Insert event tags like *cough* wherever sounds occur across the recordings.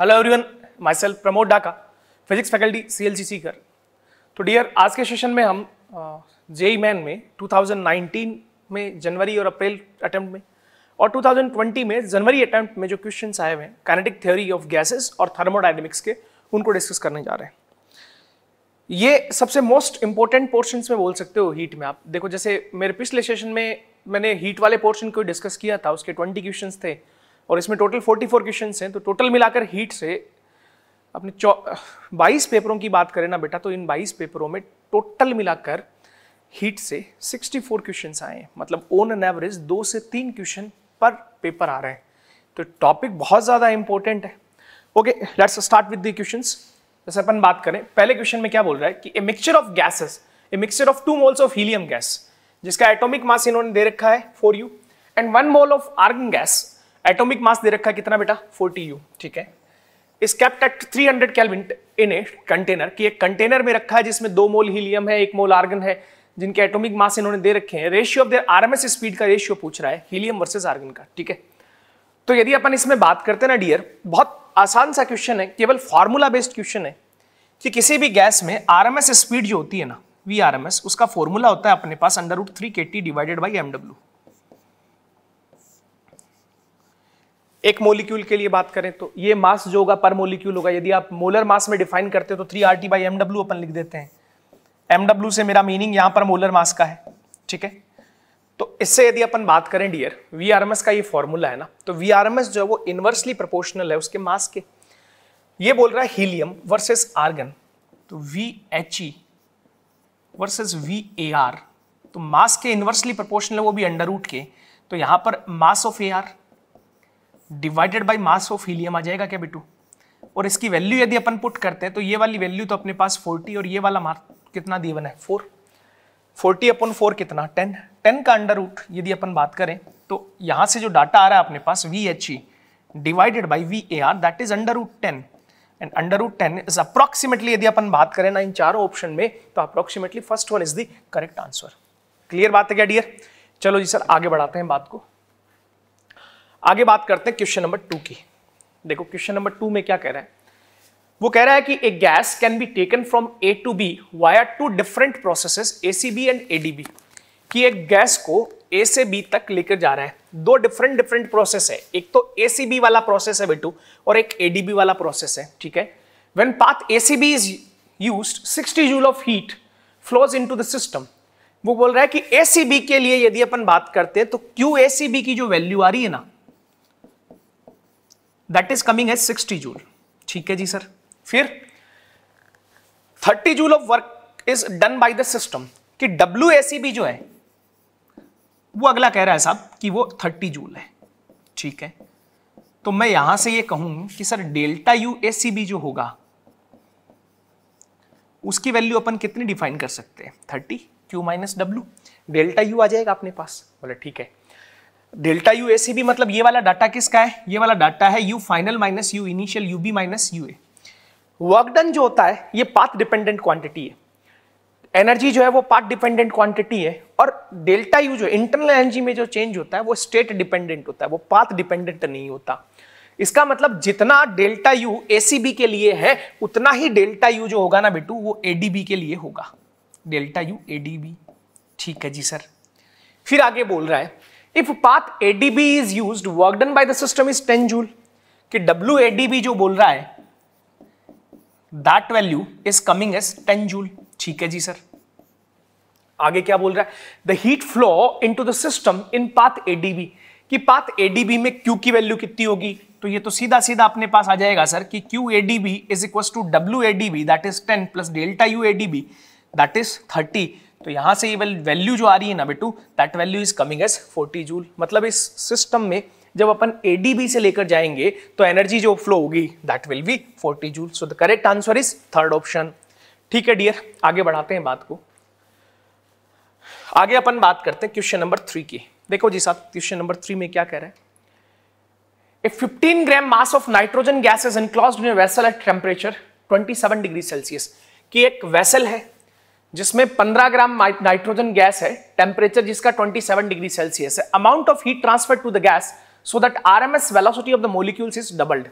Hello everyone myself Pramod Daka physics faculty C L C कर तो dear आज के सेशन में हम जेई मैन e में 2019 में जनवरी और अप्रैल अटैम्प्ट में और 2020 में जनवरी अटैम्प्ट में जो क्वेश्चन आए हुए हैं कैनेटिक थ्योरी ऑफ गैसेस और थर्मोडाइनमिक्स के उनको डिस्कस करने जा रहे हैं ये सबसे मोस्ट इंपॉर्टेंट पोर्शन में बोल सकते हो हीट में आप देखो जैसे मेरे पिछले सेशन में मैंने हीट वाले पोर्शन को डिस्कस किया था उसके ट्वेंटी क्वेश्चन थे और इसमें टोटल 44 क्वेश्चंस हैं तो टोटल मिलाकर हीट से अपने बाईस पेपरों की बात करें ना बेटा तो इन 22 पेपरों में टोटल मिलाकर हीट से 64 क्वेश्चन आए हैं मतलब ओन एन एवरेज दो से तीन क्वेश्चन पर पेपर आ रहे हैं तो टॉपिक बहुत ज़्यादा इंपॉर्टेंट है okay let's start with the question जैसे अपन बात करें पहले क्वेश्चन में क्या बोल रहा है कि a mixture of gases a mixture of two moles of helium gas जिसका एटॉमिक मास इन्होंने दे रखा है for u and one mole of argon gas atomic mass दे रखा कितना बेटा 40 यू ठीक है is kept at three hundred kelvin in a container की एक कंटेनर में रखा है जिसमें दो मोल हीलियम है एक मोल आर्गन है जिनके एटॉमिक मास इन्होंने दे रखे हैं ratio of their RMS speed का रेशियो पूछ रहा है हीलियम वर्सेस आर्गन का ठीक है तो यदि अपन इसमें बात करते हैं ना डियर बहुत आसान सा क्वेश्चन है केवल फार्मूला बेस्ड क्वेश्चन है कि किसी भी गैस में आरएमएस स्पीड जो होती है ना वी आर एम एस उसका फॉर्मूला होता है अपने पास under root three K T divided by MW एक मोलिक्यूल के लिए बात करें तो ये मास जो होगा पर मोलिक्यूल होगा यदि आप मोलर मास में डिफाइन करते हो तो three R T by MW अपन लिख देते हैं एमडब्ल्यू से मेरा मीनिंग यहां पर मोलर मास का है ठीक है तो इससे यदि अपन बात करें dear V R M S का ये फॉर्मूला है ना तो वी आर एम एस जो है वो इनवर्सली प्रोपोर्शनल है उसके मास के ये बोल रहा है हीलियम वर्सेस आर्गन तो V H E versus V A R तो मास के इनवर्सली प्रोपोर्शनल है वो भी अंडर रूट के तो यहां पर mass of A R divided by mass of helium आ जाएगा क्या बिटू और इसकी वैल्यू यदि अपन पुट करते हैं तो ये वाली वैल्यू तो अपने पास 40 और ये वाला मार्क कितना दीवन है फोर फोर्टी अपन फोर कितना टेन टेन का अंडर रूट यदि अपन बात करें तो यहाँ से जो डाटा आ रहा है अपने पास V H E divided by V A R that is under root ten and under root ten is approximately यदि अपन बात करें ना इन चारों ऑप्शन में तो approximately first one is the correct answer clear बात है क्या डियर चलो जी सर आगे बढ़ाते हैं बात को आगे बात करते हैं क्वेश्चन नंबर टू की देखो क्वेश्चन नंबर टू में क्या कह रहा है वो कह रहा है कि a gas can be taken from A to B via two different process C B and B कि एक गैस को ए से बी तक लेकर जा रहा है दो डिफरेंट डिफरेंट प्रोसेस है एक तो एसीबी वाला प्रोसेस है बेटू और एक बी वाला प्रोसेस है ठीक है when path C B is used sixty joule of heat flows into the system वो बोल रहा है कि ए सी बी के लिए यदि अपन बात करते हैं तो क्यू बी की जो वैल्यू आ रही है ना that is coming as sixty joule ठीक है जी सर फिर thirty joule of work is done by the system कि डब्ल्यू जो है वो अगला कह रहा है साहब कि वो थर्टी जूल है ठीक है तो मैं यहां से ये कहूं कि सर डेल्टा यू जो होगा उसकी वैल्यू अपन कितनी डिफाइन कर सकते हैं thirty Q minus W delta U आ जाएगा अपने पास बोले ठीक है delta U A C B मतलब ये वाला डाटा किसका है ये वाला डाटा है U final minus U initial U B minus U A work done जो होता है ये पाथ डिपेंडेंट क्वांटिटी है एनर्जी जो है वो पाथ डिपेंडेंट क्वांटिटी है और डेल्टा यू जो इंटरनल एनर्जी में जो चेंज होता है वो स्टेट डिपेंडेंट होता है वो पाथ डिपेंडेंट नहीं होता इसका मतलब जितना delta U A C B के लिए है उतना ही डेल्टा यू जो होगा ना बेटू वो ए डी बी के लिए होगा delta U A D B ठीक है जी सर फिर आगे बोल रहा है if path ADB is used work done by the system is 10 joule कि WADB जो बोल रहा है that value is coming as 10 joule ठीक है जी सर आगे क्या बोल रहा है the heat flow to the system in path ADB कि पाथ एडीबी में क्यू की वैल्यू कितनी होगी तो ये तो सीधा सीधा अपने पास आ जाएगा सर कि Q A D B is equal to W A D B that is ten plus delta U A D B that is thirty तो यहाँ से ये वैल्यू जो आ रही है ना बेटू that value is coming as 40 joule मतलब इस सिस्टम में जब अपन एडीबी से लेकर जाएंगे तो एनर्जी जो फ्लो होगी that will be 40 joule so the correct answer is third option ठीक है डियर आगे बढ़ाते हैं बात को आगे अपन बात करते हैं क्वेश्चन नंबर थ्री की देखो जी साहब क्वेश्चन नंबर थ्री में क्या कह रहे हैं 15 gram mass of nitrogen gas is enclosed in a vessel at 27 degree Celsius कि एक वेसल है जिसमें 15 ग्राम नाइट्रोजन गैस है टेम्परेचर जिसका 27 डिग्री सेल्सियस है amount of heat transfer to the gas so that RMS velocity of the molecules is doubled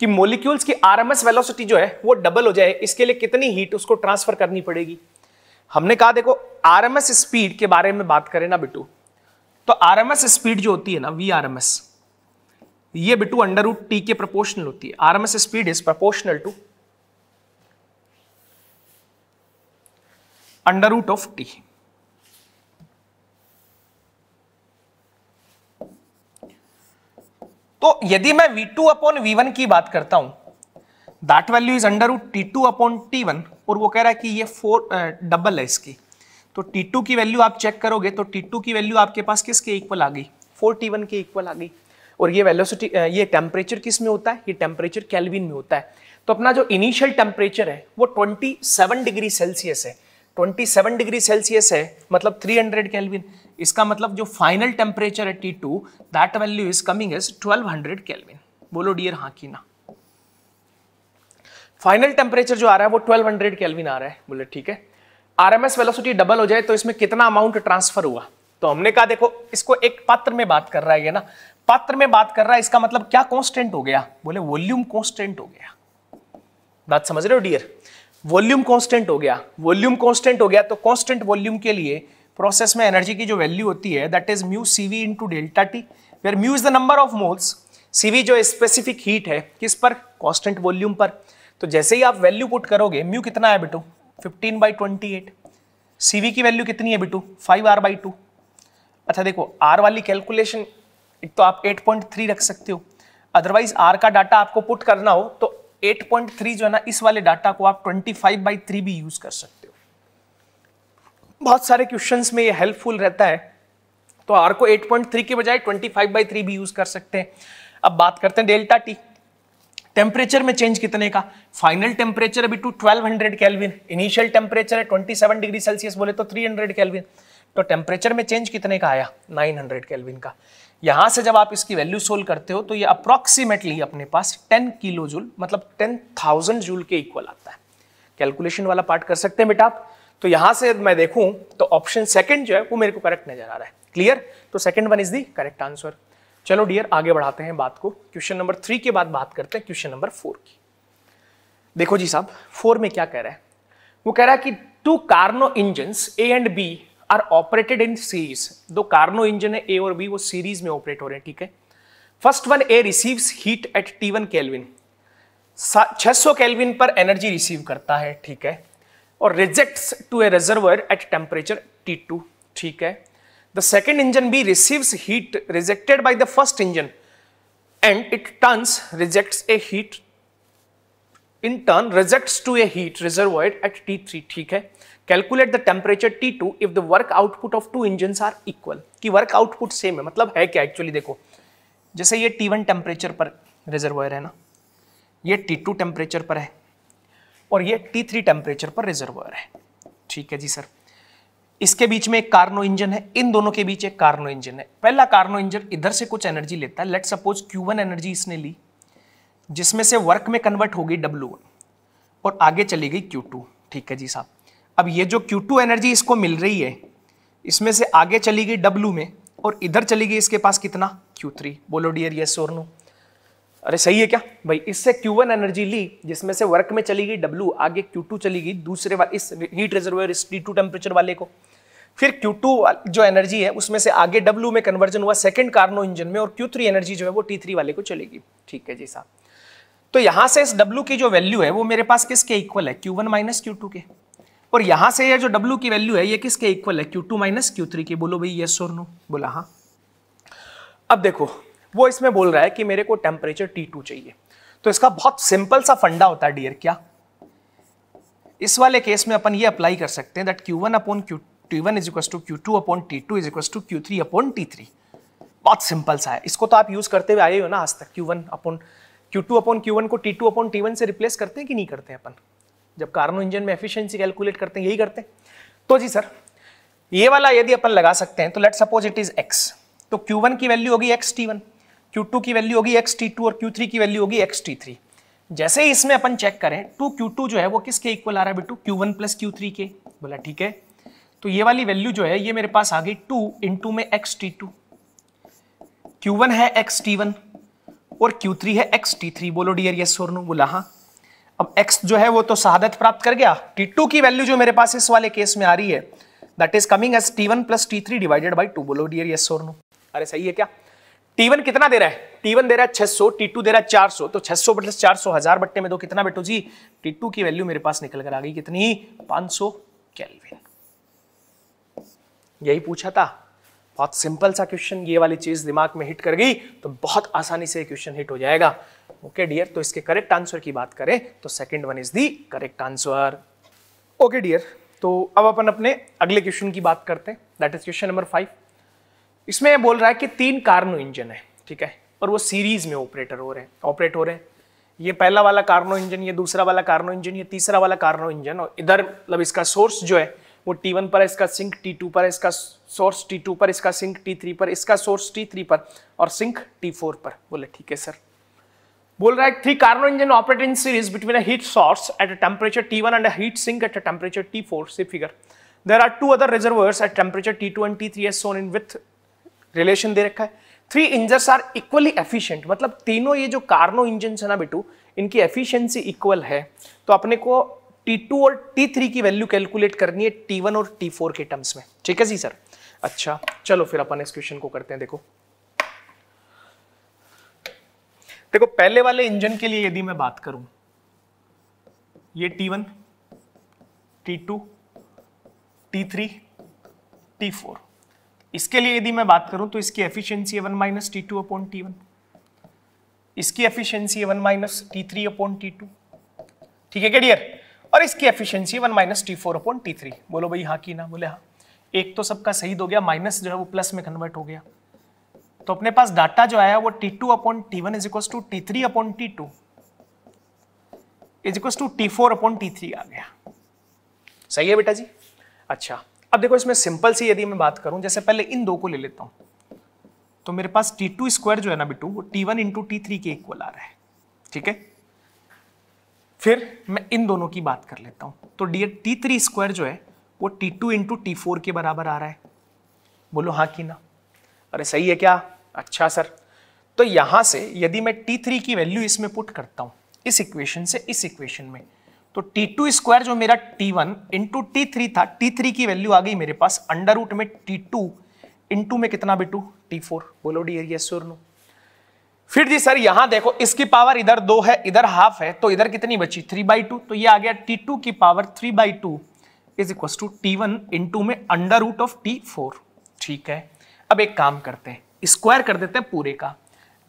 कि molecules की RMS velocity जो है वो डबल हो जाए इसके लिए कितनी हीट उसको ट्रांसफर करनी पड़ेगी हमने कहा देखो आरएमएस स्पीड के बारे में बात करें ना बिटू तो आरएमएस स्पीड जो होती है ना वी आरएमएस ये बिटू अंडर रूट टी के प्रोपोर्शनल होती है RMS speed is proportional to under root of T तो यदि मैं v2 अपॉन वी की बात करता हूं that value is under root T two upon T one और वो कह रहा है कि ये फोर डबल है इसकी तो t2 की वैल्यू आप चेक करोगे तो t2 की वैल्यू आपके पास किसके इक्वल आ गई फोर टी वन के इक्वल आ गई और ये वेलोसिटी ये टेम्परेचर किस में होता है ये टेम्परेचर कैलविन में होता है तो अपना जो इनिशियल टेम्परेचर है वो 27 डिग्री सेल्सियस है ट्वेंटी सेवन डिग्री सेल्सियस है मतलब थ्री हंड्रेड कैलविन इसका मतलब जो फाइनल टेम्परेचर है T two that value is coming as twelve hundred kelvin बोलो डियर हाँ की ना फाइनल टेम्परेचर जो आ रहा है वो ट्वेल्व हंड्रेड कैलविन आ रहा है बोले ठीक है आरएमएस वेलोसिटी डबल हो जाए तो इसमें कितना अमाउंट ट्रांसफर हुआ तो हमने कहा देखो इसको एक पात्र में बात कर रहा है ये ना पात्र में बात कर रहा है इसका मतलब क्या कॉन्स्टेंट हो गया बोले वॉल्यूम कॉन्स्टेंट हो गया बात समझ रहे हो डियर वॉल्यूम कांस्टेंट हो गया वॉल्यूम कांस्टेंट हो गया तो कांस्टेंट वॉल्यूम के लिए प्रोसेस में एनर्जी की जो वैल्यू होती है that is mu C V into delta T where mu is the number of moles CV जो स्पेसिफिक हीट है किस पर कांस्टेंट वॉल्यूम पर तो जैसे ही आप वैल्यू पुट करोगे म्यू कितना है बिटू fifteen by twenty eight CV की वैल्यू कितनी है बिटू फाइव आर बाई टू अच्छा देखो आर वाली कैलकुलेशन एक तो आप 8.3 रख सकते हो अदरवाइज आर का डाटा आपको पुट करना हो तो 8.3 जो है ना इस वाले डाटा को आप 25 बाई थ्री भी यूज कर सकते हो बहुत सारे क्वेश्चंस में ये हेल्पफुल रहता है तो आर को 8.3 के बजाय 25 बाई थ्री भी यूज कर सकते हैं अब बात करते हैं डेल्टा टी टेम्परेचर में चेंज कितने का फाइनल टेम्परेचर अभी टू 1200 कैलविन इनिशियल टेम्परेचर है 27 डिग्री सेल्सियस बोले तो 300 कैलविन तो टेम्परेचर में चेंज कितने का आया 900 कैलविन का यहां से जब आप इसकी वैल्यू सोल्व करते हो तो ये अप्रोक्सीमेटली अपने पास 10 किलो जूल मतलब 10,000 जूल के इक्वल आता है कैलकुलेशन वाला पार्ट कर सकते हैं बेटा तो यहां से मैं देखूं तो ऑप्शन सेकंड जो है वो मेरे को करेक्ट नजर आ रहा है क्लियर तो second one is the correct answer चलो डियर आगे बढ़ाते हैं बात को क्वेश्चन नंबर थ्री के बाद बात करते हैं क्वेश्चन नंबर फोर की देखो जी साहब फोर में क्या कह रहा है वो कह रहा है कि two Carnot engine A and B are operated in series दो कार्नो इंजन है ए और बी वो सीरीज में ऑपरेट हो रहे हैं ठीक है first one A receives heat at T one kelvin 600 kelvin पर एनर्जी रिसीव करता है ठीक है और rejects to a reservoir at temperature T two ठीक है the second engine B receives heat rejected by the first engine and it turns rejects a heat in turn rejects to a heat reservoir at T three ठीक है calculate the temperature T two if the work output of two engine are equal कि work output same है मतलब है क्या actually देखो जैसे ये टी वन टेम्परेचर पर रिजर्वायर है ना ये टी टू टेम्परेचर पर है और ये टी थ्री टेम्परेचर पर रिजर्वायर है ठीक है जी सर इसके बीच में एक कार्नो इंजन है इन दोनों के बीच एक कार्नो इंजन है पहला कार्नो इंजन इधर से कुछ एनर्जी लेता है let suppose Q one energy इसने ली जिसमें से वर्क में कन्वर्ट हो गई डब्ल्यू और आगे चली गई क्यू टू ठीक है जी साहब अब ये जो Q2 एनर्जी इसको मिल रही है इसमें से आगे चली गई W में और इधर चली गई इसके पास कितना Q3 बोलो डियर यस और नो अरे सही है क्या भाई इससे Q1 एनर्जी ली जिसमें से वर्क में चली गई W आगे Q2 चली गई दूसरे इस हीट रिजर्वर इस T2 टेम्परेचर वाले को फिर Q2 जो एनर्जी है उसमें से आगे W में कन्वर्जन हुआ सेकंड कार्नो इंजन में और क्यू एनर्जी जो है वो टी वाले को चलेगी ठीक है जी साहब तो यहां से इस डब्ल्यू की जो वैल्यू है वो मेरे पास किसके इक्वल है क्यू वन माइनस क्यू के और यहां से ये जो W की वैल्यू है ये किसके इक्वल है Q2 टू माइनस क्यू की बोलो भाई येस और नो बोला हाँ अब देखो वो इसमें बोल रहा है कि मेरे को टेम्परेचर T2 चाहिए तो इसका बहुत सिंपल सा फंडा होता है डियर क्या इस वाले केस में अपन ये अप्लाई कर सकते हैं that Q one upon Q T one is equals to Q two upon T two is equals to Q three upon T three बहुत सिंपल सा है इसको तो आप यूज करते हुए आए हो ना आज तक Q one upon Q two upon Q one को T two upon T one से रिप्लेस करते हैं कि नहीं करते हैं अपन जब कार्नो इंजन में एफिशिएंसी कैलकुलेट करते हैं यही करते हैं तो जी सर ये वाला यदि अपन लगा सकते हैं तो let suppose it is X तो Q1 की वैल्यू होगी एक्स टी वन की वैल्यू होगी एक्स टी टू और Q3 की वैल्यू होगी एक्स टी थ्री जैसे ही इसमें अपन चेक करें टू क्यू टू जो है वो किसके इक्वल आ रहा है बेटू Q one plus Q three के बोला ठीक है तो ये वाली वैल्यू जो है ये मेरे पास आ गई टू इंटू में X T two Q one है एक्स टी वन और क्यू थ्री है एक्स टी थ्री बोलो डियर यस और नो बोला हाँ अब x जो है वो तो शहादत प्राप्त कर गया t2 की वैल्यू जो मेरे पास इस वाले केस में आ रही है that is coming as t1 one plus T three divided by two बोलो डियर यस और नो अरे सही है क्या T1 कितना दे रहा है T1 दे रहा है 600 T2 दे रहा है 400 तो 600 प्लस 400 हजार बट्टे में दो कितना बेटो जी T2 की वैल्यू मेरे पास निकल कर आ गई कितनी 500 केल्विन यही पूछा था बहुत सिंपल सा क्वेश्चन ये वाली चीज दिमाग में हिट कर गई तो बहुत आसानी से क्वेश्चन हिट हो जाएगा ओके डियर तो इसके करेक्ट आंसर की बात करें तो second one is the correct answer okay dear तो अब अपन अपने अगले क्वेश्चन की बात करते हैं that is question number five इसमें बोल रहा है कि तीन कार्नो इंजन है ठीक है और वो सीरीज में ऑपरेटर हो रहे हैं ऑपरेट हो रहे हैं ये पहला वाला कार्नो इंजन ये दूसरा वाला कार्नो इंजन ये तीसरा वाला कार्नो इंजन और इधर मतलब इसका सोर्स जो है वो टी वन पर है इसका सिंक T2 पर है इसका सोर्स टी टू पर इसका सिंक टी थ्री पर इसका सोर्स टी थ्री पर और सिंक टी फोर पर बोले ठीक है सर बोल रहा है three Carnot engine operate in series between a heat source at a temperature T one and a heat sink at a temperature T four see figure there are two other reservoirs at temperature T two and T three as shown in with relation दे रखा है three engines are equally efficient मतलब तीनों ये जो Karnaugh engine है ना बेटू इनकी एफिशियंसी इक्वल है तो अपने को टी टू और टी थ्री की वैल्यू कैलकुलेट करनी है टी वन और टी फोर के टर्म्स में ठीक है जी सर अच्छा चलो फिर अपन इस क्वेश्चन को करते हैं देखो देखो पहले वाले इंजन के लिए यदि मैं बात करूं ये T1, T2, T3, T4 इसके लिए यदि मैं बात करूं तो इसकी एफिशिएंसी है one minus T two upon T one इसकी एफिशिएंसी है one minus T three upon T two ठीक है क्या डियर और इसकी efficiency one minus T four upon T three बोलो भाई हाँ की ना बोले हाँ एक तो सबका सही तो हो गया माइनस जो है वो प्लस में कन्वर्ट हो गया तो अपने पास डाटा जो आया वो T two upon T one is equal to T three upon T two is equal to T four upon T three आ गया सही है बेटा जी अच्छा अब देखो इसमें सिंपल सी यदि मैं बात करूं जैसे पहले इन दो को ले लेता हूं तो मेरे पास टी टू स्क्वायर जो है ना बिटू वो T one into T three के इक्वल आ रहा है ठीक है फिर मैं इन दोनों की बात कर लेता हूं तो डी टी थ्री स्क्वायर जो है वो T two into T four के बराबर आ रहा है बोलो हाँ कि ना अरे सही है क्या अच्छा सर तो यहां से यदि मैं टी थ्री की वैल्यू इसमें पुट करता हूं इस इक्वेशन से इस इक्वेशन में तो टी टू स्क्वायर जो मेरा T one into T three था टी थ्री की वैल्यू आ गई मेरे पास अंडर रूट में टी टू इंटू में कितना बिटू टी फोर बोलो डी यस सुर नो फिर जी सर यहां देखो इसकी पावर इधर दो है इधर हाफ है तो इधर कितनी बची थ्री बाई टू तो ये आ गया टी टू की power three by two is equal to T one into में under root of T four ठीक है अब एक काम करते हैं स्क्वायर कर देते हैं पूरे का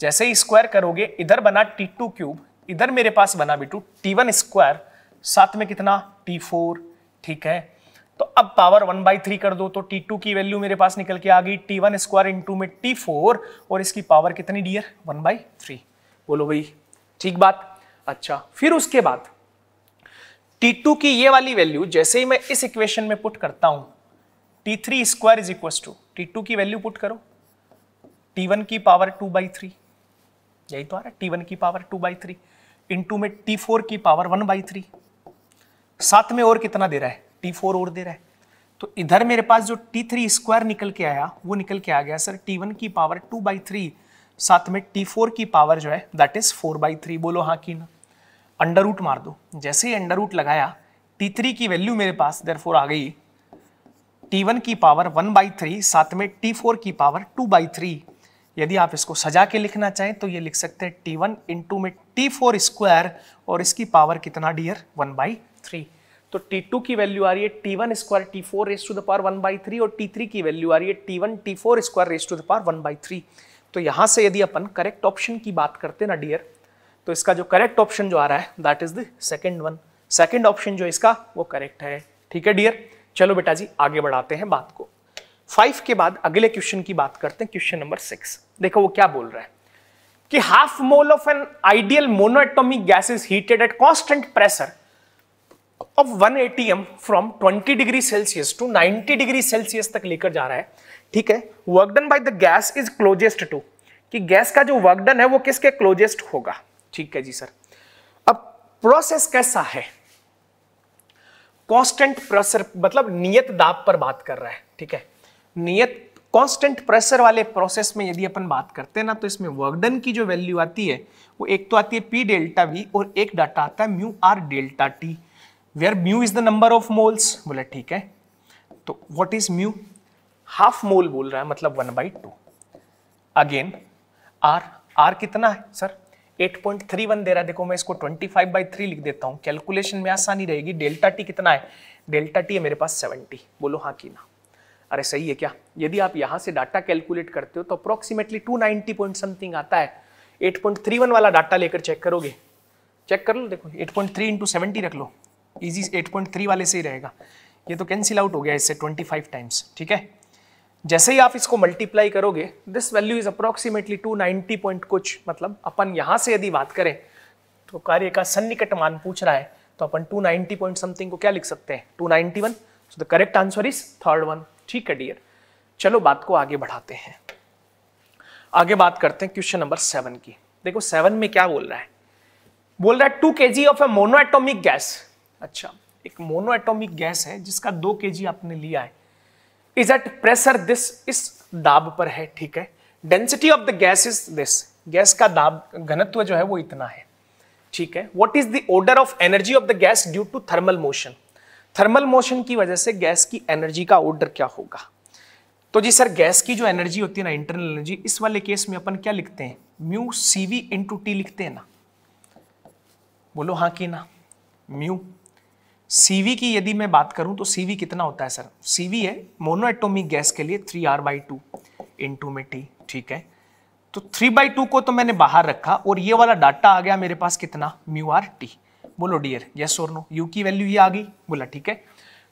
जैसे ही स्क्वायर करोगे इधर बना टी टू क्यूब इधर मेरे पास बना बी टू टी वन स्क्वायर साथ में कितना टी फोर ठीक है तो अब पावर वन बाई थ्री कर दो तो टी टू की वैल्यू मेरे पास निकल के आ गई टी वन स्क्वायर इंटू में टी फोर और इसकी पावर कितनी डियर वन बाई थ्री बोलो भाई ठीक बात अच्छा फिर उसके बाद टी टू की ये वाली वैल्यू जैसे ही मैं इस इक्वेशन में पुट करता हूं T three square is equal to T two की वैल्यू पुट करो टी वन की पावर टू बाई थ्री यही तो आ रहा है टी वन की power two by three into में टी फोर की पावर वन बाई थ्री साथ में और कितना दे रहा है टी फोर और दे रहा है तो इधर मेरे पास जो टी थ्री स्क्वायर निकल के आया वो निकल के आ गया सर टी वन की पावर टू बाई थ्री साथ में टी फोर की पावर जो है that is four by three बोलो हाँ की ना अंडर रूट मार दो जैसे ही अंडर रूट लगाया टी थ्री की वैल्यू मेरे पास देर फोर आ गई टी वन की पावर वन बाई थ्री साथ में टी फोर की पावर टू बाई थ्री यदि आप इसको सजा के लिखना चाहें तो ये लिख सकते हैं टी वन इंटू में टी फोर स्क्वायर और इसकी पावर कितना डियर वन बाई थ्री तो टी टू की वैल्यू आ रही है T one square T four raise to the power one by three और टी थ्री की वैल्यू आ रही है T one T four square raise to the power one by three तो यहाँ से यदि अपन करेक्ट ऑप्शन की बात करते हैं ना डियर तो इसका जो करेक्ट ऑप्शन जो आ रहा है that is the second one second option जो इसका वो करेक्ट है ठीक है डियर चलो बेटा जी आगे बढ़ाते हैं बात को फाइव के बाद अगले क्वेश्चन की बात करते हैं क्वेश्चन नंबर सिक्स देखो वो क्या बोल रहा है कि half mole of an ideal monoatomic gas is heated at constant pressure of 1 ATM from twenty degree Celsius to ninety degree Celsius तक लेकर जा रहा है ठीक है work done by the gas is closest to कि गैस का जो वर्क डन है वो किसके क्लोजेस्ट होगा ठीक है जी सर अब प्रोसेस कैसा है कॉन्स्टेंट प्रेशर मतलब नियत दाब पर बात कर रहा है ठीक है नियत कांस्टेंट प्रेशर वाले प्रोसेस में यदि अपन बात करते हैं ना तो इसमें डन की जो वैल्यू आती है वो एक तो आती है पी डेल्टा वी और एक डाटा आता है mu R delta T where mu is the number of moles बोले ठीक है तो what is mu half mole बोल रहा है मतलब one by two again R R कितना है सर 8.31 दे रहा है देखो मैं इसको 25 बाई थ्री लिख देता हूँ कैलकुलेशन में आसानी रहेगी डेल्टा टी कितना है डेल्टा टी है मेरे पास 70 बोलो हाँ की ना अरे सही है क्या यदि आप यहां से डाटा कैलकुलेट करते हो तो अप्रोक्सीमेटली 290 पॉइंट समथिंग आता है 8.31 वाला डाटा लेकर चेक करोगे चेक कर लो देखो 8.3 पॉइंट थ्री इंटू सेवेंटी रख लो इजी 8.3 वाले से ही रहेगा ये तो कैंसिल आउट हो गया इससे 25 टाइम्स ठीक है जैसे ही आप इसको मल्टीप्लाई करोगे this value is approximately 290 point कुछ मतलब अपन यहाँ से यदि बात करें तो कार्य का सन्निकट मान पूछ रहा है तो अपन 290 पॉइंट समथिंग को क्या लिख सकते हैं 291 so the correct answer is third one ठीक है डियर चलो बात को आगे बढ़ाते हैं आगे बात करते हैं क्वेश्चन नंबर सेवन की देखो सेवन में क्या बोल रहा है बोल रहा है two K G of a monoatomic gas अच्छा एक मोनोएटोमिक गैस है जिसका दो के जी आपने लिया है इज एट प्रेशर दिस इस दाब पर है ठीक है density of the gas is this gas का दाब घनत्व जो है वो इतना है ठीक है what is the of energy of the gas due to thermal motion thermal motion की वजह से गैस की एनर्जी का ऑर्डर क्या होगा तो जी सर गैस की जो एनर्जी होती है ना इंटरनल एनर्जी इस वाले केस में अपन क्या लिखते हैं mu C V into T लिखते हैं ना बोलो हाँ कि ना म्यू सीवी की यदि मैं बात करूं तो सीवी कितना होता है सर सीवी है मोनोएटोमिक गैस के लिए three R by two into में टी ठीक है तो थ्री बाई टू को तो मैंने बाहर रखा और ये वाला डाटा आ गया मेरे पास कितना म्यू आर टी बोलो डियर येस और नो यू की वैल्यू ये आ गई बोला ठीक है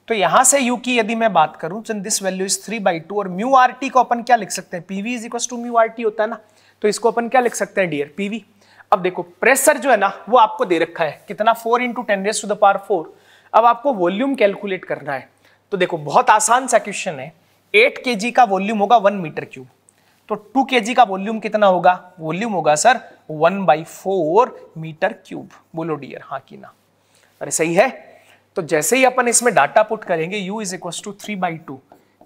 तो यहां से यू की यदि मैं बात करूं this value is three by two और म्यू आर टी को अपन क्या लिख सकते हैं PV is equal to mu R T होता है ना तो इसको अपन क्या लिख सकते हैं डियर पीवी अब देखो प्रेशर जो है ना वो आपको दे रखा है कितना four into ten raise to the power four अब आपको वॉल्यूम कैलकुलेट करना है तो देखो बहुत आसान सा क्वेश्चन है एट के का वॉल्यूम होगा वन मीटर क्यूब तो टू के का वॉल्यूम कितना होगा वॉल्यूम होगा sir one by four metre cube बोलो डियर हाँ कि ना अरे सही है तो जैसे ही अपन इसमें डाटा पुट करेंगे u is equal to three by two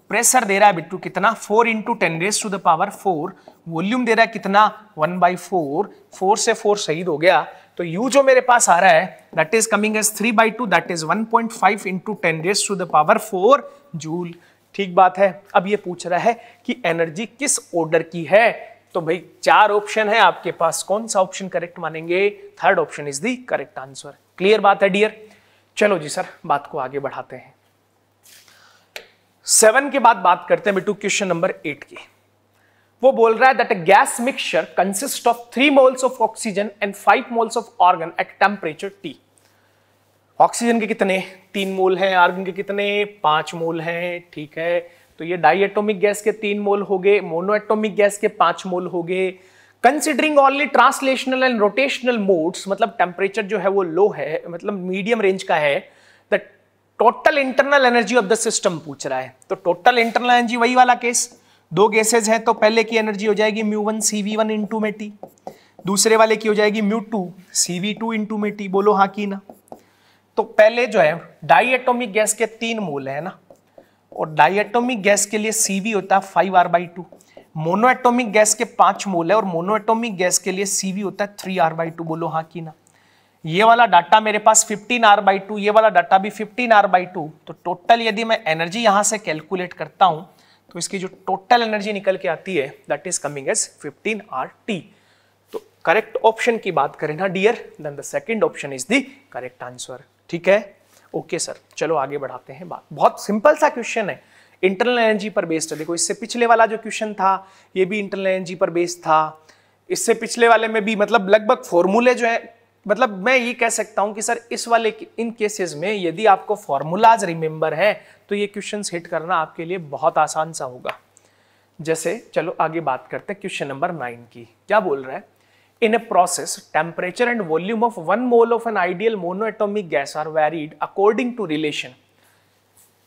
pressure दे रहा है बिट्टू कितना four into ten raise to the power four volume दे रहा है कितना वन बाई फोर फोर से फोर शहीद हो गया तो u जो मेरे पास आ रहा है that is coming as three by two that is one point five into ten raise to the power four joule ठीक बात है अब ये पूछ रहा है कि एनर्जी किस ऑर्डर की है तो भाई चार ऑप्शन है आपके पास कौन सा ऑप्शन करेक्ट मानेंगे third option is the correct answer clear बात है डियर चलो जी सर बात को आगे बढ़ाते हैं सेवन के बाद बात करते हैं बिटू क्वेश्चन नंबर एट की वो बोल रहा है that gas mixture consist of three moles of oxygen and five moles of argon at temperature T oxygen के कितने तीन मोल हैं आर्गन के कितने पांच मोल हैं ठीक है तो ये डाइएटोमिक गैस के तीन मोल हो गए मोनोएटोमिक गैस के पांच मोल हो गए considering only translational and rotational modes मतलब टेम्परेचर जो है वो लो है मतलब मीडियम रेंज का है the total internal energy of the system पूछ रहा है तो टोटल इंटरनल एनर्जी वही वाला केस दो गैसेज है तो पहले की एनर्जी हो जाएगी mu one C V one into मेटी दूसरे वाले की हो जाएगी mu two C V two into मेटी बोलो हाँ की ना तो पहले जो है डाइएटोमिक गैस के तीन मोल है ना और डाइएटोमिक गैस के लिए सी वी होता है five R by two monoatomic gas के पांच मोल है और मोनोएटोमिक गैस के लिए सी वी होता है थ्री आर बाई टू बोलो हाँ की ना ये वाला डाटा मेरे पास फिफ्टीन आर बाई टू ये वाला डाटा भी फिफ्टीन आर बाई टू तो टोटल यदि मैं एनर्जी यहां से कैलकुलेट करता हूं तो इसकी जो टोटल एनर्जी निकल के आती है that is coming as fifteen R T तो करेक्ट ऑप्शन की बात करें ना dear then the second option is the correct answer ठीक है ओके सर चलो आगे बढ़ाते हैं बात बहुत सिंपल सा क्वेश्चन है इंटरनल एनर्जी पर बेस्ड है देखो इससे पिछले वाला जो क्वेश्चन था ये भी इंटरनल एनर्जी पर बेस्ड था इससे पिछले वाले में भी मतलब लगभग फॉर्मूले जो है मतलब मैं ये कह सकता हूं कि सर इस वाले इन केसेस में यदि आपको फॉर्मूलाज रिमेंबर है तो ये क्वेश्चन हिट करना आपके लिए बहुत आसान सा होगा जैसे चलो आगे बात करते हैं क्वेश्चन नंबर नाइन की क्या बोल रहा है In a process, temperature and volume of one mole of an ideal monoatomic gas are varied according to relation.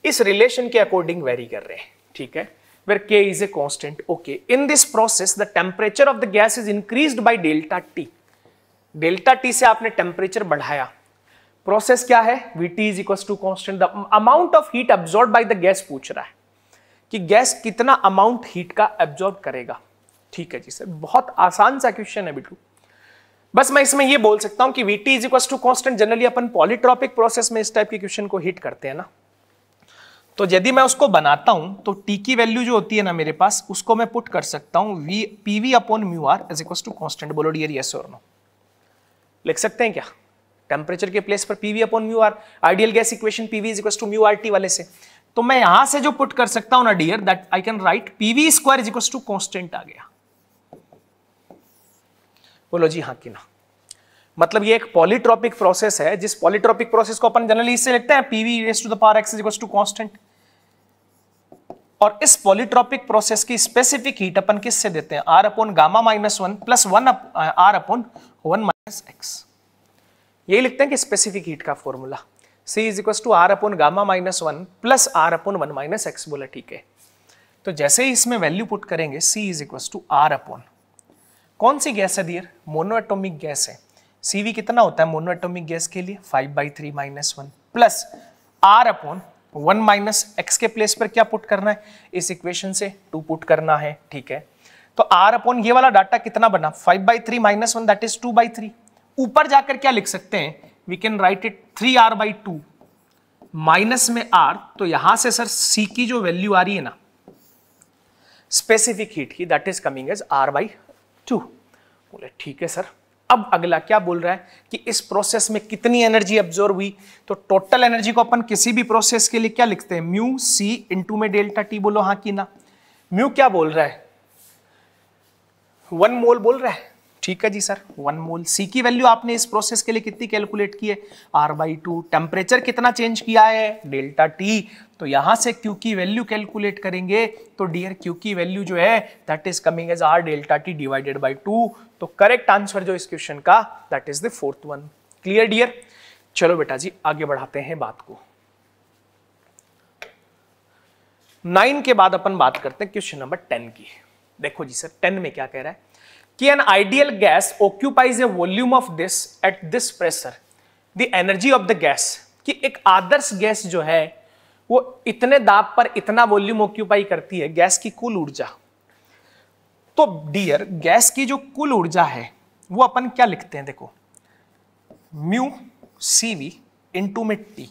इस relation के according vary कर रहे हैं ठीक है where k is a constant okay in this process the temperature of the gas is increased by delta t delta t से आपने temperature बढ़ाया Process क्या है vt is equals to constant the amount of heat absorbed by the gas पूछ रहा है कि gas कितना अमाउंट हीट का एब्जॉर्ब करेगा ठीक है जी सर बहुत आसान सा क्वेश्चन है बिटू बस मैं इसमें ये बोल सकता हूं कि V T is equal to constant generally अपन पॉलिट्रॉपिक प्रोसेस में इस टाइप के क्वेश्चन को हिट करते हैं ना तो यदि मैं उसको बनाता हूं तो टी की वैल्यू जो होती है ना मेरे पास उसको मैं पुट कर सकता हूं V P V upon mu R is equal to constant बोलो डियर यस और नो लिख सकते हैं क्या टेम्परेचर के प्लेस पर PV upon mu R ideal gas equation PV is equal to mu R T वाले से तो मैं यहां से जो पुट कर सकता हूं ना dear that I can write PV square is equal to constant आ गया बोलो जी हाँ कि ना मतलब ये एक पॉलीट्रॉपिक प्रोसेस है जिस पॉलीट्रॉपिक प्रोसेस को अपन जनरली इससे लिखते हैं PV raise to the power X equals to constant और इस पॉलीट्रॉपिक प्रोसेस की स्पेसिफिक हीट अपन किससे देते हैं R upon gamma minus one plus one R upon one minus X यही लिखते हैं कि स्पेसिफिक हीट का formula C is equal to R upon gamma minus one plus R upon one minus X बोला ठीक है तो जैसे ही इसमें वैल्यू पुट करेंगे C is equal to R upon कौन सी गैस है दियर मोनोएटोमिक गैस है सीवी कितना होता है मोनोएटोमिक गैस के लिए five by three minus one plus R upon one minus X के प्लेस पर क्या पुट करना है इस इक्वेशन से टू पुट करना है ठीक है तो आर अपॉन ये वाला डाटा कितना बना five by three minus one that is two by three ऊपर जाकर क्या लिख सकते हैं we can write it three R by two minus में आर तो यहां से सर सी की जो वैल्यू आ रही है ना स्पेसिफिक हीट की that is coming as R by two बोले ठीक है सर अब अगला क्या बोल रहा है कि इस प्रोसेस में कितनी एनर्जी अब्जोर्व हुई तो टोटल एनर्जी को अपन किसी भी प्रोसेस के लिए क्या लिखते हैं म्यू सी इंटू में डेल्टा टी बोलो हाँ की ना म्यू क्या बोल रहा है वन मोल बोल रहा है ठीक है जी सर वन मोल सी की वैल्यू आपने इस प्रोसेस के लिए कितनी कैलकुलेट की है आर बाई टू टेम्परेचर कितना चेंज किया है डेल्टा टी तो यहां से क्यू की वैल्यू कैलकुलेट करेंगे तो डियर क्यू की वैल्यू जो है that is coming as R delta T divided by two तो करेक्ट आंसर जो इस क्वेश्चन का that is the fourth one clear dear चलो बेटा जी आगे बढ़ाते हैं बात को नाइन के बाद अपन बात करते हैं क्वेश्चन नंबर टेन की देखो जी सर टेन में क्या कह रहा है कि an ideal gas occupies a volume of this at this pressure the energy of the gas कि एक आदर्श गैस जो है वो इतने दाब पर इतना वॉल्यूम ऑक्यूपाई करती है गैस की कुल ऊर्जा तो डियर गैस की जो कुल ऊर्जा है वो अपन क्या लिखते हैं देखो म्यू सी वी इंटू में टी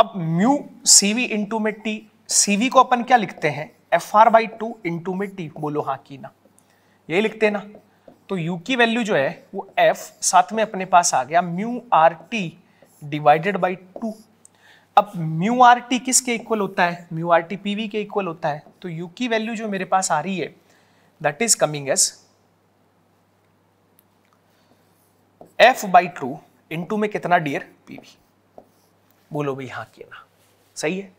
अब म्यू सी वी इंटू में टी सी वी को अपन क्या लिखते हैं F R by two into में टी बोलो हाँ की ना यही लिखते हैं ना तो u की वैल्यू जो है वो f साथ में अपने पास आ गया mu R T divided by two अब म्यू आर टी किसके इक्वल होता है mu R T P V के इक्वल होता है तो u की वैल्यू जो मेरे पास आ रही है that is coming as F by two into में कितना डियर पी वी बोलो भाई हाँ के ना सही है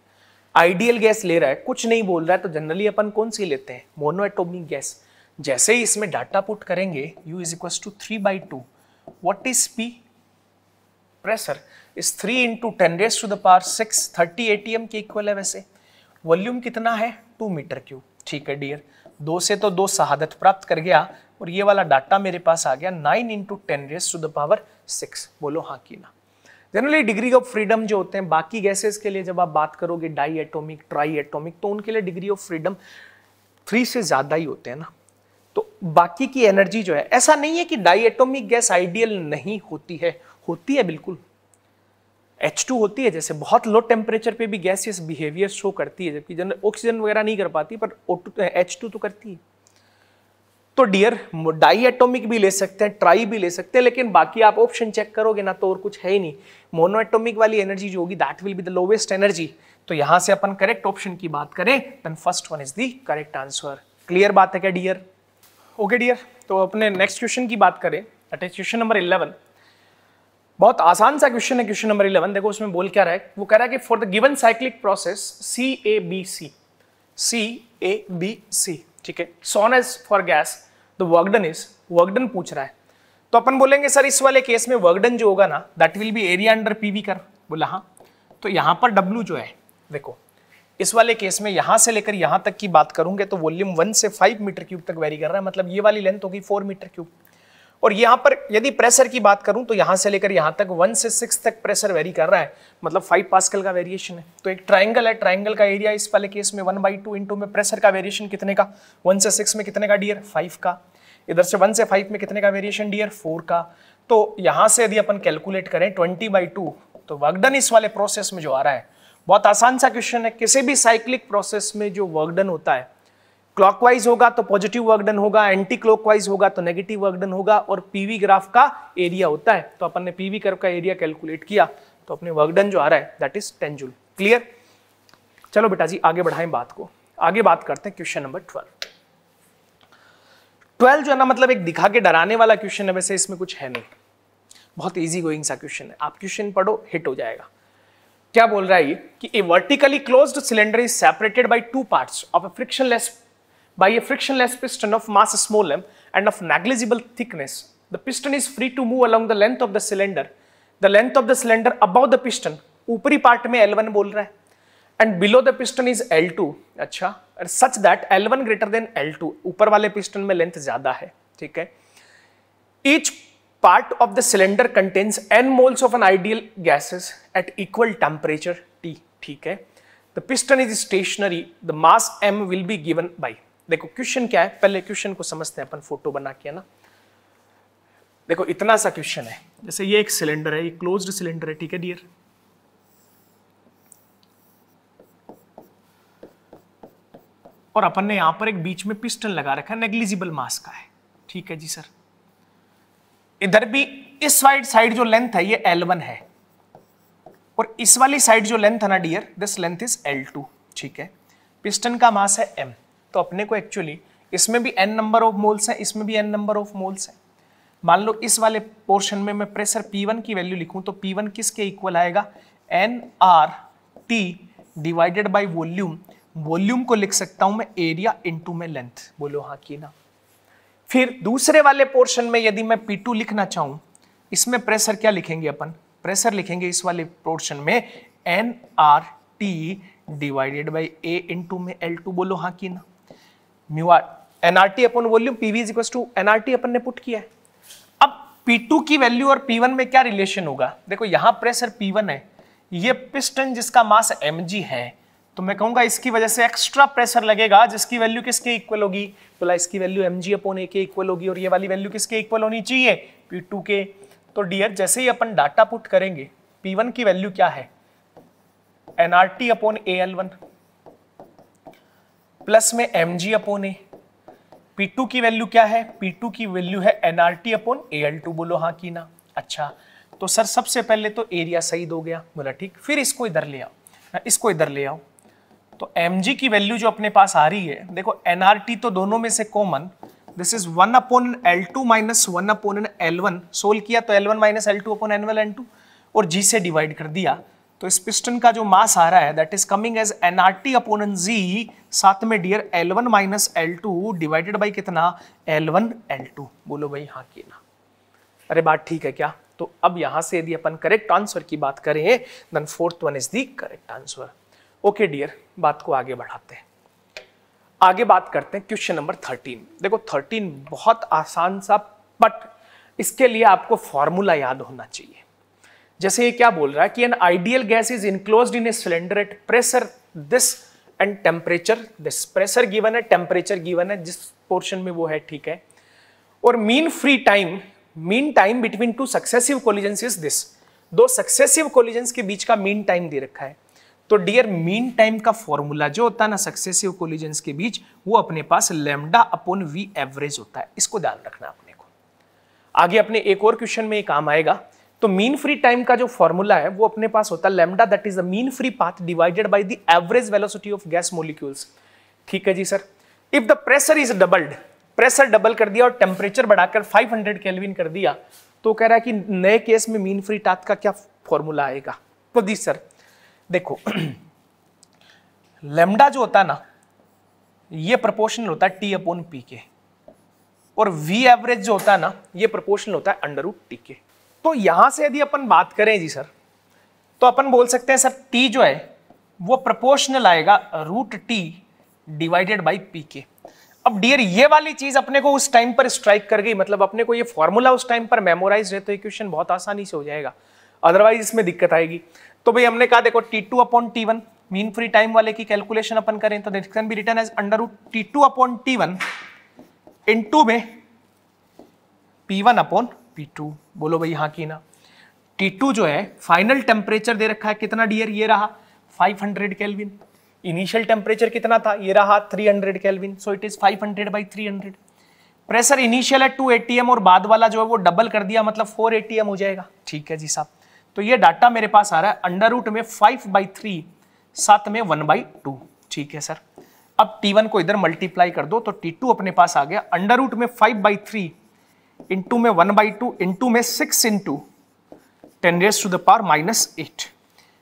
आइडियल गैस ले रहा है कुछ नहीं बोल रहा है तो जनरली अपन कौन सी लेते हैं मोनोएटोमिक गैस जैसे ही इसमें डाटा पुट करेंगे U is equal to three by two what is P pressure is three into ten raise to the power six thirty A T M के इक्वल है वैसे वॉल्यूम कितना है टू मीटर क्यूब ठीक है dear दो से तो दो शहादत प्राप्त कर गया और ये वाला डाटा मेरे पास आ गया nine into ten raise to the power six बोलो हाँ की ना जनरली डिग्री ऑफ फ्रीडम जो होते हैं बाकी गैसेस के लिए जब आप बात करोगे डाई एटोमिक ट्राई एटोमिक तो उनके लिए डिग्री ऑफ फ्रीडम थ्री से ज़्यादा ही होते हैं ना तो बाकी की एनर्जी जो है ऐसा नहीं है कि डाइएटोमिक गैस आइडियल नहीं होती है होती है बिल्कुल H2 होती है जैसे बहुत लो टेम्परेचर पे भी गैसियस बिहेवियर शो करती है जबकि जनरल ऑक्सीजन वगैरह नहीं कर पाती पर O2 तो H2 तो करती है तो डियर डाई एटोमिक भी ले सकते हैं ट्राई भी ले सकते हैं लेकिन बाकी आप ऑप्शन चेक करोगे ना तो और कुछ है ही नहीं मोनो एटोमिक वाली एनर्जी जो होगी that will be the lowest energy तो यहां से अपन करेक्ट ऑप्शन की बात करें then first one is the correct answer clear बात है क्या डियर ओके डियर तो अपने नेक्स्ट क्वेश्चन की बात करें that is question number eleven बहुत आसान सा क्वेश्चन है क्वेश्चन नंबर इलेवन देखो उसमें बोल क्या रहा है वो कह रहा है कि for the given cyclic process C A B C C A B C ठीक है सोन is for gas the work done is work done पूछ रहा है तो अपन बोलेंगे सर इस वाले केस में वर्कडन जो होगा ना that will be area under P V कर बोला हाँ तो यहाँ पर डब्ल्यू जो है देखो इस वाले केस में यहां से लेकर यहां तक की बात करूंगे तो वॉल्यूम वन से फाइव मीटर क्यूब तक वेरी कर रहा है मतलब ये वाली लेंथ होगी फोर मीटर क्यूब और यहां पर यदि प्रेशर की बात करूं तो यहां से लेकर यहां तक वन से सिक्स तक प्रेशर वेरी कर रहा है मतलब फाइव पास्कल का वेरिएशन है तो एक ट्राइंगल है ट्राइंगल का एरिया इस वाले केस में वन बाई टू इंटू में प्रेशर का वेरिएशन कितने का वन से सिक्स में कितने का डियर फाइव का इधर से वन से फाइव में कितने का वेरिएशन डियर फोर का तो यहां से यदि अपन कैलकुलेट करें ट्वेंटी बाई टू तो वर्कडन इस वाले प्रोसेस में जो आ रहा है बहुत आसान सा क्वेश्चन है किसी भी साइक्लिक प्रोसेस में जो वर्क डन होता है क्लॉकवाइज होगा तो पॉजिटिव वर्क डन होगा एंटी क्लॉकवाइज होगा तो नेगेटिव वर्क डन होगा और पीवी ग्राफ का एरिया होता है तो अपन ने पीवी कर्व का एरिया कैलकुलेट किया तो अपने वर्क डन जो आ रहा है that is ten joule clear चलो बेटा जी आगे बढ़ाएं बात को आगे बात करते हैं क्वेश्चन नंबर ट्वेल्व ट्वेल्व जो है ना मतलब एक दिखा के डराने वाला क्वेश्चन है वैसे इसमें कुछ है नहीं बहुत ईजी गोइंग सा क्वेश्चन है आप क्वेश्चन पढ़ो हिट हो जाएगा क्या बोल रहा है कि a vertically close cylinder is separated by two part of a frictionless by a frictionless piston of mass small and of negligible thickness the piston is free to move along the of the cylinder the length of the cylinder above the piston ऊपरी part में L one बोल रहा है and below the piston is L two अच्छा such that L one greater than L to ऊपर वाले piston में length ज्यादा है ठीक है each part of the cylinder contains n moles of an ideal gases at equal temperature T ठीक है the piston is stationary the mass m will be given by देखो क्वेश्चन क्या है पहले क्वेश्चन को समझते हैं अपन फोटो बना के ना देखो इतना सा क्वेश्चन है जैसे ये एक सिलेंडर है ये क्लोज्ड सिलेंडर है ठीक है डियर और अपन ने यहां पर एक बीच में पिस्टन लगा रखा है नेग्लिजिबल मास का है ठीक है जी सर इधर भी इस वाइड साइड जो लेंथ है ये L1 है और इस वाली साइड जो लेंथ है ना dear this length is L2 ठीक है पिस्टन का मास है एम तो अपने को एक्चुअली इसमें भी एन नंबर ऑफ मोल्स हैं इसमें भी एन नंबर ऑफ मोल्स हैं मान लो इस वाले पोर्शन में मैं प्रेशर P1 की वैल्यू लिखूं तो P1 किसके इक्वल आएगा N R T divided by volume volume को लिख सकता हूं मैं एरिया इनटू में लेंथ बोलो हाँ की ना फिर दूसरे वाले पोर्शन में यदि मैं पी टू लिखना चाहूं इसमें प्रेशर क्या लिखेंगे अपन प्रेशर लिखेंगे इस वाले पोर्शन में N R T divided by A in to में एल टू बोलो हाँ की ना mu R N R T अपन volume P V equal to N R T अपन ने पुट किया है अब पी टू की वैल्यू और पी वन में क्या रिलेशन होगा देखो यहाँ प्रेशर पी वन है ये पिस्टन जिसका मास एम जी है तो मैं कहूंगा इसकी वजह से एक्स्ट्रा प्रेशर लगेगा जिसकी वैल्यू किसके इक्वल होगी बोला तो इसकी value M G upon A के इक्वल होगी और ये वाली वैल्यू किसके इक्वल होनी चाहिए पी टू के तो डियर जैसे ही अपन डाटा पुट करेंगे पी वन की वैल्यू क्या है N T A L one plus में M G upon A P two की वैल्यू क्या है पी टू की वैल्यू है NRT upon T A L two बोलो हाँ की ना अच्छा तो सर सबसे पहले तो एरिया सही हो गया बोला ठीक फिर इसको इधर ले आओ इसको इधर ले आओ तो एम की वैल्यू जो अपने पास आ रही है देखो एनआरटी तो दोनों में से common this is one upon L two minus one upon N L one solve किया तो L one minus L two upon N one N two और जी से डिवाइड कर दिया तो इस पिस्टन का जो मास आ रहा है that is coming as N R T upon N G साथ में dear L one minus L two divided by कितना एल वन एल टू बोलो भाई हाँ की ना अरे बात ठीक है क्या तो अब यहां से यदि अपन करेक्ट आंसर की बात करें then fourth one is the correct answer okay dear बात को आगे बढ़ाते हैं आगे बात करते हैं क्वेश्चन नंबर थर्टीन देखो थर्टीन बहुत आसान सा बट इसके लिए आपको फॉर्मूला याद होना चाहिए जैसे ये क्या बोल रहा है कि an ideal gas is enclose in a cylinder at pressure this and temperature this pressure given है टेम्परेचर गिवन है जिस पोर्शन में वो है ठीक है और mean free time mean time between two successive collision is this दो सक्सेसिव कोलिजन के बीच का मीन टाइम दे रखा है तो डियर मीन टाइम का फॉर्मूला जो होता है ना सक्सेसिव कोलिजन्स के बीच वो अपने पास लेमडा अपॉन वी एवरेज होता है इसको ध्यान रखना अपने को आगे अपने एक और क्वेश्चन में काम आएगा तो मीन फ्री टाइम का जो फॉर्मूला है वो अपने पास होता है lambda that is the mean free path divided by the average velocity of gas molecules ठीक है जी sir if the pressure is doubled pressure double कर दिया और टेम्परेचर बढ़ाकर 500 हंड्रेड केल्विन कर दिया तो कह रहा है कि नए केस में मीन फ्री टाथ का क्या फॉर्मूला आएगा तो प्रदीप सर देखो लेमडा जो होता है ना ये प्रपोर्शनल होता है टी अपॉन पी के और वी एवरेज जो होता है ना ये प्रपोर्शनल होता है अंडर टी के तो यहां से यदि अपन बात करें जी सर तो अपन बोल सकते हैं सर टी जो है वो प्रपोर्शनल आएगा root T divided by P के अब डियर ये वाली चीज अपने को उस टाइम पर स्ट्राइक कर गई मतलब अपने को ये फॉर्मूला उस टाइम पर मेमोराइज है तो इक्वेशन बहुत आसानी से हो जाएगा अदरवाइज इसमें दिक्कत आएगी तो भाई हमने कहा देखो T two upon T one mean free time वाले की कैलकुलेशन अपन करें तो this can be written as under root T two upon T one in to में P one upon P two बोलो भाई हाँ की ना टी टू जो है फाइनल टेम्परेचर दे रखा है कितना डियर ये रहा 500 हंड्रेड केल्विन इनिशियल टेम्परेचर कितना था ये रहा 300 hundred kelvin so it is 500 hundred by three pressure initial है 2 एटीएम और बाद वाला जो है वो डबल कर दिया मतलब 4 एटीएम हो जाएगा ठीक है जी साहब तो ये डाटा मेरे पास आ रहा है अंडर रूट में फाइव बाई थ्री सात में वन बाई टू ठीक है सर अब टी वन को इधर मल्टीप्लाई कर दो तो टी टू अपने पास आ गया अंडर रूट में फाइव बाई थ्री इंटू में वन बाई टू इंटू में six into ten raise to the power minus eight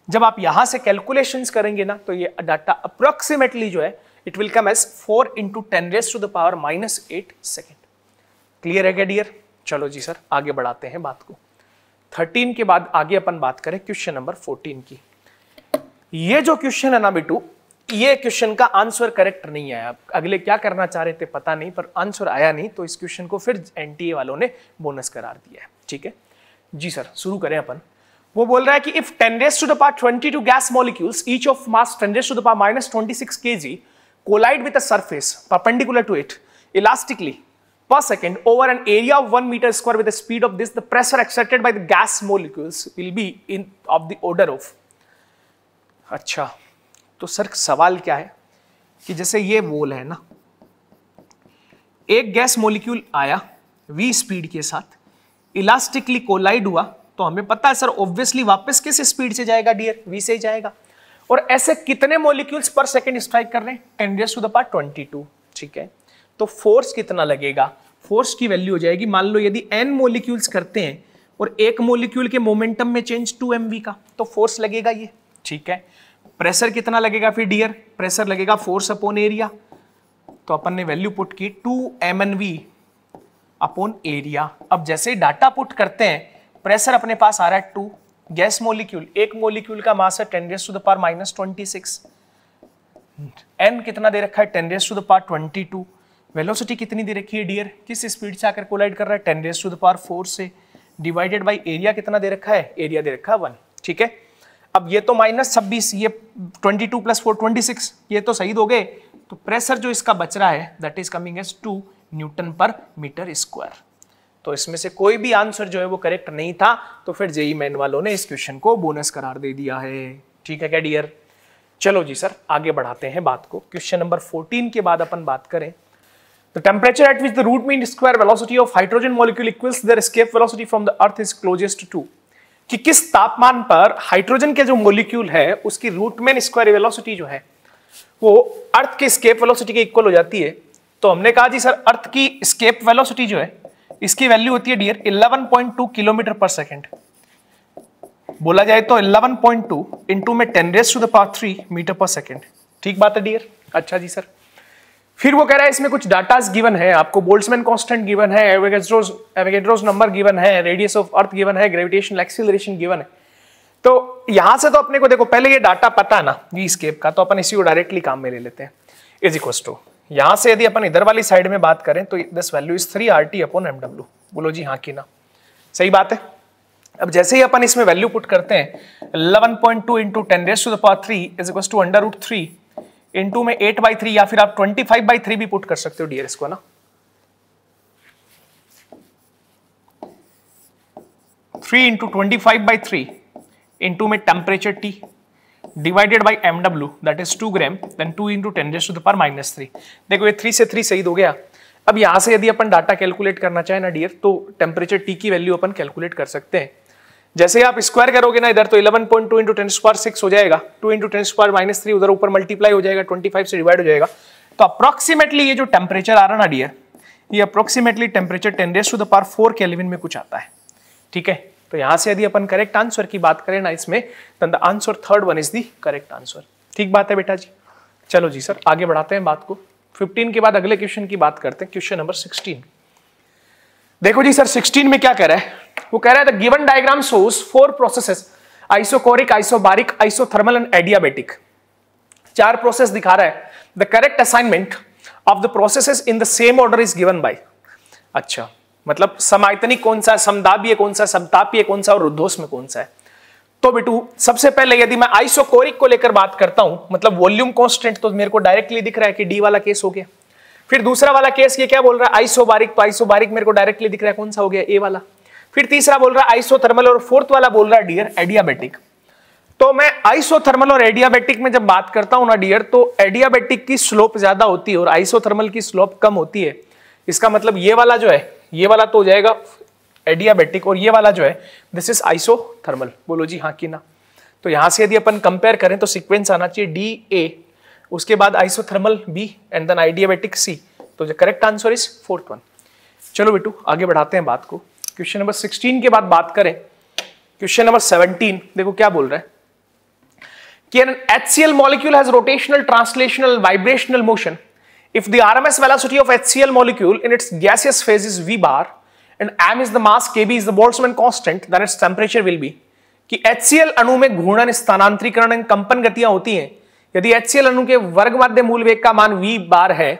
जब आप यहां से कैलकुलेशन करेंगे ना तो ये डाटा अप्रोक्सीमेटली जो है it will come as four into ten raise to the power minus eight second clear है क्या डियर चलो जी सर आगे बढ़ाते हैं बात को थर्टीन के बाद आगे अपन बात करें क्वेश्चन नंबर फोर्टीन की ये जो क्वेश्चन है ना बिटू ये क्वेश्चन का आंसर करेक्ट नहीं आया अगले क्या करना चाह रहे थे पता नहीं पर आंसर आया नहीं तो इस क्वेश्चन को फिर एन वालों ने बोनस करार दिया है ठीक है जी सर शुरू करें अपन वो बोल रहा है कि if ten raise to the twenty two gas molecules each of mass ten raise to the minus twenty six K G collide with a perpendicular to it elastically per second over an area of 1 meter square with the speed of this, the pressure exerted by the gas molecules will be in of the order of. अच्छा तो sir सवाल क्या है कि जैसे ये वोल है ना एक गैस मोलिक्यूल आया वी स्पीड के साथ इलास्टिकली कोलाइड हुआ तो हमें पता है सर ऑब्वियसली वापस किस स्पीड से जाएगा डियर वी से ही जाएगा और ऐसे कितने मोलिक्यूल्स पर सेकेंड स्ट्राइक कर रहे हैं ten raise to the power twenty ठीक है तो फोर्स कितना लगेगा फोर्स की वैल्यू हो जाएगी मान लो यदि एन मोलिक्यूल्स करते हैं और एक मोलिक्यूल के मोमेंटम में चेंज टू एम का तो फोर्स लगेगा ये ठीक है प्रेशर कितना लगेगा फिर डियर प्रेशर लगेगा फोर्स अपॉन एरिया तो अपन ने वैल्यू पुट की two M N V upon area अब जैसे डाटा पुट करते हैं प्रेशर अपने पास आ रहा है टू गैस मोलिक्यूल एक मोलिक्यूल का मास है ten raise to the power minus twenty six N कितना दे रखा है ten raise to the power twenty two velocity कितनी दे रखी है डियर किस स्पीड से आकर कोलाइड कर रहा है ten raise to the power four से डिवाइडेड बाई एरिया कितना दे रखा है एरिया दे रखा है वन ठीक है अब ये तो माइनस छब्बीस ये twenty two plus four twenty six ये तो शहीद हो गए तो प्रेशर जो इसका बच रहा है that is coming as two newton per metre square तो इसमें से कोई भी आंसर जो है वो करेक्ट नहीं था तो फिर जेई मैन e वालों ने इस क्वेश्चन को बोनस करार दे दिया है ठीक है क्या डियर चलो जी सर आगे बढ़ाते हैं बात को क्वेश्चन नंबर 14 के बाद अपन बात करें The temperature at which the root mean square velocity of hydrogen molecule equals their escape velocity from the earth is closest to कि किस तापमान पर हाइड्रोजन के जो मॉलिक्यूल है उसकी रूट मेन स्क्वायर वेलोसिटी जो है वो अर्थ के स्केप वेलोसिटी के इक्वल हो जाती है तो हमने कहा जी सर अर्थ की स्केप वेलोसिटी जो है इसकी वैल्यू होती है डियर 11.2 किलोमीटर पर सेकंड बोला जाए तो 11.2 इंटू में ten raise to the power three metre per second ठीक बात है डियर अच्छा जी सर फिर वो कह रहा है इसमें कुछ डाटाज गिवन है आपको बोल्समैन कांस्टेंट गिवन है एवेगेड्रोस नंबर गिवन है रेडियस ऑफ अर्थ गिवन है ग्रेविटेशन एक्सीलरेशन गिवन है तो यहां से तो अपने को देखो पहले ये डाटा पता ना वी स्केप का तो अपन इसी को डायरेक्टली काम में ले लेते हैं इज इक्व टू यहां से यदि अपन इधर वाली साइड में बात करें तो this value is three R T upon M W बोलो जी हाँ की ना सही बात है अब जैसे ही अपन इसमें वैल्यू पुट करते हैं 11.2 point two into ten raise to the power three is equal to under root three into में एट बाई थ्री या फिर आप ट्वेंटी फाइव बाई थ्री भी पुट कर सकते हो डीएरएस को ना three into twenty five by three into में temperature T divided by M W that is two gram then two into ten raise to the power minus three देखो ये थ्री से थ्री सही तो हो गया अब यहां से यदि अपन डाटा कैलकुलेट करना चाहे ना डियर तो टेम्परेचर टी की वैल्यू अपन कैलकुलेट कर सकते हैं जैसे आप स्क्वायर करोगे ना इधर तो 11.2 point two into ten square six हो जाएगा two into ten square minus three उधर ऊपर मल्टीप्लाई हो जाएगा 25 से डिवाइड हो जाएगा तो अप्रोक्सीमेटली ये जो टेम्परेचर आ रहा ना डियर ये approximately temperature ten raise to the power four kelvin में कुछ आता है ठीक है तो यहाँ से यदि अपन करेक्ट आंसर की बात करें ना इसमें the answer third one is the correct answer ठीक बात है बेटा जी चलो जी सर आगे बढ़ाते हैं बात को फिफ्टीन के बाद अगले क्वेश्चन की बात करते हैं क्वेश्चन नंबर सिक्सटीन देखो जी सर 16 में क्या कह रहा है वो कह रहा है the given diagram shows four processes isochoric isobaric isothermal and adiabatic चार प्रोसेस दिखा रहा है the correct assignment of the processes in the same order is given by अच्छा मतलब समायतनिक कौन सा है समदाबीय कौन सा समतापीय कौन सा और रुद्धोष में कौन सा है तो बिटू सबसे पहले यदि मैं आइसोकोरिक को लेकर बात करता हूं मतलब वॉल्यूम कॉन्स्टेंट तो मेरे को डायरेक्टली दिख रहा है कि डी वाला केस हो गया फिर दूसरा वाला केस ये क्या बोल रहा है आइसोबारिक तो आइसोबारिक मेरे को डायरेक्टली दिख रहा है कौन सा हो गया ए वाला फिर तीसरा बोल रहा है आइसोथर्मल और फोर्थ वाला बोल रहा है डियर एडियाबेटिक तो मैं आइसोथर्मल और एडियाबेटिक में जब बात करता हूं ना डियर तो एडियाबेटिक की स्लोप ज्यादा होती है और आइसोथर्मल की स्लोप कम होती है इसका मतलब ये वाला जो है ये वाला तो हो जाएगा एडियाबेटिक और ये वाला जो है दिस इज आइसोथर्मल बोलो जी हाँ की ना तो यहां से यदि अपन कंपेयर करें तो सिक्वेंस आना चाहिए डी ए उसके बाद isothermal B and then adiabatic C तो जो correct answer is fourth one चलो बेटू आगे बढ़ाते हैं बात को क्वेश्चन नंबर 16 के बाद बात करें क्वेश्चन नंबर 17 देखो क्या बोल रहा है कि an HCl molecule has rotational translational vibrational motion if the RMS velocity of HCl molecule in its gaseous phase is V bar and M is the mass KB is the Boltzmann constant that its temperature will be कि एचसीएल अणु में घूर्णन स्थानांतरीकरण and कंपन गतियां होती हैं यदि HCl अणु के वर्ग माध्य मूल वेग का मान वी बार है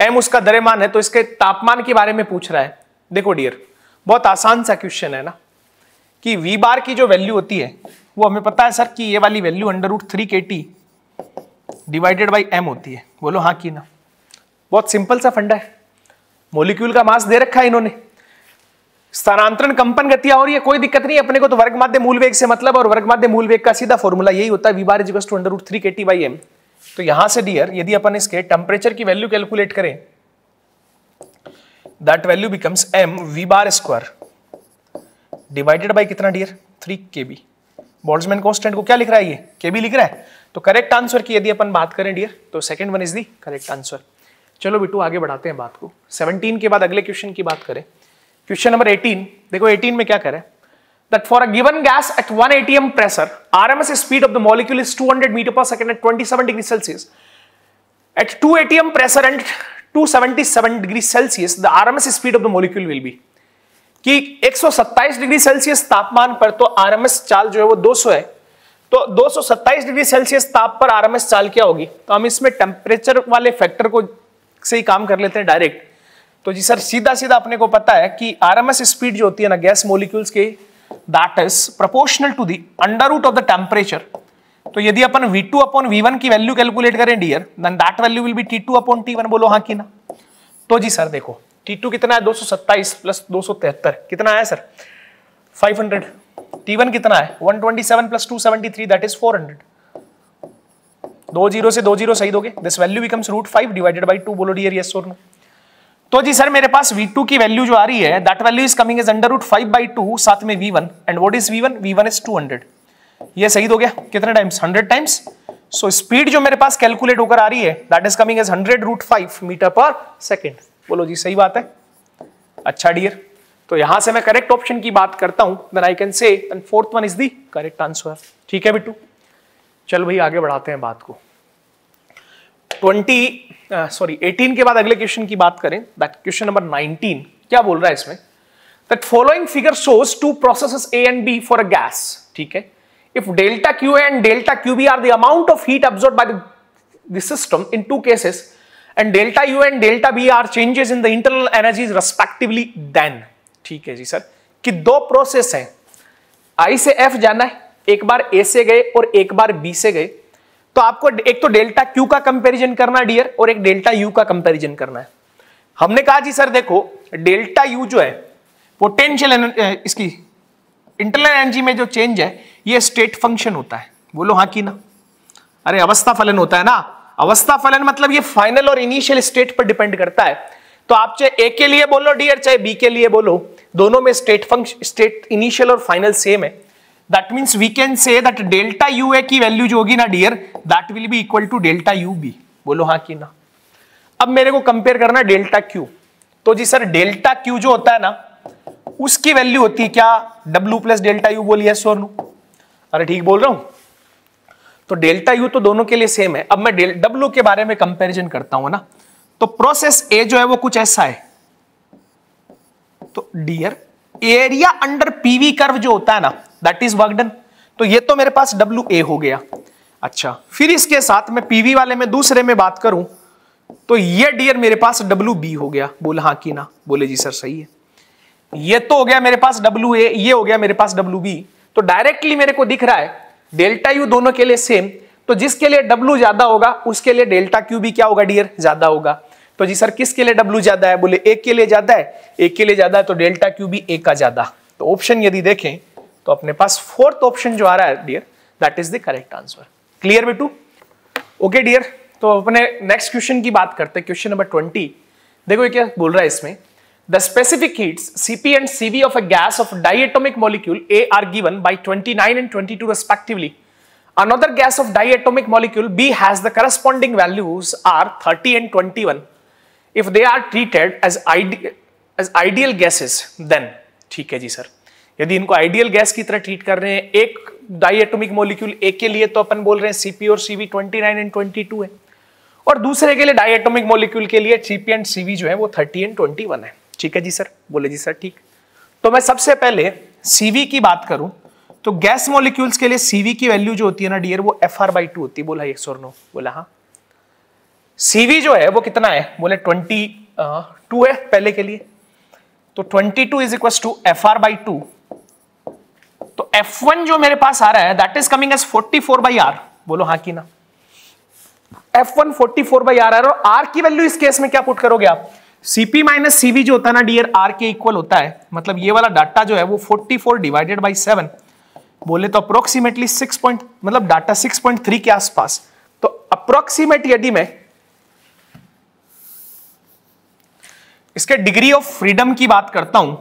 एम उसका दरेमान है तो इसके तापमान के बारे में पूछ रहा है देखो डियर बहुत आसान सा क्वेश्चन है ना कि वी बार की जो वैल्यू होती है वो हमें पता है सर कि ये वाली value under root three K T divided by M होती है बोलो हाँ की ना बहुत सिंपल सा फंडा है मोलिक्यूल का मास दे रखा है इन्होंने स्थानांतरण कंपन गतियां हो रही है कोई दिक्कत नहीं अपने को तो वर्ग माध्य मूल वेग से मतलब और वर्ग माध्य मूल वेग का सीधा फॉर्मूला यही होता है V bar equals to under root three K T by M तो यहां से डियर यदि अपन इसके टेम्परेचर की वैल्यू कैलकुलेट करें that value becomes M V bar square divided by कितना dear three K B Boltzmann constant को क्या लिख रहा है ये के बी लिख रहा है तो करेक्ट आंसर की यदि अपन बात करें डियर तो second one is the correct answer चलो बिटू आगे बढ़ाते हैं बात को 17 के बाद अगले क्वेश्चन की बात करें क्वेश्चन नंबर 18 देखो 18 में क्या करे that for a given gas at 1 atm pressure RMS speed of the molecule is 200 metre per second at 27 degree Celsius at 2 atm pressure and 277 degree Celsius the RMS speed of the molecule will be कि 127 degree Celsius तापमान पर तो RMS चाल जो है वो 200 है तो 227 डिग्री सेल्सियस ताप पर आरएमएस चाल क्या होगी तो हम इसमें टेंपरेचर वाले फैक्टर को से ही काम कर लेते हैं डायरेक्ट तो जी सर सीधा सीधा अपने को पता है कि आरएमएस स्पीड जो होती है ना गैस मोलिक्यूल्स के that is proportional to the under root of the temperature तो यदि अपन V2 टू अपॉन वी की वैल्यू कैलकुलेट करें dear then that value will be T2 two upon T बोलो हाँ की ना तो जी सर देखो T2 कितना है 227 प्लस 273 कितना है सर 500 T1 कितना है 127 प्लस 273 दैट इज 400 दो जीरो से दो जीरो सही दोगे this value becomes root five divided by two बोलो डियर यस और नो तो जी सर मेरे पास V2 की वैल्यू जो आ रही है that value is coming is under root five by two साथ में V1 and what is V1 V1 is two hundred यह सही हो तो गया कितने times hundred times so speed जो मेरे पास कैलकुलेट होकर आ रही है that is coming is hundred root five metre per second बोलो जी सही बात है अच्छा डियर तो यहां से मैं करेक्ट ऑप्शन की बात करता हूं then I can say fourth one is the correct answer ठीक है बिट्टू चल भाई आगे बढ़ाते हैं बात को ट्वेंटी सॉरी एटीन के बाद अगले क्वेश्चन की बात करें दैट क्वेश्चन नंबर नाइनटीन क्या बोल रहा है इसमें that following figure shows two processes A and B for a gas ठीक है if delta Q and delta Q B are the amount of heat absorb by the system in two cases and delta U and delta B are changes in the internal energies respectively then ठीक है जी sir कि दो process हैं आई से F जाना है एक बार ए से गए और एक बार बी से गए तो आपको एक तो डेल्टा क्यू का कंपेरिजन करना डियर और एक डेल्टा यू का कंपेरिजन करना है हमने कहा जी सर देखो डेल्टा यू जो है पोटेंशियल इसकी इंटरनल एनर्जी में जो चेंज है ये स्टेट फंक्शन होता है बोलो हाँ की ना अरे अवस्था फलन होता है ना अवस्था फलन मतलब ये फाइनल और इनिशियल स्टेट पर डिपेंड करता है तो आप चाहे ए के लिए बोलो डी चाहे बी के लिए बोलो दोनों में स्टेट फंक्शन स्टेट इनिशियल और फाइनल सेम है that means we can say that delta U A की वैल्यू जो होगी ना dear that will be equal to delta U B बोलो हाँ कि ना अब मेरे को कंपेयर करना डेल्टा क्यू तो जी सर डेल्टा क्यू जो होता है ना उसकी वैल्यू होती है क्या डब्ल्यू प्लस डेल्टा यू बोलिए सोनू अरे ठीक बोल रहा हूं तो डेल्टा यू तो दोनों के लिए सेम है अब मैं डब्ल्यू के बारे में कंपेरिजन करता हूं ना तो प्रोसेस ए जो है वो कुछ ऐसा है तो dear area under PV curve जो होता है ना दैट इज वर्क डन तो ये तो मेरे पास डब्ल्यू ए हो गया अच्छा फिर इसके साथ में पीवी वाले में दूसरे में बात करूं तो ये डियर मेरे पास डब्ल्यू बी हो गया बोला हाँ की ना बोले जी सर सही है ये तो हो गया मेरे पास डब्ल्यू ए ये हो गया मेरे पास डब्ल्यू बी तो डायरेक्टली मेरे को दिख रहा है डेल्टा यू दोनों के लिए सेम तो जिसके लिए डब्ल्यू ज्यादा होगा उसके लिए डेल्टा क्यू भी क्या होगा डियर ज्यादा होगा तो जी सर किसके लिए डब्ल्यू ज्यादा है बोले एक के लिए ज्यादा है एक के लिए ज्यादा है तो डेल्टा क्यू भी एक का ज्यादा तो ऑप्शन यदि देखें तो अपने पास फोर्थ ऑप्शन जो आ रहा है dear that is the correct answer clear बेटू ओके डियर तो अपने नेक्स्ट क्वेश्चन की बात करते हैं क्वेश्चन नंबर ट्वेंटी देखो ये क्या बोल रहा है इसमें the specific heats CP and CV of a gas of diatomic molecule A are given by twenty nine and twenty two respectively another gas of diatomic molecule B has the corresponding values are thirty and twenty one if they are treated as ideal gases then ठीक है जी sir यदि इनको ideal gas की तरह treat कर रहे हैं एक डाइएटोमिक मोलिक्यूल ए के लिए तो अपन बोल रहे हैं सीपी और सीवी नाइन एंड टू है और दूसरे के लिए डाइएटोमिक मोलिक्यूल के लिए सीपी एंड सीवी जो है वो थर्टी एंड वन है ठीक है जी सर बोले जी सर ठीक तो मैं सबसे पहले सीवी की बात करूं तो गैस मोलिक्यूल्स के लिए सीवी की वैल्यू जो होती है ना डियर वो एफ आर बाई टू होती है बोला एक बोला हाँ सीवी जो है वो कितना है बोले ट्वेंटी टू है पहले के लिए तो twenty two is equal to F R by two तो F1 जो मेरे पास आ रहा है that is coming as 44 four by R बोलो हाँ की ना F1 44 four by R R और आर की वैल्यू इस केस में क्या पुट करोगे आप सीपी माइनस सीवी जो होता है ना डीएर आर के इक्वल होता है मतलब ये वाला डाटा जो है वो 44 डिवाइडेड बाई सेवन बोले तो अप्रोक्सीमेटली सिक्स पॉइंट मतलब डाटा सिक्स पॉइंट थ्री के आसपास तो अप्रोक्सीमेट यदि मैं इसके डिग्री ऑफ फ्रीडम की बात करता हूं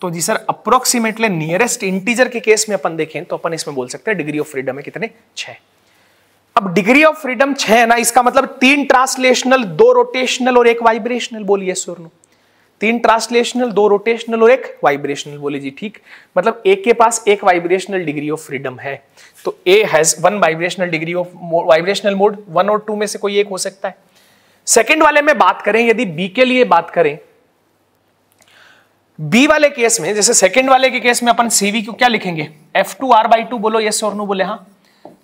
तो जी सर अप्रोक्सीमेटली नियरेस्ट इंटीजर के केस में अपन देखें तो अपन इसमें बोल सकते हैं डिग्री ऑफ फ्रीडम है कितने छह अब डिग्री ऑफ फ्रीडम छह है ना इसका मतलब तीन ट्रांसलेशनल दो रोटेशनल और एक वाइब्रेशनल बोलिए सोर्नो तीन ट्रांसलेशनल दो रोटेशनल और एक वाइब्रेशनल बोले जी ठीक मतलब ए के पास एक वाइब्रेशनल डिग्री ऑफ फ्रीडम है तो A has one vibrational degree of vibrational mode one और टू में से कोई एक हो सकता है सेकंड वाले में बात करें यदि बी के लिए बात करें बी वाले केस में जैसे सेकंड वाले के केस में अपन सीवी को क्या लिखेंगे F two R by two बोलो यस और नो बोले हाँ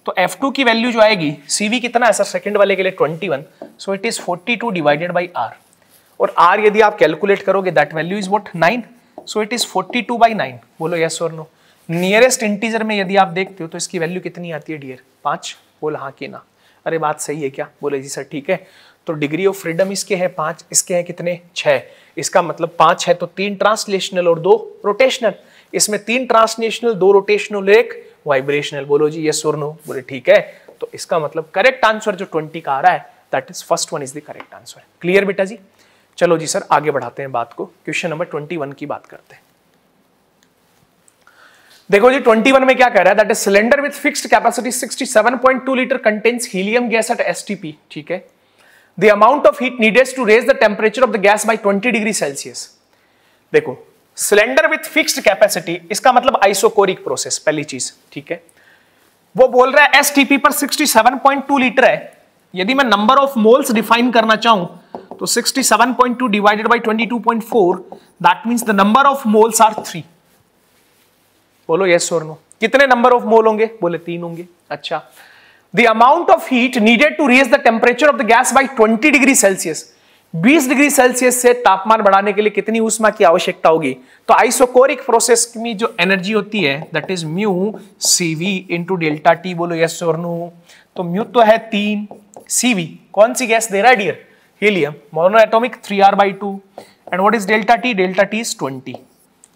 तो एफ टू की वैल्यू जो आएगी सीवी कितना है सर सेकंड वाले के लिए twenty one so it is forty two divided by R और आर यदि आप कैलकुलेट करोगे that value is what nine so it is forty two by nine बोलो यस और नो नियरेस्ट इंटीजर में यदि आप देखते हो तो इसकी वैल्यू कितनी आती है डियर पांच बोल हाँ कि ना अरे बात सही है क्या बोले जी सर ठीक है तो डिग्री ऑफ फ्रीडम इसके हैं पांच इसके हैं कितने छह इसका मतलब पांच है तो तीन ट्रांसलेशनल और दो रोटेशनल इसमें तीन ट्रांसलेशनल दो रोटेशनल एक वाइब्रेशनल बोलो जी ये और नो बोले ठीक है तो इसका मतलब करेक्ट आंसर जो ट्वेंटी का आ रहा है that is first one is the correct answer clear बेटा जी चलो जी सर आगे बढ़ाते हैं बात को क्वेश्चन नंबर ट्वेंटी वन की बात करते हैं देखो जी 21 में क्या कह रहा है cylinder with fixed capacity 67.2 litre contains helium gas at STP ठीक है the amount of heat needed to raise the temperature of the gas by 20 degree Celsius देखो सिलेंडर विथ फिक्स्ड कैपेसिटी इसका मतलब आइसोकोरिक प्रोसेस पहली चीज ठीक है वो बोल रहा है एसटीपी पर 67.2 लीटर है यदि मैं नंबर ऑफ मोल्स डिफाइन करना चाहूं तो 67.2 divided by 22.4 that means the number of moles are three बोलो यस और नो कितने नंबर ऑफ मोल होंगे बोले तीन होंगे अच्छा the amount of heat needed to raise the temperature of the gas by 20 degree Celsius 20 degree Celsius से तापमान बढ़ाने के लिए कितनी ऊष्मा की आवश्यकता होगी तो आइसोकोरिक प्रोसेस में जो एनर्जी होती है that is mu CV V delta T बोलो यस और नो तो म्यू तो है तीन सीवी कौन सी गैस दे रहा है dear helium monoatomic three R by two and what is delta T delta T is twenty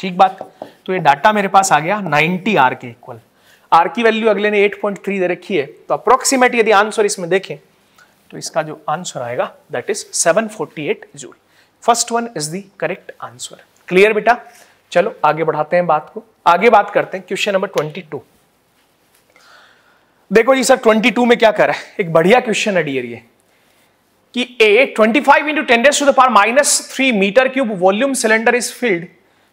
ठीक बात तो ये डाटा मेरे पास आ गया नाइनटी आर के इक्वल आर की वैल्यू अगले ने 8.3 दे रखी है तो अप्रोक्सीमेट यदि आंसर इसमें देखें तो इसका जो आंसर आएगा that is 748 forty joule first one is the correct answer clear बेटा चलो आगे बढ़ाते हैं बात को आगे बात करते हैं क्वेश्चन नंबर 22 देखो जी सर 22 में क्या कर रहा है एक बढ़िया क्वेश्चन है डियर ये कि a 25 five into tends to the minus three metre cube volume cylinder is filled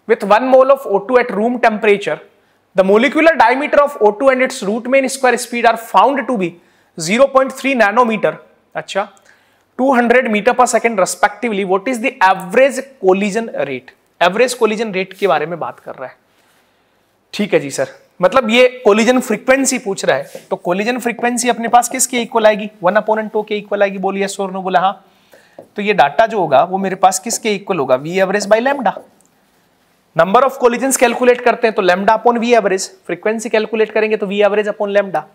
with one mole of O at room temperature The molecular diameter of O2 and its root mean square speed are found to be 0.3 nanometer. Acha. 200 meter per second respectively. What is the average collision rate? Average collision rate के बारे में बात कर रहा है ठीक है जी सर मतलब ये collision frequency पूछ रहा है तो collision frequency अपने पास किसके equal आएगी One upon two के equal आएगी बोलिए सोर नो बोला हाँ तो ये डाटा जो होगा वो मेरे पास किसके इक्वल होगा V average by lambda number of collision calculate करते हैं तो lambda upon V average frequency calculate करेंगे तो V average upon lambda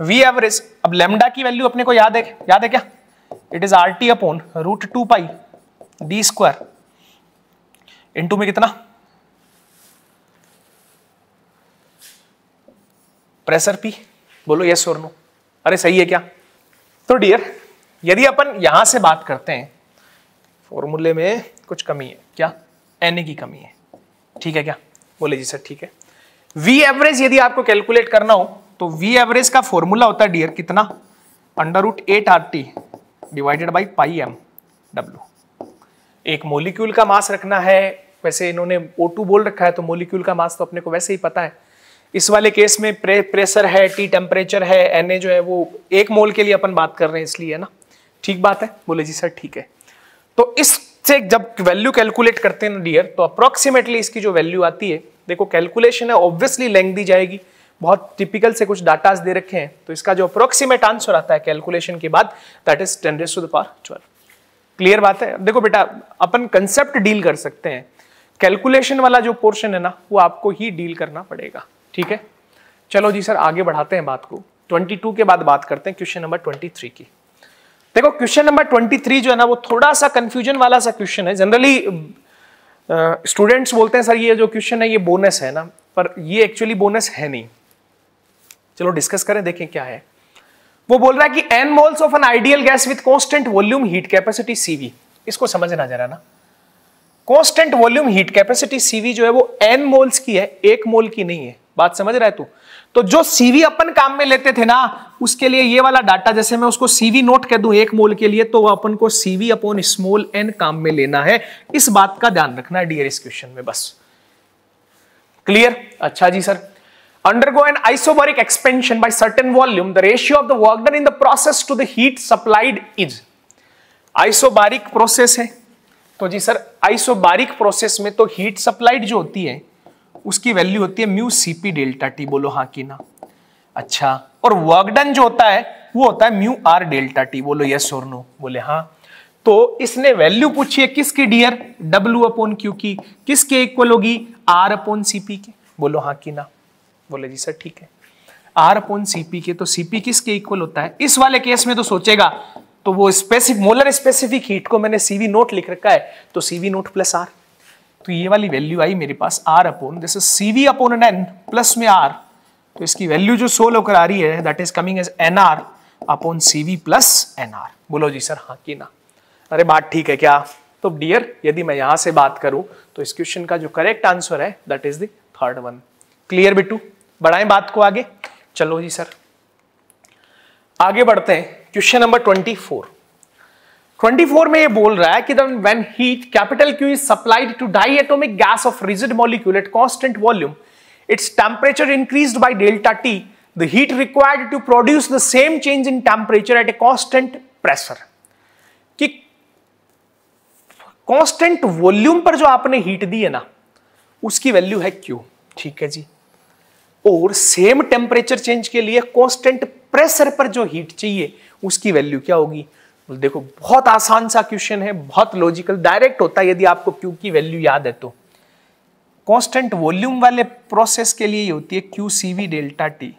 V average अब लेमडा की वैल्यू अपने को याद है याद है क्या it is R T upon root two pi D square into में कितना प्रेशर पी बोलो यस और नो अरे सही है क्या तो डियर यदि अपन यहां से बात करते हैं फॉर्मूले में कुछ कमी है क्या एन की कमी है ठीक है क्या बोले जी सर ठीक है वी एवरेज यदि आपको कैलकुलेट करना हो तो वी एवरेज का फॉर्मूला होता है डियर कितना under root eight R T divided by pi M W एक मोलिक्यूल का मास रखना है वैसे इन्होंने O2 बोल रखा है तो मोलिक्यूल का मास तो अपने को वैसे ही पता है इस वाले केस में प्रे, प्रेशर है टी टेम्परेचर है एन जो है वो एक मोल के लिए अपन बात कर रहे हैं इसलिए है ना ठीक बात है बोले जी सर ठीक है तो इस से जब वैल्यू कैलकुलेट करते हैं ना डियर तो अप्रोक्सीमेटली इसकी जो वैल्यू आती है देखो कैलकुलेशन है ऑब्वियसली लेंथ दी जाएगी बहुत टिपिकल से कुछ डाटाज दे रखे हैं तो इसका जो अप्रोक्सीमेट आंसर आता है कैलकुलेशन के बाद that is ten raise to the twelve clear बात है देखो बेटा अपन कंसेप्ट डील कर सकते हैं कैलकुलेशन वाला जो पोर्शन है ना वो आपको ही डील करना पड़ेगा ठीक है चलो जी सर आगे बढ़ाते हैं बात को 22 के बाद बात करते हैं क्वेश्चन नंबर 23 की देखो क्वेश्चन नंबर ट्वेंटी थ्री जो है ना वो थोड़ा सा कंफ्यूजन वाला सा क्वेश्चन है जनरली स्टूडेंट्स uh, बोलते हैं सर ये जो क्वेश्चन है ये बोनस है ना पर ये एक्चुअली बोनस है नहीं चलो डिस्कस करें देखें क्या है वो बोल रहा है कि n moles of an ideal gas with constant volume heat capacity CV इसको समझना जरा ना constant volume heat capacity CV जो है वो एन मोल्स की है एक मोल की नहीं है बात समझ रहा है तू तो जो सीवी अपन काम में लेते थे ना उसके लिए ये वाला डाटा जैसे मैं उसको सीवी नोट कह दूं एक मोल के लिए तो अपन को सीवी अपॉन स्मॉल एन काम में लेना है इस बात का ध्यान रखना है डियर इस क्वेश्चन में बस क्लियर अच्छा जी sir undergo an isobaric expansion by certain volume, the ratio of the work done in the process to the heat supplied is isobaric process है तो जी सर isobaric process में तो heat supplied जो होती है उसकी वैल्यू होती है म्यू सीपी डेल्टा टी बोलो हाँ की ना अच्छा और वर्क डन जो होता है वो होता है म्यू आर डेल्टा टी बोलो यस और नो बोले हाँ तो इसने वैल्यू पूछी है किसकी डियर डब्ल्यू अपोन क्यू की किसके इक्वल होगी आर अपोन सीपी के बोलो हाँ की ना बोले जी सर ठीक है आर अपोन सीपी के तो सीपी किसके इक्वल होता है इस वाले केस में तो सोचेगा तो वो स्पेसिफिक मोलर स्पेसिफिक हीट को मैंने सीवी नोट लिख रखा है तो सीवी नोट प्लस आर तो ये वाली वैल्यू आई मेरे पास R upon this is C V upon n plus में आर तो इसकी वैल्यू जो सोल होकर आ रही है that is coming as N R upon C V plus n R बोलो जी सर हाँ की ना अरे बात ठीक है क्या तो डियर यदि मैं यहां से बात करूं तो इस क्वेश्चन का जो करेक्ट आंसर है that is the third one clear बिटू बढ़ाएं बात को आगे चलो जी सर आगे बढ़ते हैं क्वेश्चन नंबर ट्वेंटी फोर 24 में ये बोल रहा है कि then when heat capital Q is supplied to diatomic gas of rigid molecule at constant volume its temperature increased by delta T the heat required to produce the same change in temperature at a constant pressure कि constant volume पर जो आपने heat दी है ना उसकी value है Q ठीक है जी और सेम टेम्परेचर चेंज के लिए कांस्टेंट प्रेशर पर जो हीट चाहिए उसकी वैल्यू क्या होगी बोल देखो बहुत आसान सा क्वेश्चन है बहुत लॉजिकल डायरेक्ट होता है यदि आपको क्यू की वैल्यू याद है तो कांस्टेंट वॉल्यूम वाले प्रोसेस के लिए ये होती है Q C V delta T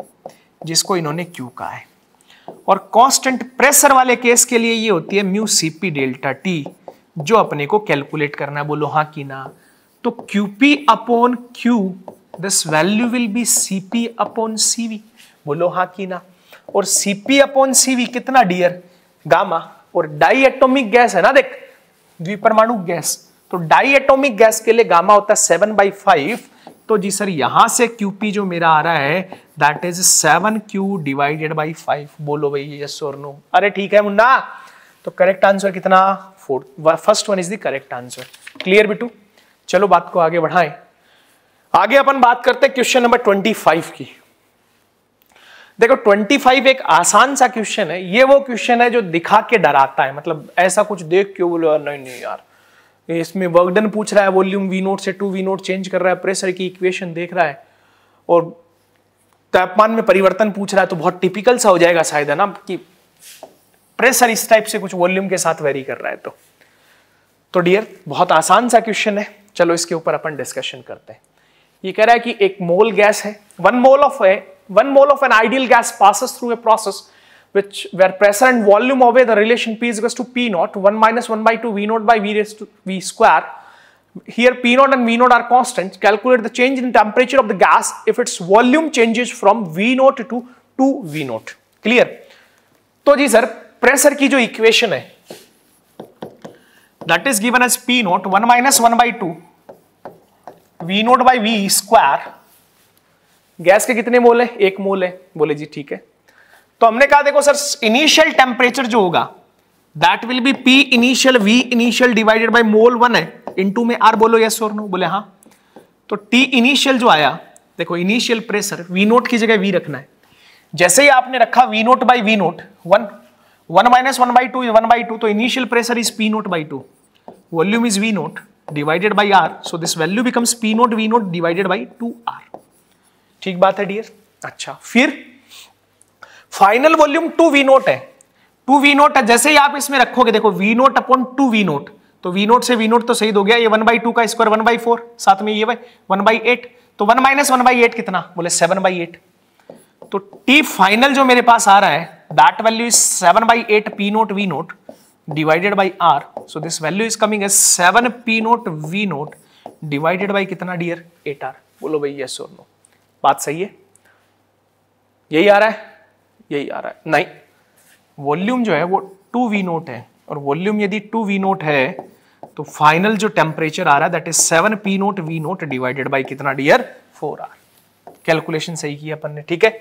जिसको इन्होंने क्यू कहा है और कांस्टेंट प्रेशर वाले केस के लिए ये होती है mu C P delta T जो अपने को कैलकुलेट करना है बोलो हाँ कि ना तो Q P upon Q this value will be C P upon C V बोलो हाँ कि ना और C P upon C V कितना डियर गामा और डाई एटोमिक गैस है ना देख द्विपरमाणु गैस तो डाई एटोमिक गैस के लिए गामा होता है सेवन बाई फाइव तो जी सर यहां से क्यूपी जो मेरा आ रहा है that is seven Q divided by five बोलो भाई यस और नो अरे ठीक है मुन्ना तो करेक्ट आंसर कितना fourth first one is the correct answer clear बिटू चलो बात को आगे बढ़ाएं आगे अपन बात करते हैं क्वेश्चन नंबर ट्वेंटी फाइव की देखो 25 एक आसान सा क्वेश्चन है ये वो क्वेश्चन है जो दिखा के डराता है मतलब ऐसा कुछ देख क्यों बोलो यार नहीं नहीं यार इसमें वर्कडन पूछ रहा है वॉल्यूम वी नोट से टू वी नोट चेंज कर रहा है प्रेशर की इक्वेशन देख रहा है और तापमान में परिवर्तन पूछ रहा है तो बहुत टिपिकल सा हो जाएगा शायद है ना कि प्रेशर इस टाइप से कुछ वॉल्यूम के साथ वेरी कर रहा है तो तो डियर बहुत आसान सा क्वेश्चन है चलो इसके ऊपर अपन डिस्कशन करते हैं ये कह रहा है कि एक मोल गैस है one mole of one mole of an ideal gas passes through a process which where pressure and volume obey the relation P is equals to P naught 1 minus 1 by 2 V naught by V raised to V square. Here P naught and V naught are constants. Calculate the change in temperature of the gas if its volume changes from V naught to 2 V naught. Clear. So, ji sir, pressure की जो equation है that is given as P naught 1 minus 1 by 2 V naught by V square gas के कितने मोल है एक मोल है बोले जी ठीक है तो हमने कहा देखो सर इनिशियल टेम्परेचर जो होगा that will be P initial V initial divided by mole one है इन टू में आर बोलो यस और नो बोले हाँ तो टी इनिशियल जो आया देखो इनिशियल प्रेशर वी नोट की जगह वी रखना है जैसे ही आपने रखा V naught by V naught one one minus one by two one by two तो initial pressure is P naught by two volume is V naught divided by R so this value becomes P naught V naught divided by two R ठीक बात है dear अच्छा फिर final volume two V naught है two V naught है जैसे ही आप इसमें रखोगे देखो V naught upon two V naught तो वी नोट से वी नोट तो सही हो गया ये वन बाई टू का स्क्वायर वन बाई फोर साथ में ये भाई वन बाई एट तो one minus one by eight कितना बोले सेवन बाई एट तो टी फाइनल जो मेरे पास आ रहा है that value is seven by eight P naught V naught divided by R so this value is coming seven P naught V naught divided by कितना डियर एट आर बोलो भाई यस और नो बात सही है यही आ रहा है यही आ रहा है नहीं वॉल्यूम जो है वो टू वी नोट है और वॉल्यूम यदि टू वी नोट है तो फाइनल जो टेम्परेचर आ रहा है that is seven P naught V naught divided by कितना डियर फोर आर कैलकुलेशन सही की अपन ने ठीक है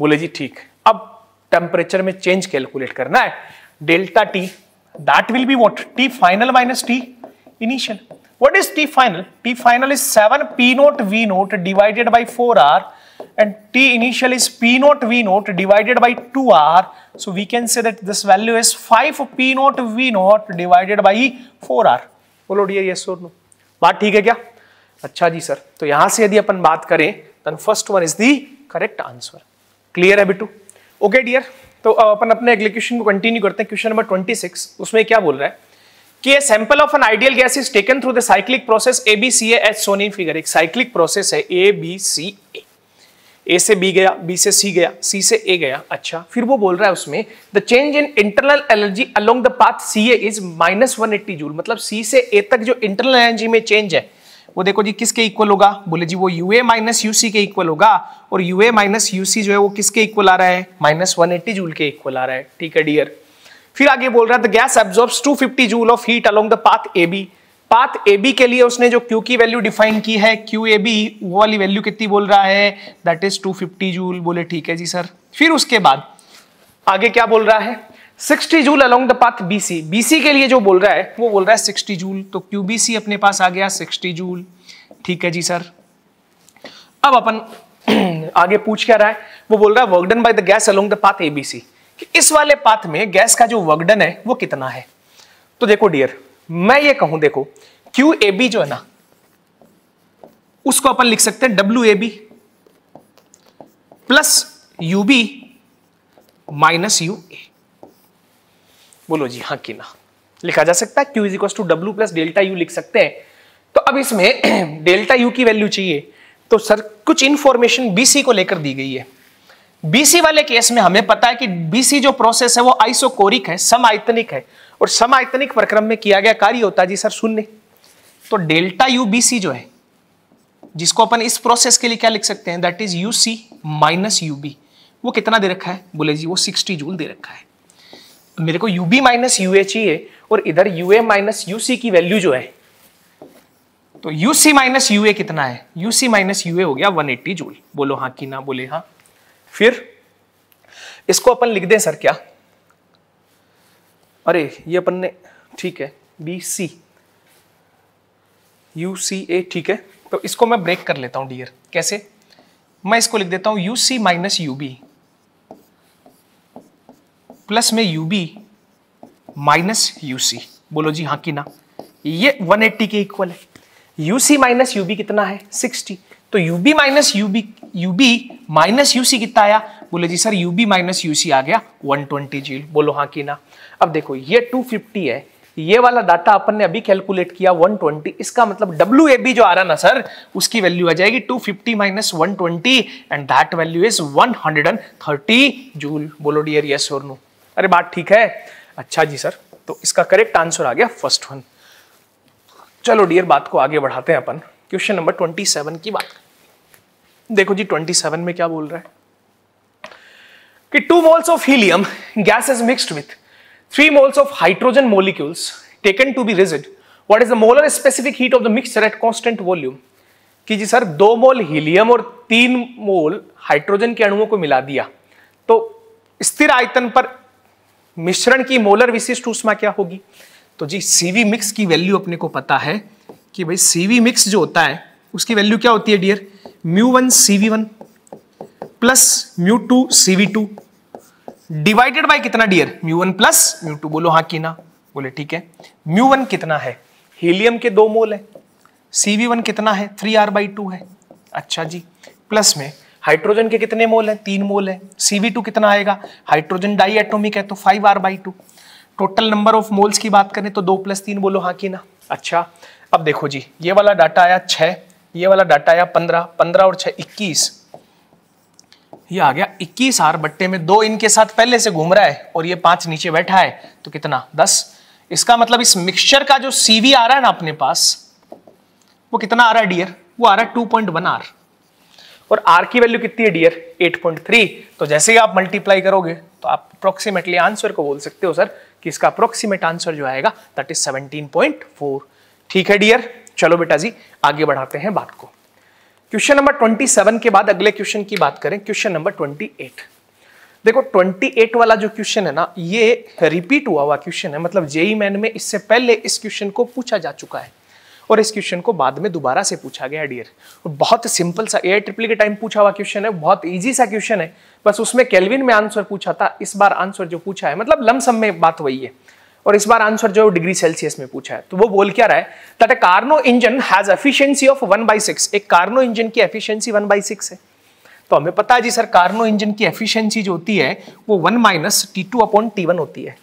बोले जी ठीक अब टेम्परेचर में चेंज कैलकुलेट करना है delta T that will be what T final minus T initial What is T final? T final is 7 P naught V naught divided by 4R and T initial is P naught V naught divided by 2R. So we can say that this value is 5 P naught V naught divided by 4R. बोलो dear yes और no बात ठीक है क्या अच्छा जी sir तो यहां से यदि अपन बात करें then first one is the correct answer clear है बिटू ओके डियर तो अपन अपने एग्जीक्यूशन को कंटिन्यू करते हैं क्वेश्चन नंबर 26 उसमें क्या बोल रहा है कि a a sample of an ideal gas is taken through the cyclic process ABCA as shown in figure एक साइक्लिक प्रोसेस है ए बी सी ए ए से बी गया बी से सी गया सी से ए गया अच्छा फिर वो बोल रहा है उसमें the change in internal energy along the path C A is minus one eighty joule मतलब सी से ए तक जो इंटरनल एनर्जी में चेंज है वो देखो जी किसके इक्वल होगा बोले जी वो U A minus U C के इक्वल होगा और U A minus U C जो है वो किसके इक्वल आ रहा है माइनस वन एट्टी जूल के इक्वल आ रहा है ठीक है डियर फिर आगे बोल रहा है gas absorb two fifty joule of heat along the path A B path A B के लिए उसने जो क्यू की वैल्यू डिफाइन की है क्यू ए बी वो वाली वैल्यू कितनी बोल रहा है दैट इज फिफ्टी जूल बोले ठीक है जी सर फिर उसके बाद आगे क्या बोल रहा है 60 joule along the path BC BC के लिए जो बोल रहा है वो बोल रहा है 60 जूल तो क्यूबीसी अपने पास आ गया 60 जूल ठीक है जी सर अब अपन *clears throat* आगे पूछ क्या रहा है वो बोल रहा है work done by the gas along the path ABC कि इस वाले पाथ में गैस का जो वर्कडन है वो कितना है तो देखो डियर मैं ये कहूं देखो क्यू ए बी जो है ना उसको अपन लिख सकते हैं W A B plus U B minus U A बोलो जी हाँ कि ना लिखा जा सकता है Q is equal to W plus delta U लिख सकते हैं तो अब इसमें डेल्टा *clears throat* यू की वैल्यू चाहिए तो सर कुछ इंफॉर्मेशन बीसी को लेकर दी गई है बीसी वाले केस में हमें पता है कि बीसी जो प्रोसेस है वो आइसोकोरिक है समायतनिक है और समायतनिक प्रक्रम में किया गया कार्य होता है जी सर शून्य तो डेल्टा यू बी सी जो है जिसको अपन इस प्रोसेस के लिए क्या लिख सकते हैं that is U C minus U B वो कितना दे रखा है बोले जी वो सिक्सटी जूल दे रखा है तो मेरे को U B minus U A चाहिए और इधर U A minus U C की वैल्यू जो है तो U C minus U A कितना है U C minus U A हो गया वन एट्टी जूल बोलो हाँ कि ना बोले हाँ फिर इसको अपन लिख दें सर क्या अरे ये अपन ने ठीक है बी सी यू सी ए ठीक है तो इसको मैं ब्रेक कर लेता हूं डियर कैसे मैं इसको लिख देता हूं U C minus U B plus में U B minus U C बोलो जी हाँ कि ना ये 180 के इक्वल है U C minus U B कितना है 60 तो U B minus U B U B minus U C कितना आया बोले जी सर यूबी माइनस यूसी आ गया 120 ट्वेंटी जी बोलो हाँ कि ना अब देखो ये 250 है ये वाला डाटा अपन ने अभी कैलकुलेट किया 120 इसका मतलब डब्ल्यू जो आ रहा ना सर उसकी वैल्यू आ जाएगी 250 fifty minus one and that value is 130 joule बोलो डियर यस और नो अरे बात ठीक है अच्छा जी सर तो इसका करेक्ट आंसर आ गया फर्स्ट वन चलो डियर बात को आगे बढ़ाते हैं अपन क्वेश्चन नंबर 27 की बात करें देखो जी 27 में क्या बोल रहा है कि two moles of helium gas is mixed with three moles of hydrogen molecules taken to be rigid what is the molar specific heat of the mixture at constant volume कि जी सर दो मोल हीलियम और तीन मोल hydrogen के अणुओं को मिला दिया तो स्थिर आयतन पर मिश्रण की मोलर विशिष्ट ऊष्मा क्या होगी तो जी सीवी मिक्स की वैल्यू अपने को पता है कि भाई सीवी मिक्स जो होता है उसकी वैल्यू क्या होती है dear mu one C V one plus mu two C V two divided by कितना dear mu one plus mu two बोलो हाँ की ना बोले ठीक है म्यू वन कितना है हीलियम के दो मोल है सी वी वन कितना है थ्री आर बाई टू है अच्छा जी प्लस में हाइड्रोजन के कितने मोल है तीन मोल है सी टू कितना आएगा हाइड्रोजन डाई एटोमिक है तो five R by two total number of moles की बात करें तो दो प्लस तीन बोलो हाँ की ना अच्छा अब देखो जी ये वाला डाटा आया छः ये वाला डाटा आया पंद्रह पंद्रह और छह इक्कीस ये आ गया इक्कीस आर बट्टे में दो इनके साथ पहले से घूम रहा है और ये पांच नीचे बैठा है तो कितना दस इसका मतलब इस मिक्सचर का जो सीवी आ रहा है ना अपने पास वो कितना आ रहा है डियर वो आ रहा है टू पॉइंट वन आर और आर की वैल्यू कितनी है डियर एट पॉइंट थ्री तो जैसे ही आप मल्टीप्लाई करोगे तो आप अप्रोक्सीमेटली आंसर को बोल सकते हो सर कि इसका अप्रोक्सीमेट आंसर जो आएगा दैट इज 17.4 ठीक है डियर चलो बेटा जी आगे बढ़ाते हैं बात को क्वेश्चन नंबर 27 के बाद अगले क्वेश्चन की बात करें क्वेश्चन नंबर 28 देखो 28 वाला जो क्वेश्चन है ना ये रिपीट हुआ हुआ क्वेश्चन है मतलब जेई मैन e में इससे पहले इस क्वेश्चन को पूछा जा चुका है और इस क्वेश्चन को बाद में दोबारा से पूछा गया डियर बहुत सिंपल सा ए ट्रिपल e के टाइम पूछा हुआ क्वेश्चन है बहुत ईजी सा क्वेश्चन है बस उसमें कैलविन में आंसर पूछा था इस बार आंसर जो पूछा है मतलब लमसम में बात वही है और इस बार आंसर जो डिग्री सेल्सियस में पूछा है तो वो बोल क्या रहा है that a Carnot engine has efficiency of one by six एक कार्नो इंजन की एफिशिएंसी वन बाई सिक्स है तो हमें पता है जी सर कार्नो इंजन की एफिशिएंसी जो होती है वो one minus T two upon T one होती है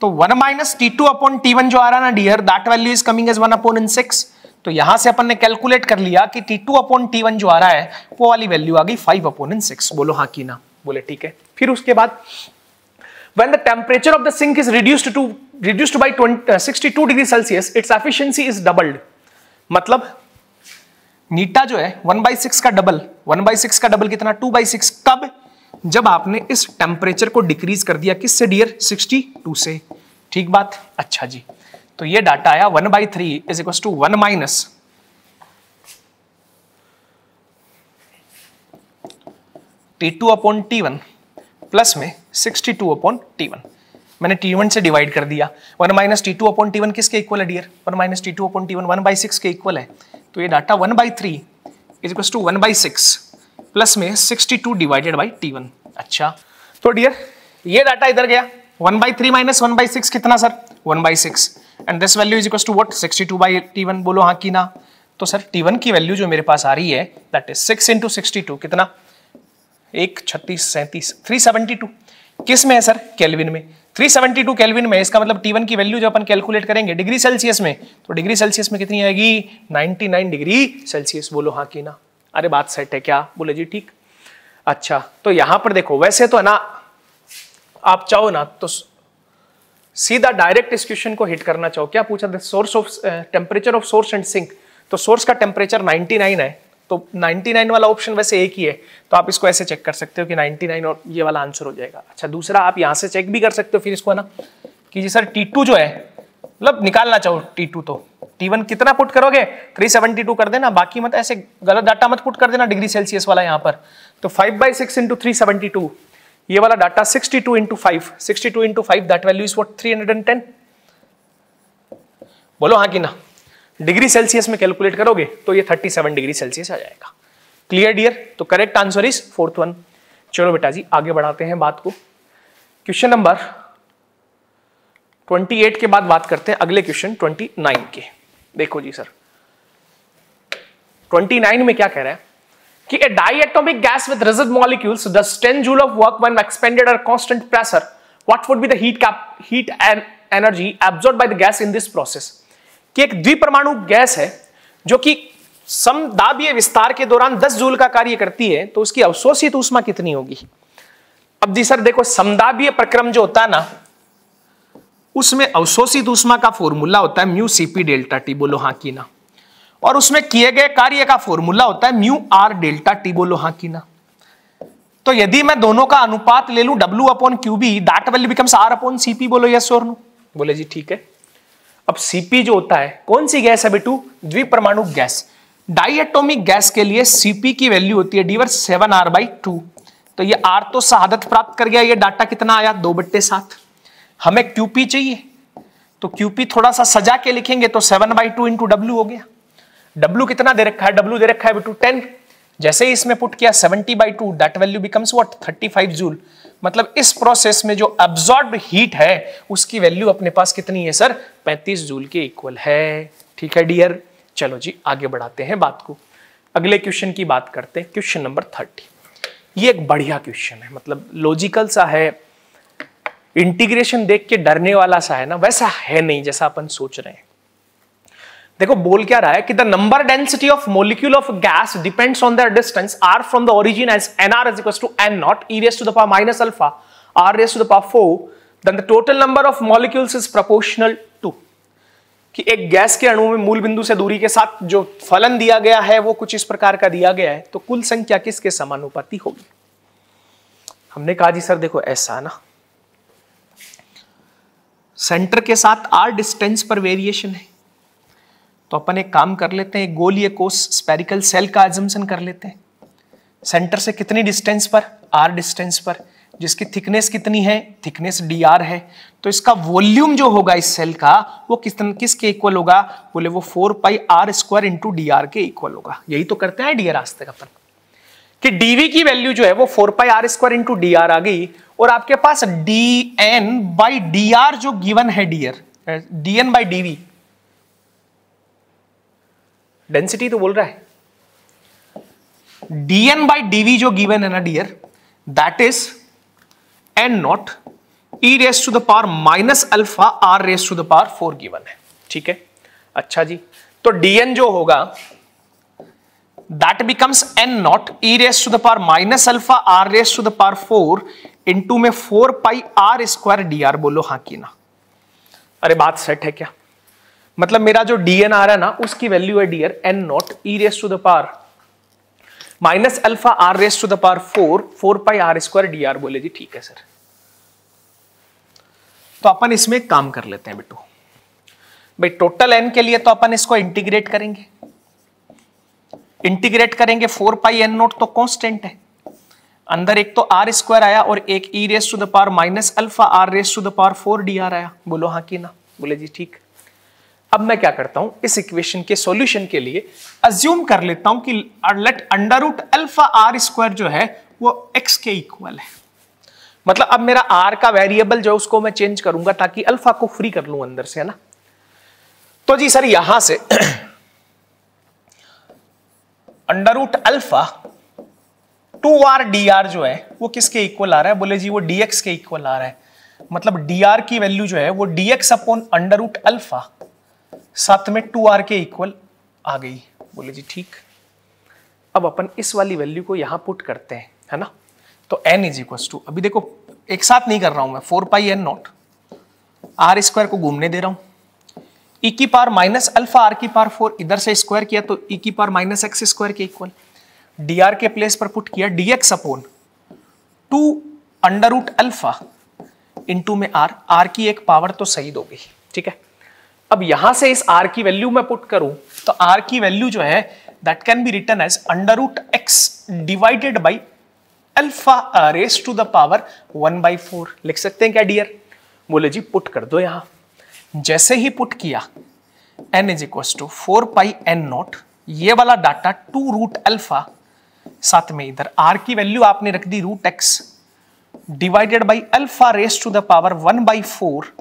तो one minus T two upon T one जो आ रहा ना dear that value is coming as one upon in six तो यहां से अपन ने कैलकुलेट कर लिया कि T two upon T one जो आ रहा है वो वाली वैल्यू आ गई फाइव अपॉन इन सिक्स बोलो हाँ की ना बोले ठीक है फिर उसके बाद When the temperature of the sink is reduced to reduced by 20, 62 degree Celsius its efficiency is doubled मतलब नीटा जो है 1 बाई सिक्स का डबल 1 बाई सिक्स का डबल कितना 2 बाई सिक्स कब जब आपने इस टेम्परेचर को डिक्रीज कर दिया किससे डियर 62 से ठीक बात अच्छा जी तो ये डाटा आया 1 by three is equal to one minus T two upon T one plus में sixty two upon T one मैंने टी वन से डिवाइड कर दिया one minus T two upon T one किसके इक्वल है dear one minus T two upon T one one by six के equal है तो ये data one by three is equal to one by six plus में sixty to divided by T one अच्छा तो dear ये data इधर गया one by three minus one by six कितना sir one by six and this value is equal to what sixty two by T one बोलो हाँ की ना तो सर टी वन की वैल्यू जो मेरे पास आ रही है that is six into sixty two कितना एक छत्तीस सैंतीस थ्री सेवेंटी टू किस में है सर केल्विन में 372 केल्विन में इसका मतलब T1 की वैल्यू जो अपन कैलकुलेट करेंगे डिग्री सेल्सियस में तो डिग्री सेल्सियस में कितनी आएगी 99 डिग्री सेल्सियस बोलो हाँ की ना अरे बात सेट है क्या बोले जी ठीक अच्छा तो यहां पर देखो वैसे तो ना आप चाहो ना तो सीधा डायरेक्ट इस क्वेश्चन को हिट करना चाहो क्या पूछा source of temperature of source and sink तो सोर्स का टेम्परेचर नाइनटी है तो 99 वाला ऑप्शन वैसे एक ही है तो आप इसको ऐसे चेक कर सकते हो कि 99 और ये वाला आंसर हो जाएगा अच्छा दूसरा आप यहां से चेक भी कर सकते हो फिर इसको है ना कि जी सर टी जो है मतलब निकालना चाहो टी तो टी कितना पुट करोगे थ्री कर देना बाकी मत ऐसे गलत डाटा मत पुट कर देना डिग्री सेल्सियस वाला यहाँ पर तो फाइव बाई सिक्स इंटू ये वाला data 62 two into five sixty two into five that value is what three hundred and ten बोलो हाँ कि ना डिग्री सेल्सियस में कैलकुलेट करोगे तो ये 37 डिग्री सेल्सियस आ जाएगा क्लियर डियर तो correct answer is fourth one चलो बेटा जी आगे बढ़ाते हैं बात को क्वेश्चन नंबर 28 के बाद बात करते हैं अगले क्वेश्चन 29 के देखो जी सर 29 में क्या कह रहा है कि a atomic gas with rigid molecules the ten joule of work when expanded और constant pressure what would be the heat cap heat and energy absorb by the gas in this process कि एक द्विपरमाणु gas है जो कि समदाबीय विस्तार के दौरान 10 joule का कार्य करती है तो उसकी अवशोषित ऊष्मा कितनी होगी अब जी सर देखो समदाबीय प्रक्रम जो होता है ना उसमें अवशोषित ऊष्मा का फॉर्मूला होता है म्यू सीपी डेल्टा टी बोलो हाँ की ना और उसमें किए गए कार्य का फॉर्मूला होता है म्यू आर डेल्टा टी बोलो हाँ की ना तो यदि मैं दोनों का अनुपात ले लू W upon Q B that will becomes R upon C P बोलो यस और नो बोले जी ठीक है अब सीपी जो होता है कौन सी गैस है बेटू द्विपरमाणु गैस डाइएटोमिक गैस के लिए सीपी की वैल्यू होती है डीवर सेवन आर बाई टू तो ये आर तो शहादत प्राप्त कर गया ये डाटा कितना आया दो बट्टे सात हमें क्यूपी चाहिए तो क्यूपी थोड़ा सा सजा के लिखेंगे तो seven by two into W हो गया डब्ल्यू कितना दे रखा है डब्ल्यू दे रखा है बेटू टेन जैसे ही इसमें पुट किया seventy by two that value becomes what thirty five joule मतलब इस प्रोसेस में जो एब्जॉर्ब हीट है उसकी वैल्यू अपने पास कितनी है सर 35 जूल के इक्वल है ठीक है डियर चलो जी आगे बढ़ाते हैं बात को अगले क्वेश्चन की बात करते हैं क्वेश्चन नंबर थर्टी ये एक बढ़िया क्वेश्चन है मतलब लॉजिकल सा है इंटीग्रेशन देख के डरने वाला सा है ना वैसा है नहीं जैसा अपन सोच रहे हैं देखो बोल क्या रहा है कि the number density of molecule of gas depends on their distance R from the origin as N R is equal to N naught E raise to the power minus alpha R raise to the power four then the total number of molecules is proportional to कि एक gas के अणु में मूल बिंदु से दूरी के साथ जो फलन दिया गया है वो कुछ इस प्रकार का दिया गया है तो कुल संख्या किसके समानुपाती होगी हमने कहा जी सर देखो ऐसा ना सेंटर के साथ आर डिस्टेंस पर वेरिएशन है तो अपन एक काम कर लेते हैं गोलीय कोस स्पेरिकल सेल का एजम्सन कर लेते हैं सेंटर से कितनी डिस्टेंस पर आर डिस्टेंस पर जिसकी थिकनेस कितनी है थिकनेस डी आर है तो इसका वॉल्यूम जो होगा इस सेल का वो किस किसके इक्वल होगा बोले वो four pi R square into D R के इक्वल होगा यही तो करते हैं डी रास्ते का अपन कि डीवी की वैल्यू जो है वो four pi R square into D R आ गई और आपके पास D N by D R जो गिवन है dear D N by D V density तो बोल रहा है डीएन बाई डीवी जो गिवन है ना dear that is N naught E raise to the power minus alpha R raise to the power four given है ठीक है अच्छा जी तो डीएन जो होगा that becomes N naught E raise to the power minus alpha R raise to the power four into में four pi R square D R बोलो हाँ की ना अरे बात सेट है क्या मतलब मेरा जो dn आ रहा है ना उसकी वैल्यू है dear N naught E raise to the power minus alpha R raise to the power four four pi R square D R बोले जी ठीक है सर तो अपन इसमें एक काम कर लेते हैं बेटू भाई टोटल एन के लिए तो अपन इसको इंटीग्रेट करेंगे इंटीग्रेट करेंगे फोर पाई एन नोट तो कॉन्स्टेंट है अंदर एक तो आर स्क्वायर आया और एक E raise to the power minus alpha R raise to the power four D R आया बोलो हाँ की ना बोले जी ठीक अब मैं क्या करता हूं इस इक्वेशन के सॉल्यूशन के लिए अज्यूम कर लेता हूं कि let under root alpha R square जो है वो एक्स के इक्वल है मतलब अब मेरा आर का वेरिएबल जो उसको मैं चेंज करूंगा ताकि अल्फा को फ्री कर लूं अंदर से है ना तो जी सर यहां से under root alpha two R D R जो है वो किसके इक्वल आ रहा है बोले जी वो डीएक्स के इक्वल आ रहा है मतलब डी आर की वैल्यू जो है वो D X upon under root alpha साथ में टू आर के इक्वल आ गई बोले जी ठीक अब अपन इस वाली वैल्यू को यहां पुट करते हैं है ना तो एन इज इक्वल टू अभी देखो एक साथ नहीं कर रहा हूं मैं four pi N naught R square को घूमने दे रहा हूं ई e की पार माइनस अल्फा आर की पार फोर इधर से स्क्वायर किया तो ई e की पार माइनस एक्स स्क्वायर के इक्वल डी आर के प्लेस पर पुट किया D X upon two under root alpha into में आर आर की एक पावर तो सही दोगे ठीक है अब यहां से इस आर की वैल्यू मैं पुट करूं तो आर की वैल्यू जो है that can be written as under root X divided by alpha raise to the power one by four लिख सकते हैं क्या डियर बोले जी पुट कर दो यहां जैसे ही पुट किया N is equal to four pi N naught ये वाला डाटा टू रूट अल्फा साथ में इधर आर की वैल्यू आपने रख दी root X divided by alpha raise to the power one by four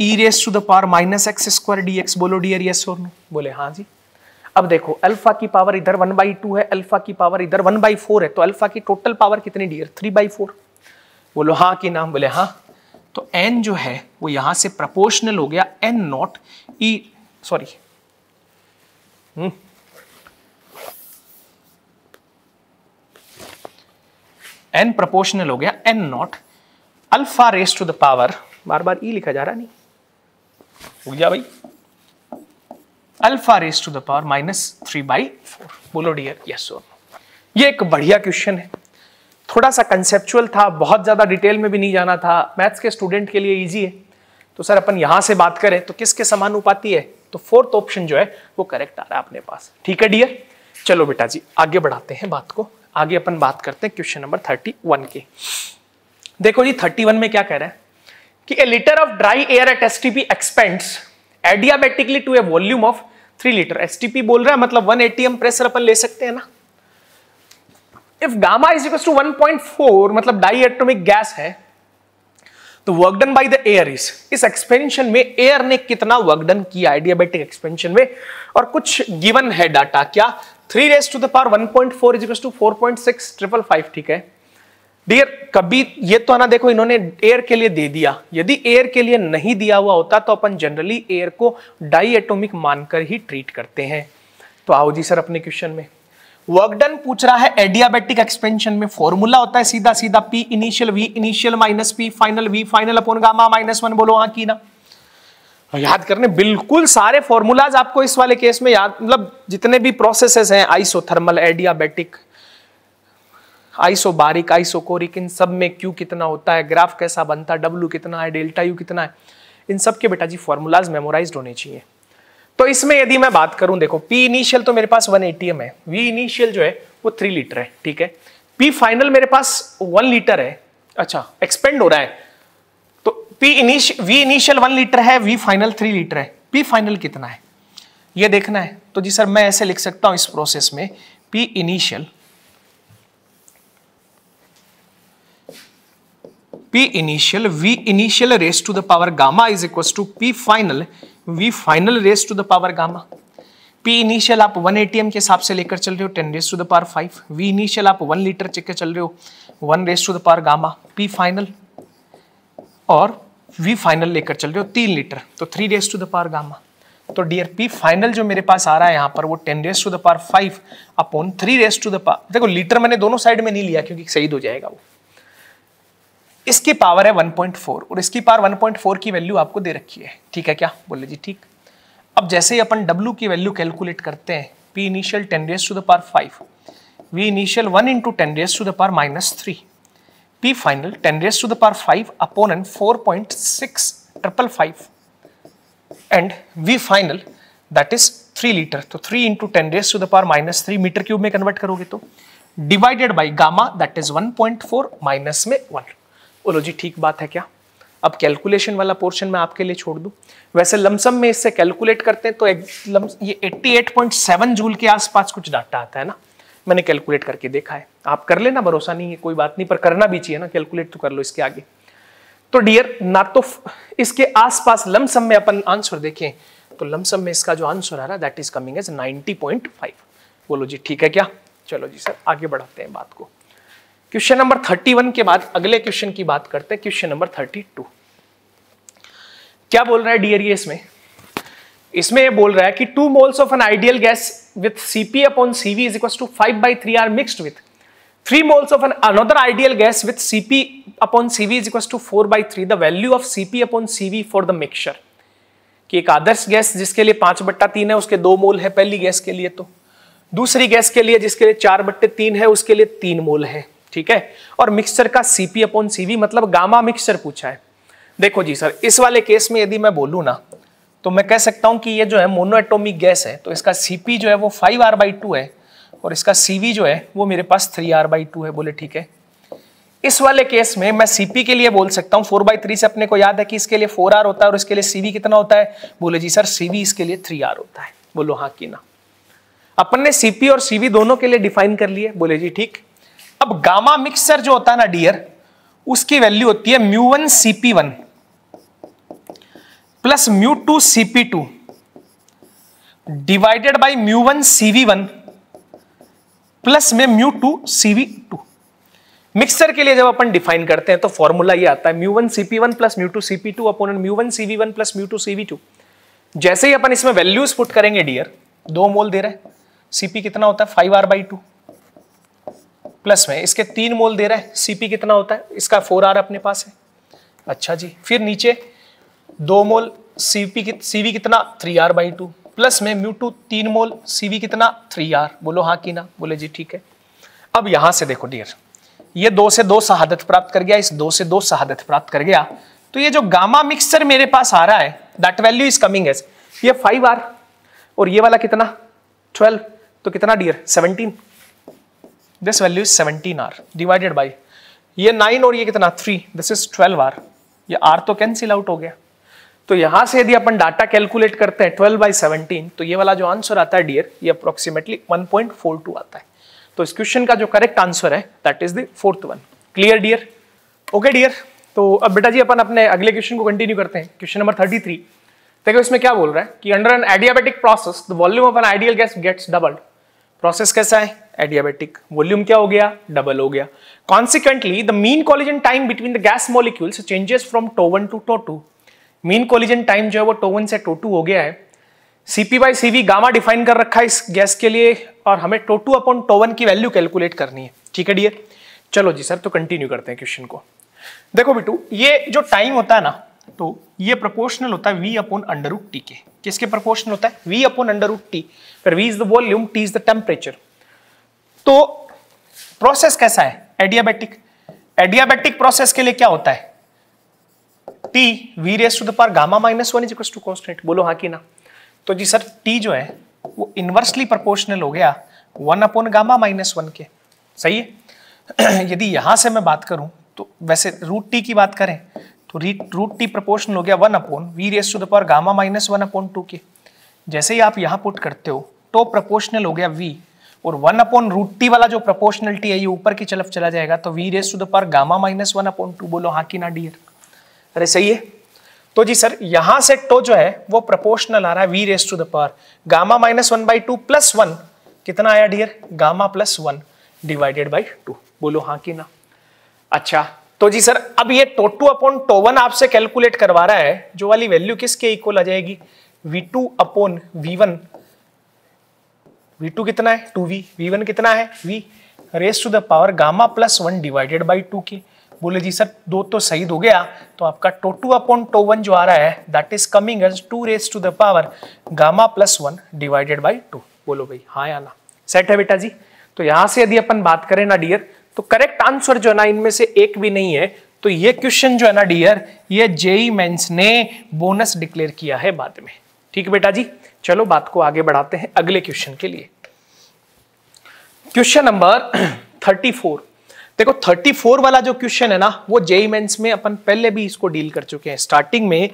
E raise to the power minus X square D X बोलो डी यस और बोले हाँ जी अब देखो अल्फा की पावर इधर वन बाई टू है अल्फा की पावर इधर वन बाई फोर है तो अल्फा की टोटल पावर कितनी डी थ्री बाई फोर बोलो हाँ की नाम बोले हाँ तो एन जो है वो यहां से प्रपोर्शनल हो गया N naught E sorry N proportional हो गया N naught alpha raise to the power बार बार ई e लिखा जा रहा नहीं हो गया भाई alpha raise to the power minus three by four बोलो डियर यस और ये एक बढ़िया क्वेश्चन है थोड़ा सा कंसेप्चुअल था बहुत ज़्यादा डिटेल में भी नहीं जाना था मैथ्स के स्टूडेंट के लिए ईजी है तो सर अपन यहां से बात करें तो किसके समानुपाती है तो फोर्थ ऑप्शन जो है वो करेक्ट आ रहा है अपने पास ठीक है डियर चलो बेटा जी आगे बढ़ाते हैं बात को आगे अपन बात करते हैं क्वेश्चन नंबर थर्टी वन के देखो जी थर्टी वन में क्या कह रहा है कि a litre of dry air at STP expands adiabatically to a volume of three litre STP बोल रहा है मतलब वन एटीएम प्रेशर अपन ले सकते हैं ना if gamma is equal to 1.4 मतलब डाई एटोमिक गैस है तो work done by the air is इस एक्सपेंशन में एयर ने कितना वर्क डन किया एडियाबेटिक एक्सपेंशन में और कुछ गिवन है डाटा क्या three raise to the power one point four is equal to four point six triple five ठीक है डियर कभी ये तो है ना देखो इन्होंने एयर के लिए दे दिया यदि एयर के लिए नहीं दिया हुआ होता तो अपन जनरली एयर को डाई एटोमिक मानकर ही ट्रीट करते हैं तो आओ जी सर अपने क्वेश्चन में वर्क डन पूछ रहा है एडियाबेटिक एक्सपेंशन में फॉर्मूला होता है सीधा सीधा P initial V initial minus P final V final अपन गामा माइनस वन बोलो हाँ की ना याद करने बिल्कुल सारे फॉर्मूलाज आपको इस वाले केस में याद मतलब जितने भी प्रोसेसेस हैं isothermal adiabatic baric isochoric इन सब में क्यू कितना होता है ग्राफ कैसा बनता है डब्ल्यू कितना है डेल्टा यू कितना है इन सब के बेटा जी फॉर्मूलाज मेमोराइज होने चाहिए तो इसमें यदि मैं बात करूं देखो पी इनिशियल तो मेरे पास वन एटीएम है वी इनिशियल जो है वो थ्री लीटर है ठीक है पी फाइनल मेरे पास वन लीटर है अच्छा एक्सपेंड हो रहा है तो पी इनिश वी इनिशियल वन लीटर है वी फाइनल थ्री लीटर है पी फाइनल कितना है ये देखना है तो जी सर मैं ऐसे लिख सकता हूं इस प्रोसेस में P initial P initial, V initial raised to the power gamma is equals to P final, V final raised to the power gamma. P initial आप 1 atm के हिसाब से लेकर चल रहे हो 10 raised to the power 5 V initial आप 1 liter check के चल रहे हो 1 raised to the power gamma P final और V final लेकर चल रहे हो 3 liter तो 3 raised to the power gamma तो डियर पी फाइनल जो मेरे पास आ रहा है यहाँ पर वो 10 raise to the power 5 upon 3 raise to the power देखो लीटर मैंने दोनों साइड में नहीं लिया क्योंकि सही हो जाएगा वो इसकी पावर है 1.4 और इसकी पावर 1.4 की वैल्यू आपको दे रखी है ठीक है क्या बोले जी ठीक अब जैसे ही अपन W की वैल्यू कैलकुलेट करते हैं P initial 10 raise to the power 5 V initial 1 into ten raise to the power minus three P final 10 raise to the power 5 upon and four point six triple five and V final that is three litre तो three into ten raise to the power minus three metre cube में convert करोगे तो divided by gamma that is one point four minus में one बोलो जी ठीक बात है क्या अब कैलकुलेशन वाला पोर्शन मैं आपके लिए छोड़ दूं वैसे लमसम में इससे कैलकुलेट करते हैं तो एक, ये 88.7 जूल के आसपास कुछ डाटा आता है ना मैंने कैलकुलेट करके देखा है आप कर लेना भरोसा नहीं है कोई बात नहीं पर करना भी चाहिए ना कैलकुलेट तो कर लो इसके आगे तो डियर ना तो इसके आसपास लमसम में अपन आंसर देखें तो लमसम में इसका जो आंसर आ रहा है दैट इज कमिंग एज 90.5 बोलो जी ठीक है क्या चलो जी सर आगे बढ़ाते हैं बात को क्वेश्चन नंबर थर्टी वन के बाद अगले क्वेश्चन की बात करते हैं क्वेश्चन नंबर थर्टी टू क्या बोल रहा है डीआरए e इसमें इसमें ये बोल रहा है कि two moles of an ideal gas with CP upon CV is equal to five by three are mixed with three moles of an another ideal gas with CP upon CV is equal to four by three the value of CP upon CV for the mixture कि एक आदर्श gas जिसके लिए पांच बट्टा तीन है उसके दो मोल है पहली गैस के लिए तो दूसरी गैस के लिए जिसके लिए चार बट्टे तीन है उसके लिए तीन मोल है ठीक है और मिक्सचर का सीपी अपॉन सीवी मतलब गामा मिक्सचर पूछा है देखो जी सर इस वाले केस में यदि मैं बोलू ना तो मैं कह सकता हूं कि ये जो है मोनोएटोमिक गैस है तो इसका सीपी जो है वो फाइव आर बाई टू है और इसका सीवी जो है वो मेरे पास थ्री आर बाई टू है बोले ठीक है इस वाले केस में मैं सीपी के लिए बोल सकता हूँ फोर बाई थ्री से अपने को याद है कि इसके लिए फोर आर होता है और इसके लिए सीवी कितना होता है बोले जी सर सीवी इसके लिए थ्री आर होता है बोलो हाँ कि ना अपन ने सीपी और सीवी दोनों के लिए डिफाइन कर लिए बोले जी ठीक अब गामा मिक्सर जो होता है ना डियर उसकी वैल्यू होती है mu one CP one plus mu two CP two divided by mu one CV one plus में mu two CV two mixer के लिए जब अपन डिफाइन करते हैं तो फॉर्मूला ये आता है mu one CP one plus mu two CP two upon mu one CV one plus mu two CV two जैसे ही अपन इसमें वैल्यूज पुट करेंगे डियर दो मोल दे रहे हैं सीपी कितना होता है five R by two plus में इसके तीन मोल दे रहा है सीपी कितना होता है इसका फोर आर अपने पास है अच्छा जी फिर नीचे दो मोल सीपी सी सीवी कितना three R by two plus में म्यू टू तीन मोल सीवी कितना थ्री आर बोलो हाँ की ना बोले जी ठीक है अब यहां से देखो डियर ये दो से दो शहादत प्राप्त कर गया इस दो से दो शहादत प्राप्त कर गया तो ये जो गामा मिक्सचर मेरे पास आ रहा है that value is coming as ये फाइव आर और ये वाला कितना ट्वेल्व तो कितना dear seventeen this value is seventeen R divided by ये नाइन और ये कितना three this is twelve R ये आर तो कैंसिल आउट हो गया तो यहां से यदि अपन डाटा कैलकुलेट करते हैं ट्वेल्व बाई सेवनटीन तो ये वाला जो आंसर आता है डियर ये अप्रोक्सीमेटली टू आता है तो इस क्वेश्चन का जो करेक्ट आंसर है that is the fourth one clear dear okay dear तो अब बेटा जी अपन अपने अगले क्वेश्चन को कंटिन्यू करते हैं क्वेश्चन नंबर थर्टी थ्री देखो इसमें क्या बोल रहा है कि under an adiabatic process the volume of an ideal gas gets doubled process कैसा है एडियाबेटिक वॉल्यूम क्या हो गया डबल हो गया consequently the mean collision time between the gas molecules changes from tau one to tau two mean collision time जो है वो टोवन से टो टू हो गया है CP by CV gamma define कर रखा है इस गैस के लिए और हमें टोटू अपॉन टोवन की वैल्यू कैलकुलेट करनी है ठीक है डियर चलो जी सर तो कंटिन्यू करते हैं क्वेश्चन को देखो बिटू ये जो टाइम होता है ना तो ये प्रोपोर्शनल होता है V upon under root T के किसके प्रोपोर्शनल होता है V upon under root T फिर v is the volume T is the temperature तो प्रोसेस कैसा है एडियाबेटिक एडियाबेटिक प्रोसेस के लिए क्या होता है T V raise to the gamma minus one is to constant बोलो हाँ कि ना तो जी सर टी जो है वो इनवर्सली प्रोपोर्शनल हो गया one upon gamma minus one के सही है *clears throat* यदि यहां से मैं बात करूं तो वैसे रूट टी की बात करें तो रूट टी प्रपोर्शनल हो गया one upon V raise to the gamma minus one upon two के जैसे ही आप यहां पुट करते हो तो प्रपोर्शनल हो गया वी और वन अपॉन रूट टी वाला जो प्रपोर्शनलिटी है ये ऊपर की तरफ चला जाएगा तो V raise to the power gamma minus one upon two बोलो हाँ की ना डियर अरे सही है तो जी सर यहां से टो तो जो है वो प्रपोर्शनल आ रहा है V raise to the power gamma minus one by two plus one कितना आया dear gamma plus one divided by two बोलो हाँ की ना अच्छा तो जी सर अब ये tau two upon tau one आपसे कैलकुलेट करवा रहा है जो वाली वैल्यू किसके इक्वल आ जाएगी V two upon V one V2 two कितना है टू वी वी वन कितना है V raise to the power gamma plus one divided by two के बोले जी सर दो तो सही हो गया तो आपका tau two upon tau one जो आ रहा है that is coming as two raise to the power gamma plus one divided by two बोलो भाई हाँ या ना सेट है बेटा जी तो यहाँ से यदि अपन बात करें ना डियर तो करेक्ट आंसर जो है ना इनमें से एक भी नहीं है तो ये क्वेश्चन जो है ना डियर ये जेई मेन्स e ने बोनस डिक्लेयर किया है बाद में ठीक है बेटा जी चलो बात को आगे बढ़ाते हैं अगले क्वेश्चन के लिए क्वेश्चन नंबर थर्टी फोर देखो 34 वाला जो क्वेश्चन है ना वो जेई मेंस में अपन पहले भी इसको डील कर चुके हैं स्टार्टिंग में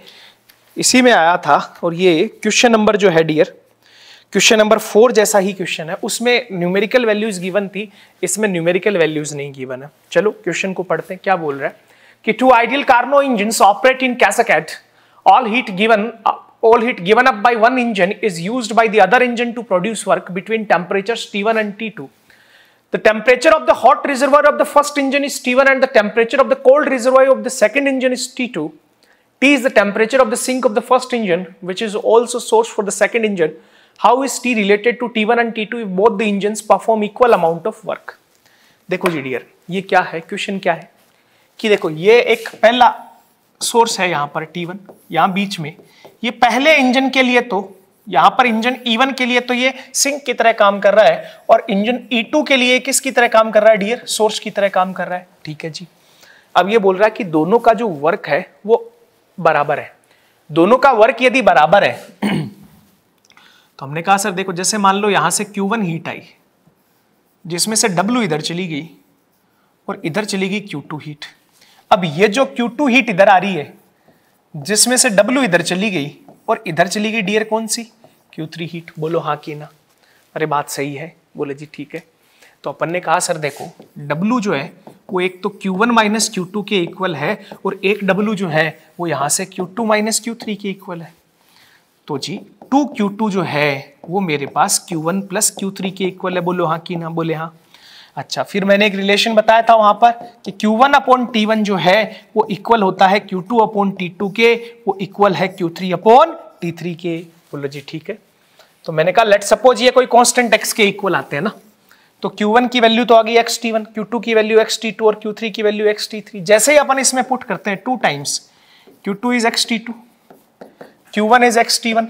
इसी में आया था और ये क्वेश्चन नंबर जो है डियर क्वेश्चन नंबर फोर जैसा ही क्वेश्चन है उसमें न्यूमेरिकल वैल्यूज गिवन थी इसमें न्यूमेरिकल वैल्यूज नहीं गिवन है चलो क्वेश्चन को पढ़ते हैं क्या बोल रहा है कि two ideal Carnot engine operate in cascade all heat given All heat given up by one engine is used by the other engine to produce work between temperatures T1 and T2. The temperature of the hot reservoir of the first engine is T1 and the temperature of the cold reservoir of the second engine is T2. T is the temperature of the sink of the first engine which is also source for the second engine. How is T related to T1 and T2 if both the engines perform equal amount of work? देखो जी dear ये क्या है question क्या है कि देखो ये एक पहला सोर्स है यहाँ पर T1 यहाँ बीच में ये पहले इंजन के लिए तो यहां पर इंजन E1 के लिए तो ये सिंक की तरह काम कर रहा है और इंजन E2 के लिए किस की तरह काम कर रहा है डियर सोर्स की तरह काम कर रहा है ठीक है जी अब ये बोल रहा है कि दोनों का जो वर्क है वो बराबर है दोनों का वर्क यदि बराबर है तो हमने कहा सर देखो जैसे मान लो यहां से Q1 हीट आई जिसमें से W इधर चली गई और इधर चली गई Q2 हीट अब ये जो Q2 हीट इधर आ रही है जिसमें से डब्लू इधर चली गई और इधर चली गई डियर कौन सी क्यू थ्री हीट बोलो हाँ की ना अरे बात सही है बोले जी ठीक है तो अपन ने कहा सर देखो डब्लू जो है वो एक तो Q one minus Q two के इक्वल है और एक डब्लू जो है वो यहाँ से Q two minus Q three के इक्वल है तो जी टू क्यू टू जो है वो मेरे पास Q one plus Q three के इक्वल है बोलो हाँ की ना बोले हाँ अच्छा फिर मैंने एक रिलेशन बताया था वहां पर कि Q1 वन अपॉन टी जो है वो इक्वल होता है Q2 टू अपॉन टी के वो इक्वल है Q3 थ्री अपॉन टी के बोलो जी ठीक है तो मैंने कहा लेट सपोज ये कोई कांस्टेंट x के इक्वल आते हैं ना तो Q1 की वैल्यू तो आ गई एक्स टी वन की वैल्यू एक्स टी और क्यू की वैल्यू एक्स टी जैसे ही अपन इसमें पुट करते हैं two times Q two is X T two Q one is X T one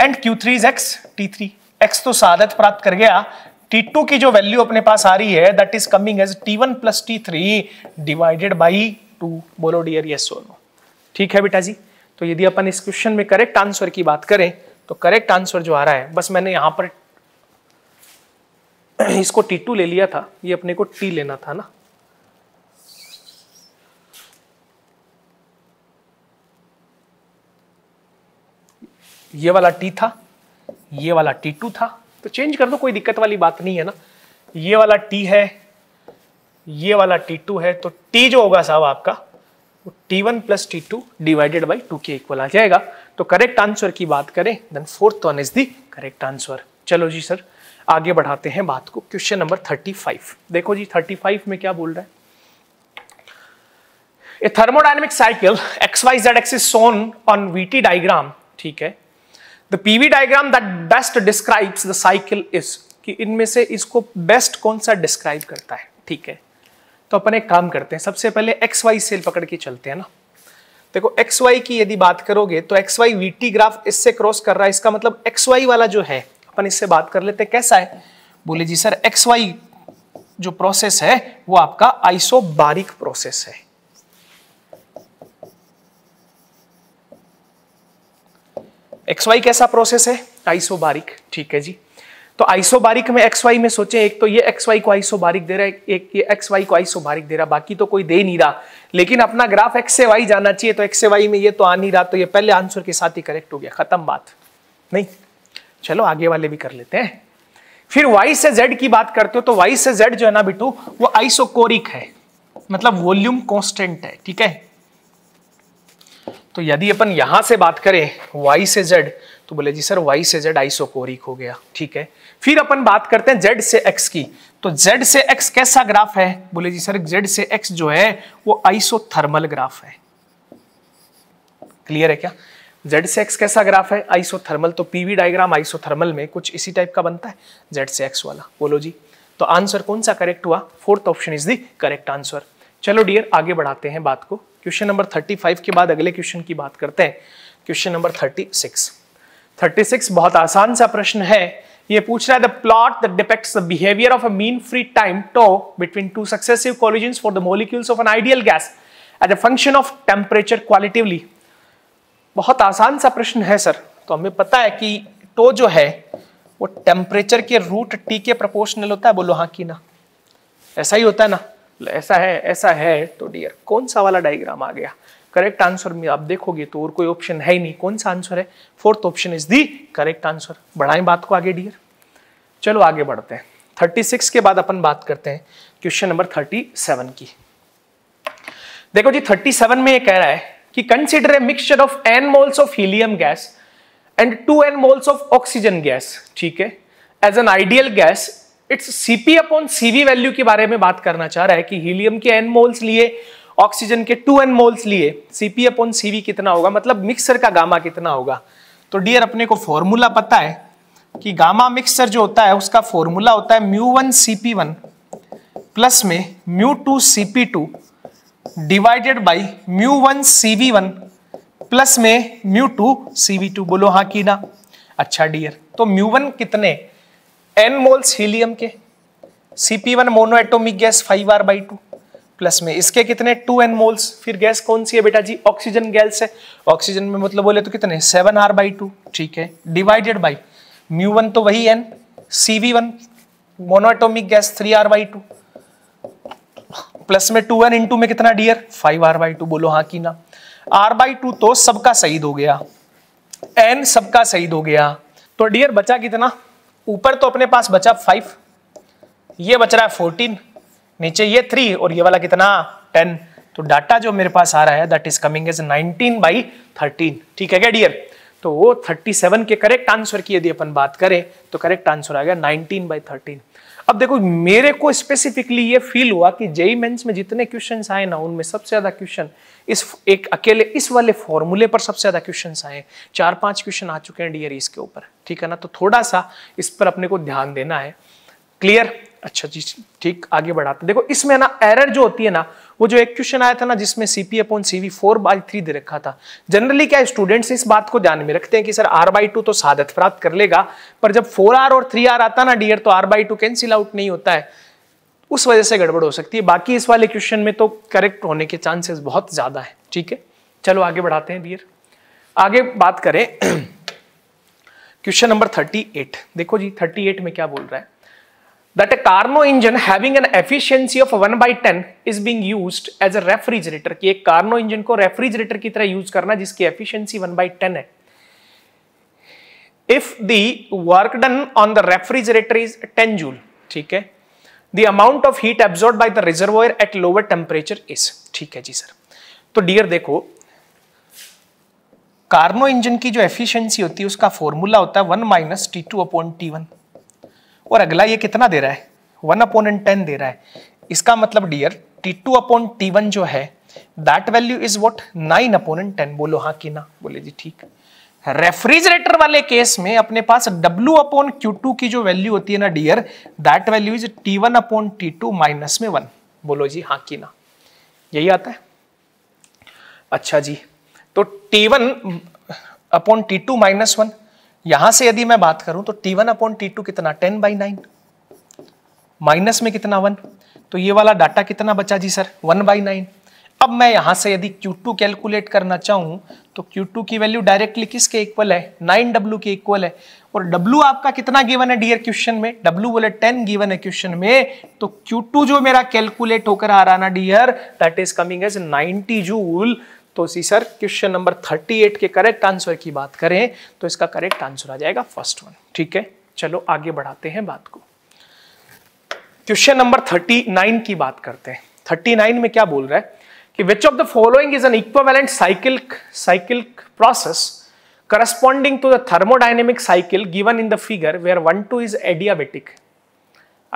and Q three is X T three X तो सादत प्राप्त कर गया टी टू की जो वैल्यू अपने पास आ रही है that is coming as T one plus T three divided by two बोलो डियर यस सोनो ठीक है बेटा जी तो यदि अपन इस क्वेश्चन में करेक्ट आंसर की बात करें तो करेक्ट आंसर जो आ रहा है बस मैंने यहां पर *clears throat* इसको टी टू ले लिया था ये अपने को टी लेना था ना ये वाला टी था ये वाला टी टू था तो चेंज कर दो कोई दिक्कत वाली बात नहीं है ना ये वाला टी है ये वाला टी टू है तो टी जो होगा साहब आपका वो T one plus T two divided by two के इक्वल आ जाएगा तो करेक्ट आंसर की बात करें then fourth one is the correct answer चलो जी सर आगे बढ़ाते हैं बात को क्वेश्चन नंबर थर्टी फाइव देखो जी थर्टी फाइव में क्या बोल रहा है a thermodynamic cycle X Y Z axis shown on VT diagram ठीक है the PV diagram that best describes the cycle is कि इनमें से इसको बेस्ट कौन सा डिस्क्राइब करता है ठीक है तो अपन एक काम करते हैं सबसे पहले एक्स वाई सेल पकड़ के चलते हैं ना देखो एक्स वाई की यदि बात करोगे तो एक्स वाई वीटी ग्राफ इससे क्रॉस कर रहा है इसका मतलब एक्स वाई वाला जो है अपन इससे बात कर लेते हैं कैसा है बोले जी सर एक्स वाई जो प्रोसेस है वो आपका आइसोबारिक प्रोसेस है एक्स वाई कैसा प्रोसेस है आइसोबारिक ठीक है जी तो आइसोबारिक में एक्स वाई में सोचें एक तो ये एक्स वाई को आइसोबारिक दे रहा है एक ये एक्स वाई को आइसोबारिक दे रहा बाकी तो कोई दे नहीं रहा लेकिन अपना ग्राफ एक्स से वाई जाना चाहिए तो एक्स से वाई में ये तो आ नहीं रहा तो ये पहले आंसर के साथ ही करेक्ट हो गया खत्म बात नहीं चलो आगे वाले भी कर लेते हैं फिर वाई से जेड की बात करते हो तो वाई से जेड जो है ना बिटू वो आइसोकोरिक है मतलब वॉल्यूम कॉन्स्टेंट है ठीक है तो यदि अपन यहां से बात करें वाई से जेड तो बोले जी सर वाई से जेड आइसोकोरिक हो गया ठीक है फिर अपन बात करते हैं जेड से एक्स की तो जेड से एक्स कैसा ग्राफ है बोले जी सर जेड से एक्स जो है वो आइसोथर्मल ग्राफ है क्लियर है क्या जेड से एक्स कैसा ग्राफ है आइसोथर्मल तो पीवी डायग्राम आइसोथर्मल में कुछ इसी टाइप का बनता है जेड से एक्स वाला बोलो जी तो आंसर कौन सा करेक्ट हुआ fourth option is the correct answer चलो डियर आगे बढ़ाते हैं बात को क्वेश्चन नंबर थर्टी फाइव के बाद अगले क्वेश्चन की बात करते हैं question number thirty six thirty six बहुत आसान सा प्रश्न है ये पूछ रहा है the plot the depicts the behaviour of a mean free time tau between two successive collisions for the molecules of an ideal gas at a function of temperature qualitatively बहुत आसान सा प्रश्न है सर तो हमें पता है कि टो जो है वो टेम्परेचर के रूट टी के प्रपोर्शनल होता है बोलो हाँ की ना ऐसा ही होता है ना ऐसा है ऐसा है तो डियर कौन सा वाला डायग्राम आ गया करेक्ट आंसर में आप देखोगे तो और कोई ऑप्शन है ही नहीं कौन सा आंसर है fourth option is the correct answer बढ़ाएं बात को आगे डियर चलो आगे बढ़ते हैं 36 के बाद अपन बात करते हैं क्वेश्चन नंबर 37 की देखो जी 37 में ये कह रहा है कि consider a mixture of n moles of helium gas and two n moles of oxygen gas ठीक है as an ideal gas its CP upon CV value के बारे में बात करना चाह रहा है कि हीलियम के एन मोल्स लिए ऑक्सीजन के टू एन मोल्स लिए सीपी अपॉन सीवी कितना होगा मतलब मिक्सर का गामा कितना होगा तो डियर अपने को फॉर्मूला पता है कि गामा मिक्सर जो होता है उसका फॉर्मूला होता है mu one CP one plus में mu two CP two divided by mu one CV one plus में म्यू टू सीवी टू बोलो हाँ की ना अच्छा डियर तो म्यू वन कितने एन मोल्स हीलियम के Cp1 monoatomic gas five R by two plus में इसके कितने टू एन मोल्स फिर गैस कौन सी है बेटा जी ऑक्सीजन गैस है ऑक्सीजन में मतलब बोले तो कितने सेवन आर बाई टू ठीक है डिवाइडेड बाई म्यू वन तो वही n C V one monoatomic gas three R by two plus में टू एन इंटू में कितना dear five R by two बोलो हाँ की ना आर बाई टू तो सबका शहीद हो गया एन सबका शहीद हो गया तो डियर बचा कितना ऊपर तो अपने पास बचा फाइव ये बच रहा है फोर्टीन नीचे ये थ्री और ये वाला कितना टेन तो डाटा जो मेरे पास आ रहा है that is coming as nineteen by thirteen ठीक है क्या डियर तो वो सेवन के करेक्ट आंसर की यदि अपन बात करें तो करेक्ट आंसर आ गया नाइनटीन बाई थर्टीन अब देखो मेरे को स्पेसिफिकली ये फील हुआ कि जेई मेंस में जितने क्वेश्चन आए ना उनमें सबसे ज्यादा क्वेश्चन इस एक अकेले इस वाले फॉर्मूले पर सबसे ज़्यादा क्वेश्चन आए चार पांच क्वेश्चन आ चुके हैं डीयर इसके e e ऊपर ठीक है ना तो थोड़ा सा इस पर अपने को ध्यान देना है क्लियर अच्छा जी ठीक आगे बढ़ाते देखो इसमें ना एरर जो होती है ना वो जो एक क्वेश्चन आया था ना जिसमें CP upon CV four by three दे रखा था जनरली क्या स्टूडेंट्स इस बात को ध्यान में रखते हैं कि सर आर बाई टू तो साधत प्राप्त कर लेगा पर जब फोर आर और थ्री आर आता ना डियर तो R by two cancel out नहीं होता है उस वजह से गड़बड़ हो सकती है बाकी इस वाले क्वेश्चन में तो करेक्ट होने के चांसेस बहुत ज्यादा है ठीक है चलो आगे बढ़ाते हैं बीर आगे बात करें क्वेश्चन नंबर 38 देखो जी 38 में क्या बोल रहा है that a Carnot engine having an efficiency of 1 by ten is being use as a refrigerator की एक कार्नो इंजन को रेफ्रिजरेटर की तरह यूज करना जिसकी एफिशियंसी वन बाई टेन है if the work done on the refrigerator is ten joule ठीक है the amount of heat absorbed by the reservoir at lower temperature is ठीक है जी सर तो डियर देखो कार्नो इंजन की जो एफिशिएंसी होती है उसका फॉर्मूला होता है one minus T two upon T one और अगला ये कितना दे रहा है वन अपॉन एंड टेन दे रहा है इसका मतलब dear T two upon T one जो है that value is what nine upon and ten बोलो हाँ कि ना बोले जी ठीक रेफ्रिजरेटर वाले केस में अपने पास W अपॉन Q2 की जो वैल्यू होती है ना dear that value is T1 one upon T minus में वन बोलो जी हाँ की ना यही आता है अच्छा जी तो T1 one upon T minus one यहां से यदि मैं बात करूं तो T1 वन अपॉन टी कितना टेन बाई नाइन माइनस में कितना वन तो ये वाला डाटा कितना बचा जी सर वन बाई अब मैं यहां से यदि Q2 कैलकुलेट करना चाहूं तो Q2 की वैल्यू डायरेक्टली किसके इक्वल है 9W के इक्वल है और W आपका कितना गिवन है डियर क्वेश्चन में W बोले 10 गिवन है क्वेश्चन में तो Q2 जो मेरा कैलकुलेट होकर आ रहा ना dear that is coming as 90 joule तो सी सर क्वेश्चन नंबर 38 के करेक्ट आंसर की बात करें तो इसका करेक्ट आंसर आ जाएगा फर्स्ट वन ठीक है चलो आगे बढ़ाते हैं बात को क्वेश्चन नंबर थर्टी की बात करते हैं थर्टी में क्या बोल रहा है कि which of the following is an equivalent cycle cycle process corresponding to the thermodynamic cycle given in the figure where one two is adiabatic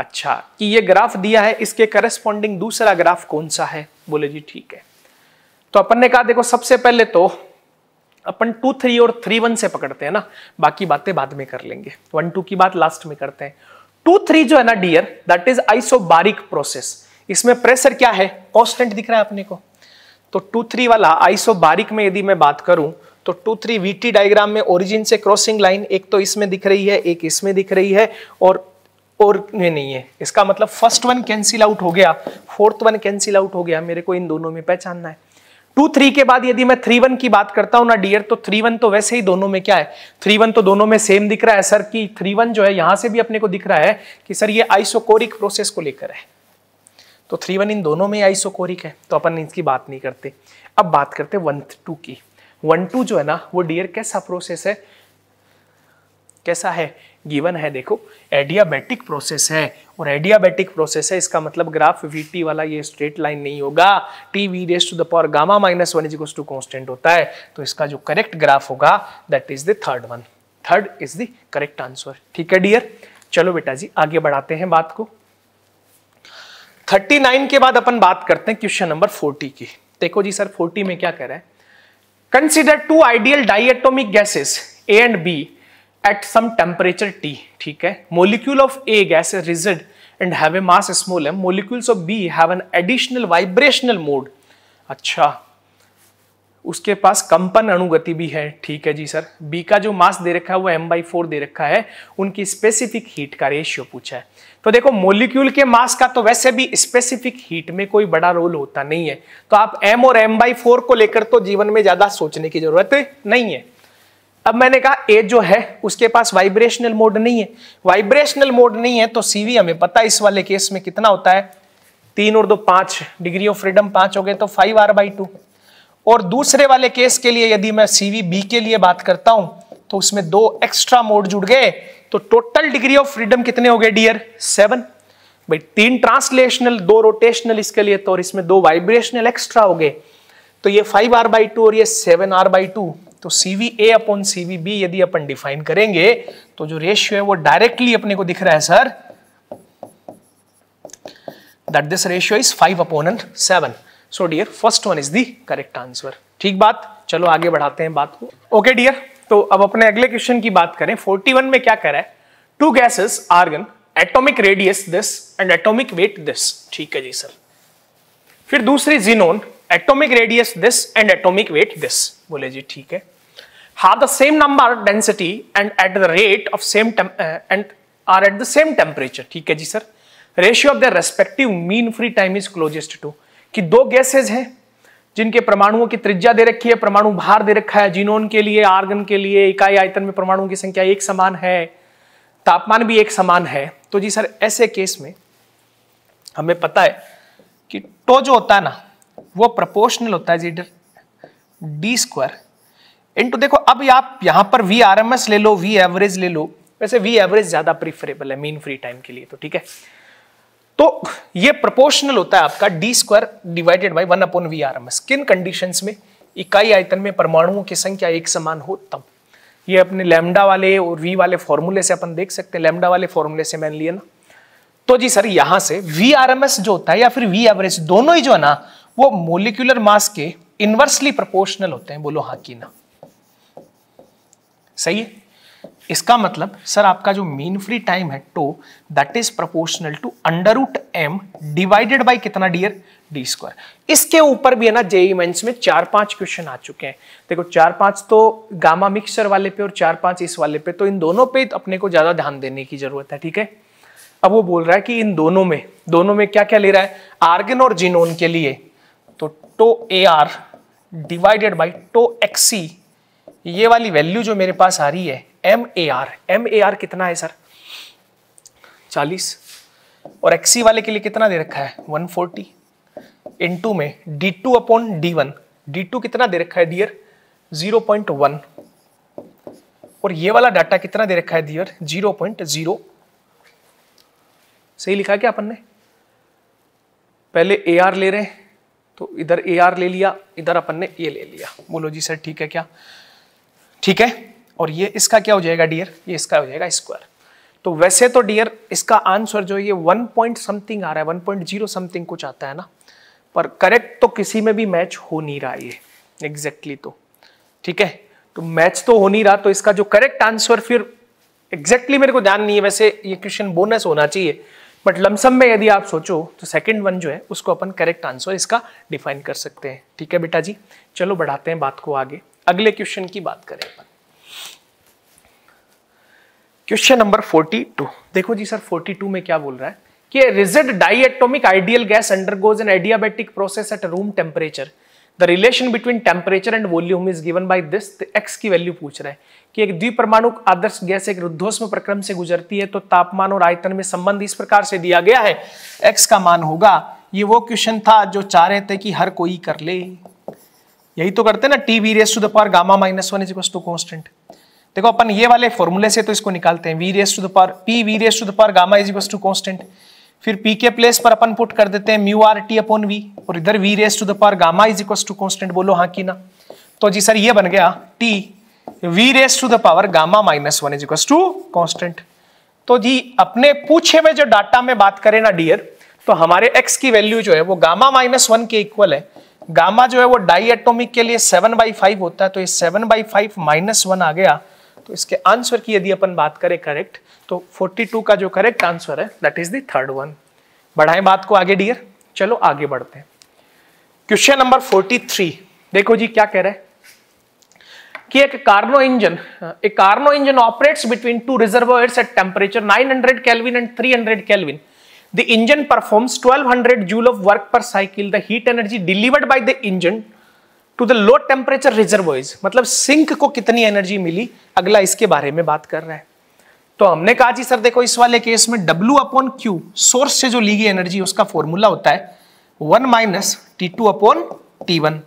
अच्छा कि ये ग्राफ दिया है इसके करस्पॉन्डिंग दूसरा ग्राफ कौन सा है बोले जी ठीक है तो अपन ने कहा देखो सबसे पहले तो अपन टू थ्री और थ्री वन से पकड़ते हैं ना बाकी बातें बाद में कर लेंगे वन टू की बात लास्ट में करते हैं टू थ्री जो है ना dear that is isobaric process इसमें प्रेशर क्या है कॉन्स्टेंट दिख रहा है अपने को तो टू थ्री वाला बारिक में यदि मैं बात करूं तो टू थ्री वीटी डायग्राम में ओरिजिन से क्रॉसिंग लाइन एक तो इसमें दिख रही है एक इसमें दिख रही है और और में नहीं है इसका मतलब फर्स्ट वन कैंसिल आउट हो गया फोर्थ वन कैंसिल आउट हो गया मेरे को इन दोनों में पहचानना है टू थ्री के बाद यदि मैं थ्री वन की बात करता हूं ना डियर तो थ्री वन तो वैसे ही दोनों में क्या है थ्री वन तो दोनों में सेम दिख रहा है सर कि थ्री वन जो है यहाँ से भी अपने को दिख रहा है कि सर ये आइसोकोरिक प्रोसेस को लेकर है तो थ्री वन इन दोनों में आइसोकोरिक है तो अपन इसकी बात नहीं करते अब बात करते वन टू की वन टू जो है ना वो डियर कैसा प्रोसेस है कैसा है गिवन है देखो एडियाबेटिक प्रोसेस है और एडियाबेटिक प्रोसेस है इसका मतलब ग्राफ वीटी वाला ये स्ट्रेट लाइन नहीं होगा T V raise to the power gamma minus one is equals to constant होता है तो इसका जो करेक्ट ग्राफ होगा that is the third one third is the correct answer ठीक है डियर चलो बेटा जी आगे बढ़ाते हैं बात को थर्टी नाइन के बाद अपन बात करते हैं क्वेश्चन नंबर फोर्टी की देखो जी सर फोर्टी में क्या कह रहा है consider two ideal diatomic gases A and B at some temperature T ठीक है molecule of A gas rigid and have a mass small है molecules of B have an additional vibrational mode अच्छा उसके पास कंपन अनुगति भी है ठीक है जी सर बी का जो मास दे रखा है वो एम बाई फोर दे रखा है उनकी स्पेसिफिक हीट का रेशियो पूछा है तो देखो मोलिक्यूल के मास का तो वैसे भी स्पेसिफिक हीट में कोई बड़ा रोल होता नहीं है तो आप एम और एम बाई फोर को लेकर तो जीवन में ज्यादा सोचने की जरूरत नहीं है अब मैंने कहा ए जो है उसके पास वाइब्रेशनल मोड नहीं है वाइब्रेशनल मोड नहीं है तो सीवी हमें पता है इस वाले केस में कितना होता है तीन और दो पांच डिग्री ऑफ फ्रीडम पांच हो गए तो फाइव आर बाई टू और दूसरे वाले केस के लिए यदि मैं सीवी बी के लिए बात करता हूं तो उसमें दो एक्स्ट्रा मोड जुड़ गए तो टोटल डिग्री ऑफ फ्रीडम कितने हो गए डियर सेवन भाई तीन ट्रांसलेशनल दो रोटेशनल इसके लिए तो और इसमें दो वाइब्रेशनल एक्स्ट्रा हो गए तो ये फाइव आर बाई टू और ये सेवन आर बाई टू तो CV A upon CV B यदि अपन डिफाइन करेंगे तो जो रेशियो है वो डायरेक्टली अपने को दिख रहा है sir that this ratio is five upon seven so dear first one is the correct answer ठीक बात चलो आगे बढ़ाते हैं बात को ओके डियर तो अब अपने अगले क्वेश्चन की बात करें 41 में क्या कह रहा है two gases argon atomic radius this and atomic weight this ठीक है जी सर फिर दूसरी xenon atomic radius this and atomic weight this बोले जी ठीक है have the same number density and at the rate of same and are at the same temperature ठीक है जी sir ratio of the respective mean free time is closest to कि दो gases हैं जिनके परमाणुओं की त्रिज्या दे रखी है परमाणु भार दे रखा है जीनोन के लिए आर्गन के लिए इकाई आयतन में परमाणुओं की संख्या एक समान है तापमान भी एक समान है तो जी सर ऐसे केस में हमें पता है कि टो जो होता है ना वो प्रपोर्शनल होता है जी डी स्क्वायर इनटू देखो अब आप यहां पर वी आर एम एस ले लो वी एवरेज ले लो वैसे वी एवरेज ज़्यादा प्रिफरेबल है मीन फ्री टाइम के लिए तो ठीक है तो ये प्रोपोर्शनल होता है आपका D square divided by one upon V R किन कंडीशन में इकाई आयतन में परमाणुओं की संख्या एक समान हो तब ये अपने लेमडा वाले और वी वाले फॉर्मूले से अपन देख सकते हैं लेमडा वाले फॉर्मूले से मैंने लिया ना तो जी सर यहां से वी आर एम एस जो होता है या फिर वी एवरेज दोनों ही जो है ना वो मोलिकुलर मास के इनवर्सली प्रोपोर्शनल होते हैं बोलो हाँ की ना सही है इसका मतलब सर आपका जो मीन फ्री टाइम है tau that is proportional to under root M divided by कितना डियर डी स्क्वायर इसके ऊपर भी है ना जेई मेंस e में चार पांच क्वेश्चन आ चुके हैं देखो चार पांच तो गामा मिक्सचर वाले पे और चार पांच इस वाले पे तो इन दोनों पे अपने को ज्यादा ध्यान देने की जरूरत है ठीक है अब वो बोल रहा है कि इन दोनों में दोनों में क्या क्या ले रहा है आर्गेन और जिनोन के लिए तो tau A R divided by tau एक्सी ये वाली वैल्यू जो मेरे पास आ रही है M A R M A R कितना है सर चालीस और एक्सी वाले के लिए कितना दे रखा है वन फोर्टी इन टू में D two upon D one D two कितना दे रखा है डियर जीरो पॉइंट वन और ये वाला डाटा कितना दे रखा है डियर जीरो पॉइंट जीरो सही लिखा क्या अपन ने पहले ए आर ले रहे हैं तो इधर ए आर ले लिया इधर अपन ने ये ले लिया बोलो जी सर ठीक है क्या ठीक है और ये इसका क्या हो जाएगा डियर ये इसका हो जाएगा स्क्वायर तो वैसे तो डियर इसका आंसर जो ये वन पॉइंट समथिंग आ रहा है वन पॉइंट जीरो समथिंग कुछ आता है ना पर करेक्ट तो किसी में भी मैच हो नहीं रहा ये एग्जैक्टली exactly तो ठीक है तो मैच तो हो नहीं रहा तो इसका जो करेक्ट आंसर फिर एग्जैक्टली exactly मेरे को ध्यान नहीं है वैसे ये क्वेश्चन बोनस होना चाहिए बट लमसम में यदि आप सोचो तो सेकेंड वन जो है उसको अपन करेक्ट आंसर इसका डिफाइन कर सकते हैं ठीक है बेटा जी चलो बढ़ाते हैं बात को आगे अगले क्वेश्चन की बात करें अपन क्वेश्चन नंबर 42 देखो जी सर 42 में क्या बोल रहा है कि rigid diatomic ideal gas undergoes an adiabatic process at room temperature the relation between temperature and volume is given by this X की वैल्यू पूछ रहे हैं कि एक द्विपरमाणु आदर्श गैस एक रुद्धोष्म प्रक्रम से गुजरती है तो तापमान और आयतन में संबंध इस प्रकार से दिया गया है एक्स का मान होगा ये वो क्वेश्चन था जो चाह रहे थे कि हर कोई कर ले यही तो करते ना T V raise to the power gamma minus one is equal to constant देखो अपन ये वाले फॉर्मूले से तो इसको निकालते हैं V raise to the P V raise to the gamma is to constant फिर पी के प्लेस पर अपन पुट कर देते हैं mu R T upon V और इधर V raise to the gamma is to constant बोलो हाँ की ना तो जी सर ये बन गया T V raise to the power gamma minus one is to constant तो जी अपने पूछे हुए जो डाटा में बात करें ना डियर तो हमारे एक्स की वैल्यू जो है वो गामा माइनस वन के इक्वल है गामा जो है वो डाई एटोमिक के लिए सेवन बाई फाइव होता है तो ये seven by five minus one आ गया तो इसके आंसर की यदि अपन बात करें करेक्ट तो 42 का जो करेक्ट आंसर है दैट इज थर्ड वन बढ़ाए बात को आगे डियर चलो आगे बढ़ते हैं क्वेश्चन नंबर 43 देखो जी क्या कह रहे हैं कि एक कार्नो इंजन एक Carnot engine operates between two reservoirs at temperature 900 kelvin and 300 kelvin The engine performs 1200 joule of work per cycle. The heat energy delivered by the engine to the low temperature reserve मतलब sink को कितनी energy मिली अगला इसके बारे में बात कर रहा है तो हमने कहा जी सर देखो इस वाले केस में W अपॉन Q सोर्स से जो ली गई एनर्जी उसका फॉर्मूला होता है one minus T two upon T one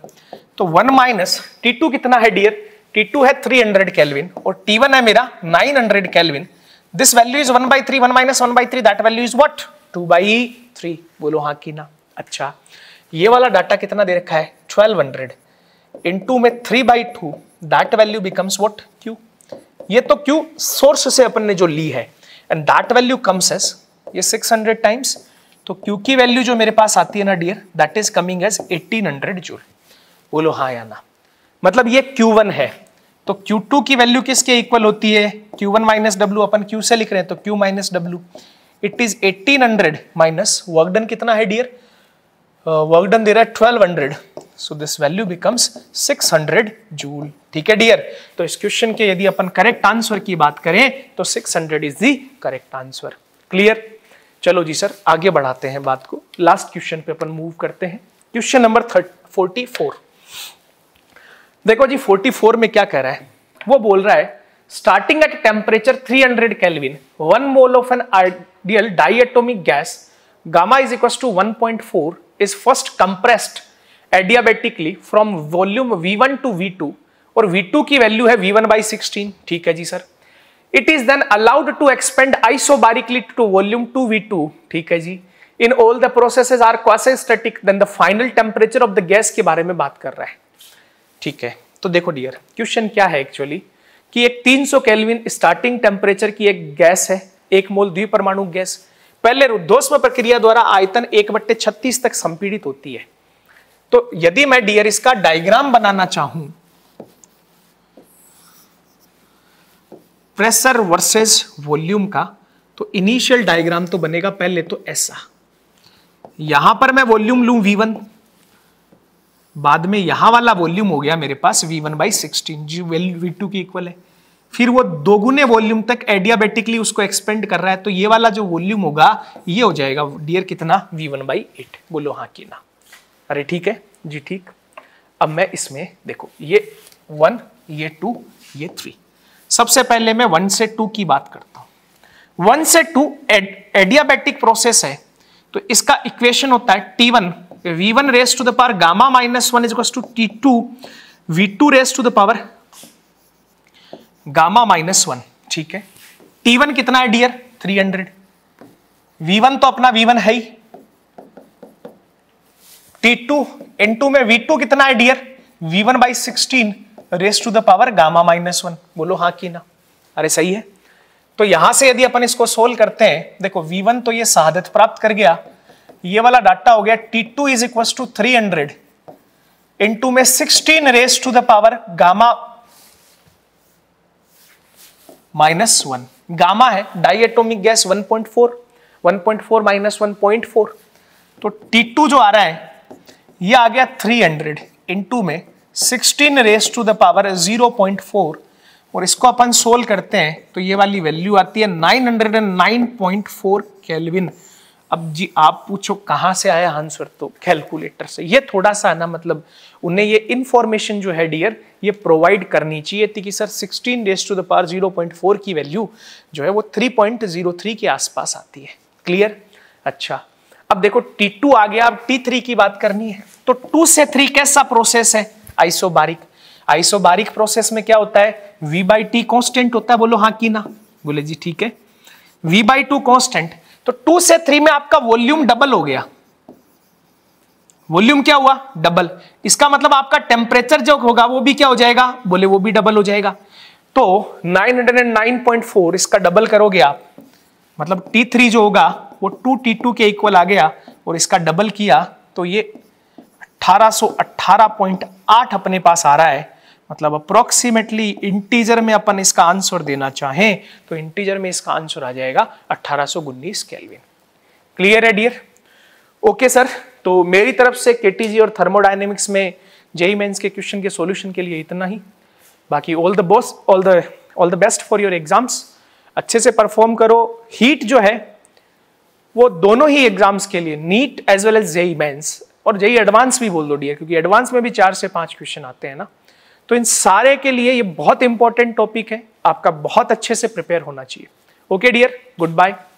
तो वन माइनस टी टू कितना है डियर टी टू है थ्री हंड्रेड कैलविन और टी वन है मेरा nine hundred kelvin this value is one by three one minus one by three that value is what two by three बोलो हाँ की ना अच्छा ये वाला डाटा कितना दे रखा है ट्वेल्व हंड्रेड इनटू में three by two that value becomes what Q ये तो क्यू सोर्स से अपन ने जो ली है and that value comes as ये 600 टाइम्स तो क्यू की वैल्यू जो मेरे पास आती है ना dear that is coming as 1800 joule बोलो हाँ या ना मतलब ये क्यू वन है तो Q2 की वैल्यू किसके इक्वल होती है Q1 वन माइनस डब्ल्यू अपन क्यू से लिख रहे हैं तो Q minus W it is 1800 minus work done कितना है डियर वर्कडन uh, दे रहा है 1200 so this value becomes 600 joule ठीक है डियर तो इस क्वेश्चन के यदि अपन करेक्ट आंसर की बात करें तो 600 is the correct answer clear चलो जी सर आगे बढ़ाते हैं बात को लास्ट क्वेश्चन पे अपन मूव करते हैं क्वेश्चन नंबर फोर्टी फोर देखो जी फोर में क्या कह रहा है वो बोल रहा है three hundred kelvin one mole of an ideal diatomic gas gamma is gamma to one point four is first compressed adiabatically from volume V1 to two और V2 की वैल्यू है V1 वन बाई सिक्सटीन ठीक है जी sir it is then allowed to expand isobarically to volume two V two ठीक है जी in all the processes are quasistatic then the final temperature of the gas के बारे में बात कर रहा है ठीक है तो देखो डियर क्वेश्चन क्या है एक्चुअली कि एक 300 सौ कैलविन स्टार्टिंग टेम्परेचर की एक गैस है एक मोल द्विपरमाणु गैस पहले रुद्धोष्म प्रक्रिया द्वारा आयतन एक बट्टे छत्तीस तक संपीड़ित होती है तो यदि मैं डियर इसका डायग्राम बनाना चाहूं प्रेशर वर्सेस वॉल्यूम का तो इनिशियल डायग्राम तो बनेगा पहले तो ऐसा यहां पर मैं वॉल्यूम लू वी वन बाद में यहां वाला वॉल्यूम हो गया मेरे पास वी वन बाई सिक्सटीन जी वेल वी टू की इक्वल है फिर वो दोगुने वॉल्यूम तक एडियाबेटिकली उसको एक्सपेंड कर रहा है तो ये वाला जो वॉल्यूम होगा ये हो जाएगा डियर कितना वी वन बाई एट बोलो हाँ की ना अरे ठीक है जी ठीक अब मैं इसमें देखो ये वन ये टू ये थ्री सबसे पहले मैं वन से टू की बात करता हूं वन से टू एडियाबेटिक प्रोसेस है तो इसका इक्वेशन होता है T one V one raise to the power gamma minus one is to T two V two raise to the power gamma minus one ठीक है टी वन कितना है dear three hundred V one तो अपना V one है ही T two into में V two कितना है dear V one by sixteen raise to the power gamma minus one बोलो हाँ की ना अरे सही है तो यहां से यदि अपन इसको सोल्व करते हैं देखो वी वन तो ये शहादत प्राप्त कर गया ये वाला डाटा हो गया T two is equal to three hundred in to में sixteen raise to the power gamma minus one gamma है diatomic gas one one point four point four minus one point four तो T two जो आ रहा है ये आ गया 300 टू में 16 रेस टू द पावर 0.4 और इसको अपन सोल्व करते हैं तो ये वाली वैल्यू आती है 909.4 कैलविन अब जी आप पूछो कहाँ से आया आंसर तो कैलकुलेटर से ये थोड़ा सा ना मतलब उन्हें ये इन्फॉर्मेशन जो है डियर ये प्रोवाइड करनी चाहिए थी कि sir 16 raise to the power 0.4 की वैल्यू जो है वो 3.03 के आसपास आती है क्लियर अच्छा अब देखो टू आ गया अब थ्री की बात करनी है तो टू से थ्री कैसा प्रोसेस है आइसोबारिक आइसोबारिक प्रोसेस में क्या होता है V बाई टी कॉन्स्टेंट होता है बोलो हाँ की ना बोले जी ठीक है V बाई टू कॉन्स्टेंट तो टू से थ्री में आपका वॉल्यूम डबल हो गया वॉल्यूम क्या हुआ डबल इसका मतलब आपका टेम्परेचर जो होगा वो भी क्या हो जाएगा बोले वो भी डबल हो जाएगा तो 909.4 इसका डबल करोगे आप मतलब T3 जो होगा वो टू टी टू के इक्वल आ गया और इसका डबल किया तो ये 1818.8 अपने पास आ रहा है मतलब अप्रोक्सीमेटली इंटीजर में अपन इसका आंसर देना चाहें तो इंटीजर में इसका आंसर आ जाएगा अट्ठारह सौ क्लियर है डियर ओके सर तो मेरी तरफ से के और थर्मोडाइनेमिक्स में जेई मेन्स के क्वेश्चन के सॉल्यूशन के लिए इतना ही बाकी all the best all the all the best for your exams अच्छे से परफॉर्म करो हीट जो है वो दोनों ही एग्जाम्स के लिए NEET as well as JEE mains और जेई एडवांस भी बोल दो डियर क्योंकि एडवांस में भी चार से पांच क्वेश्चन आते हैं ना तो इन सारे के लिए ये बहुत इंपॉर्टेंट टॉपिक है आपका बहुत अच्छे से प्रिपेयर होना चाहिए ओके डियर गुड बाय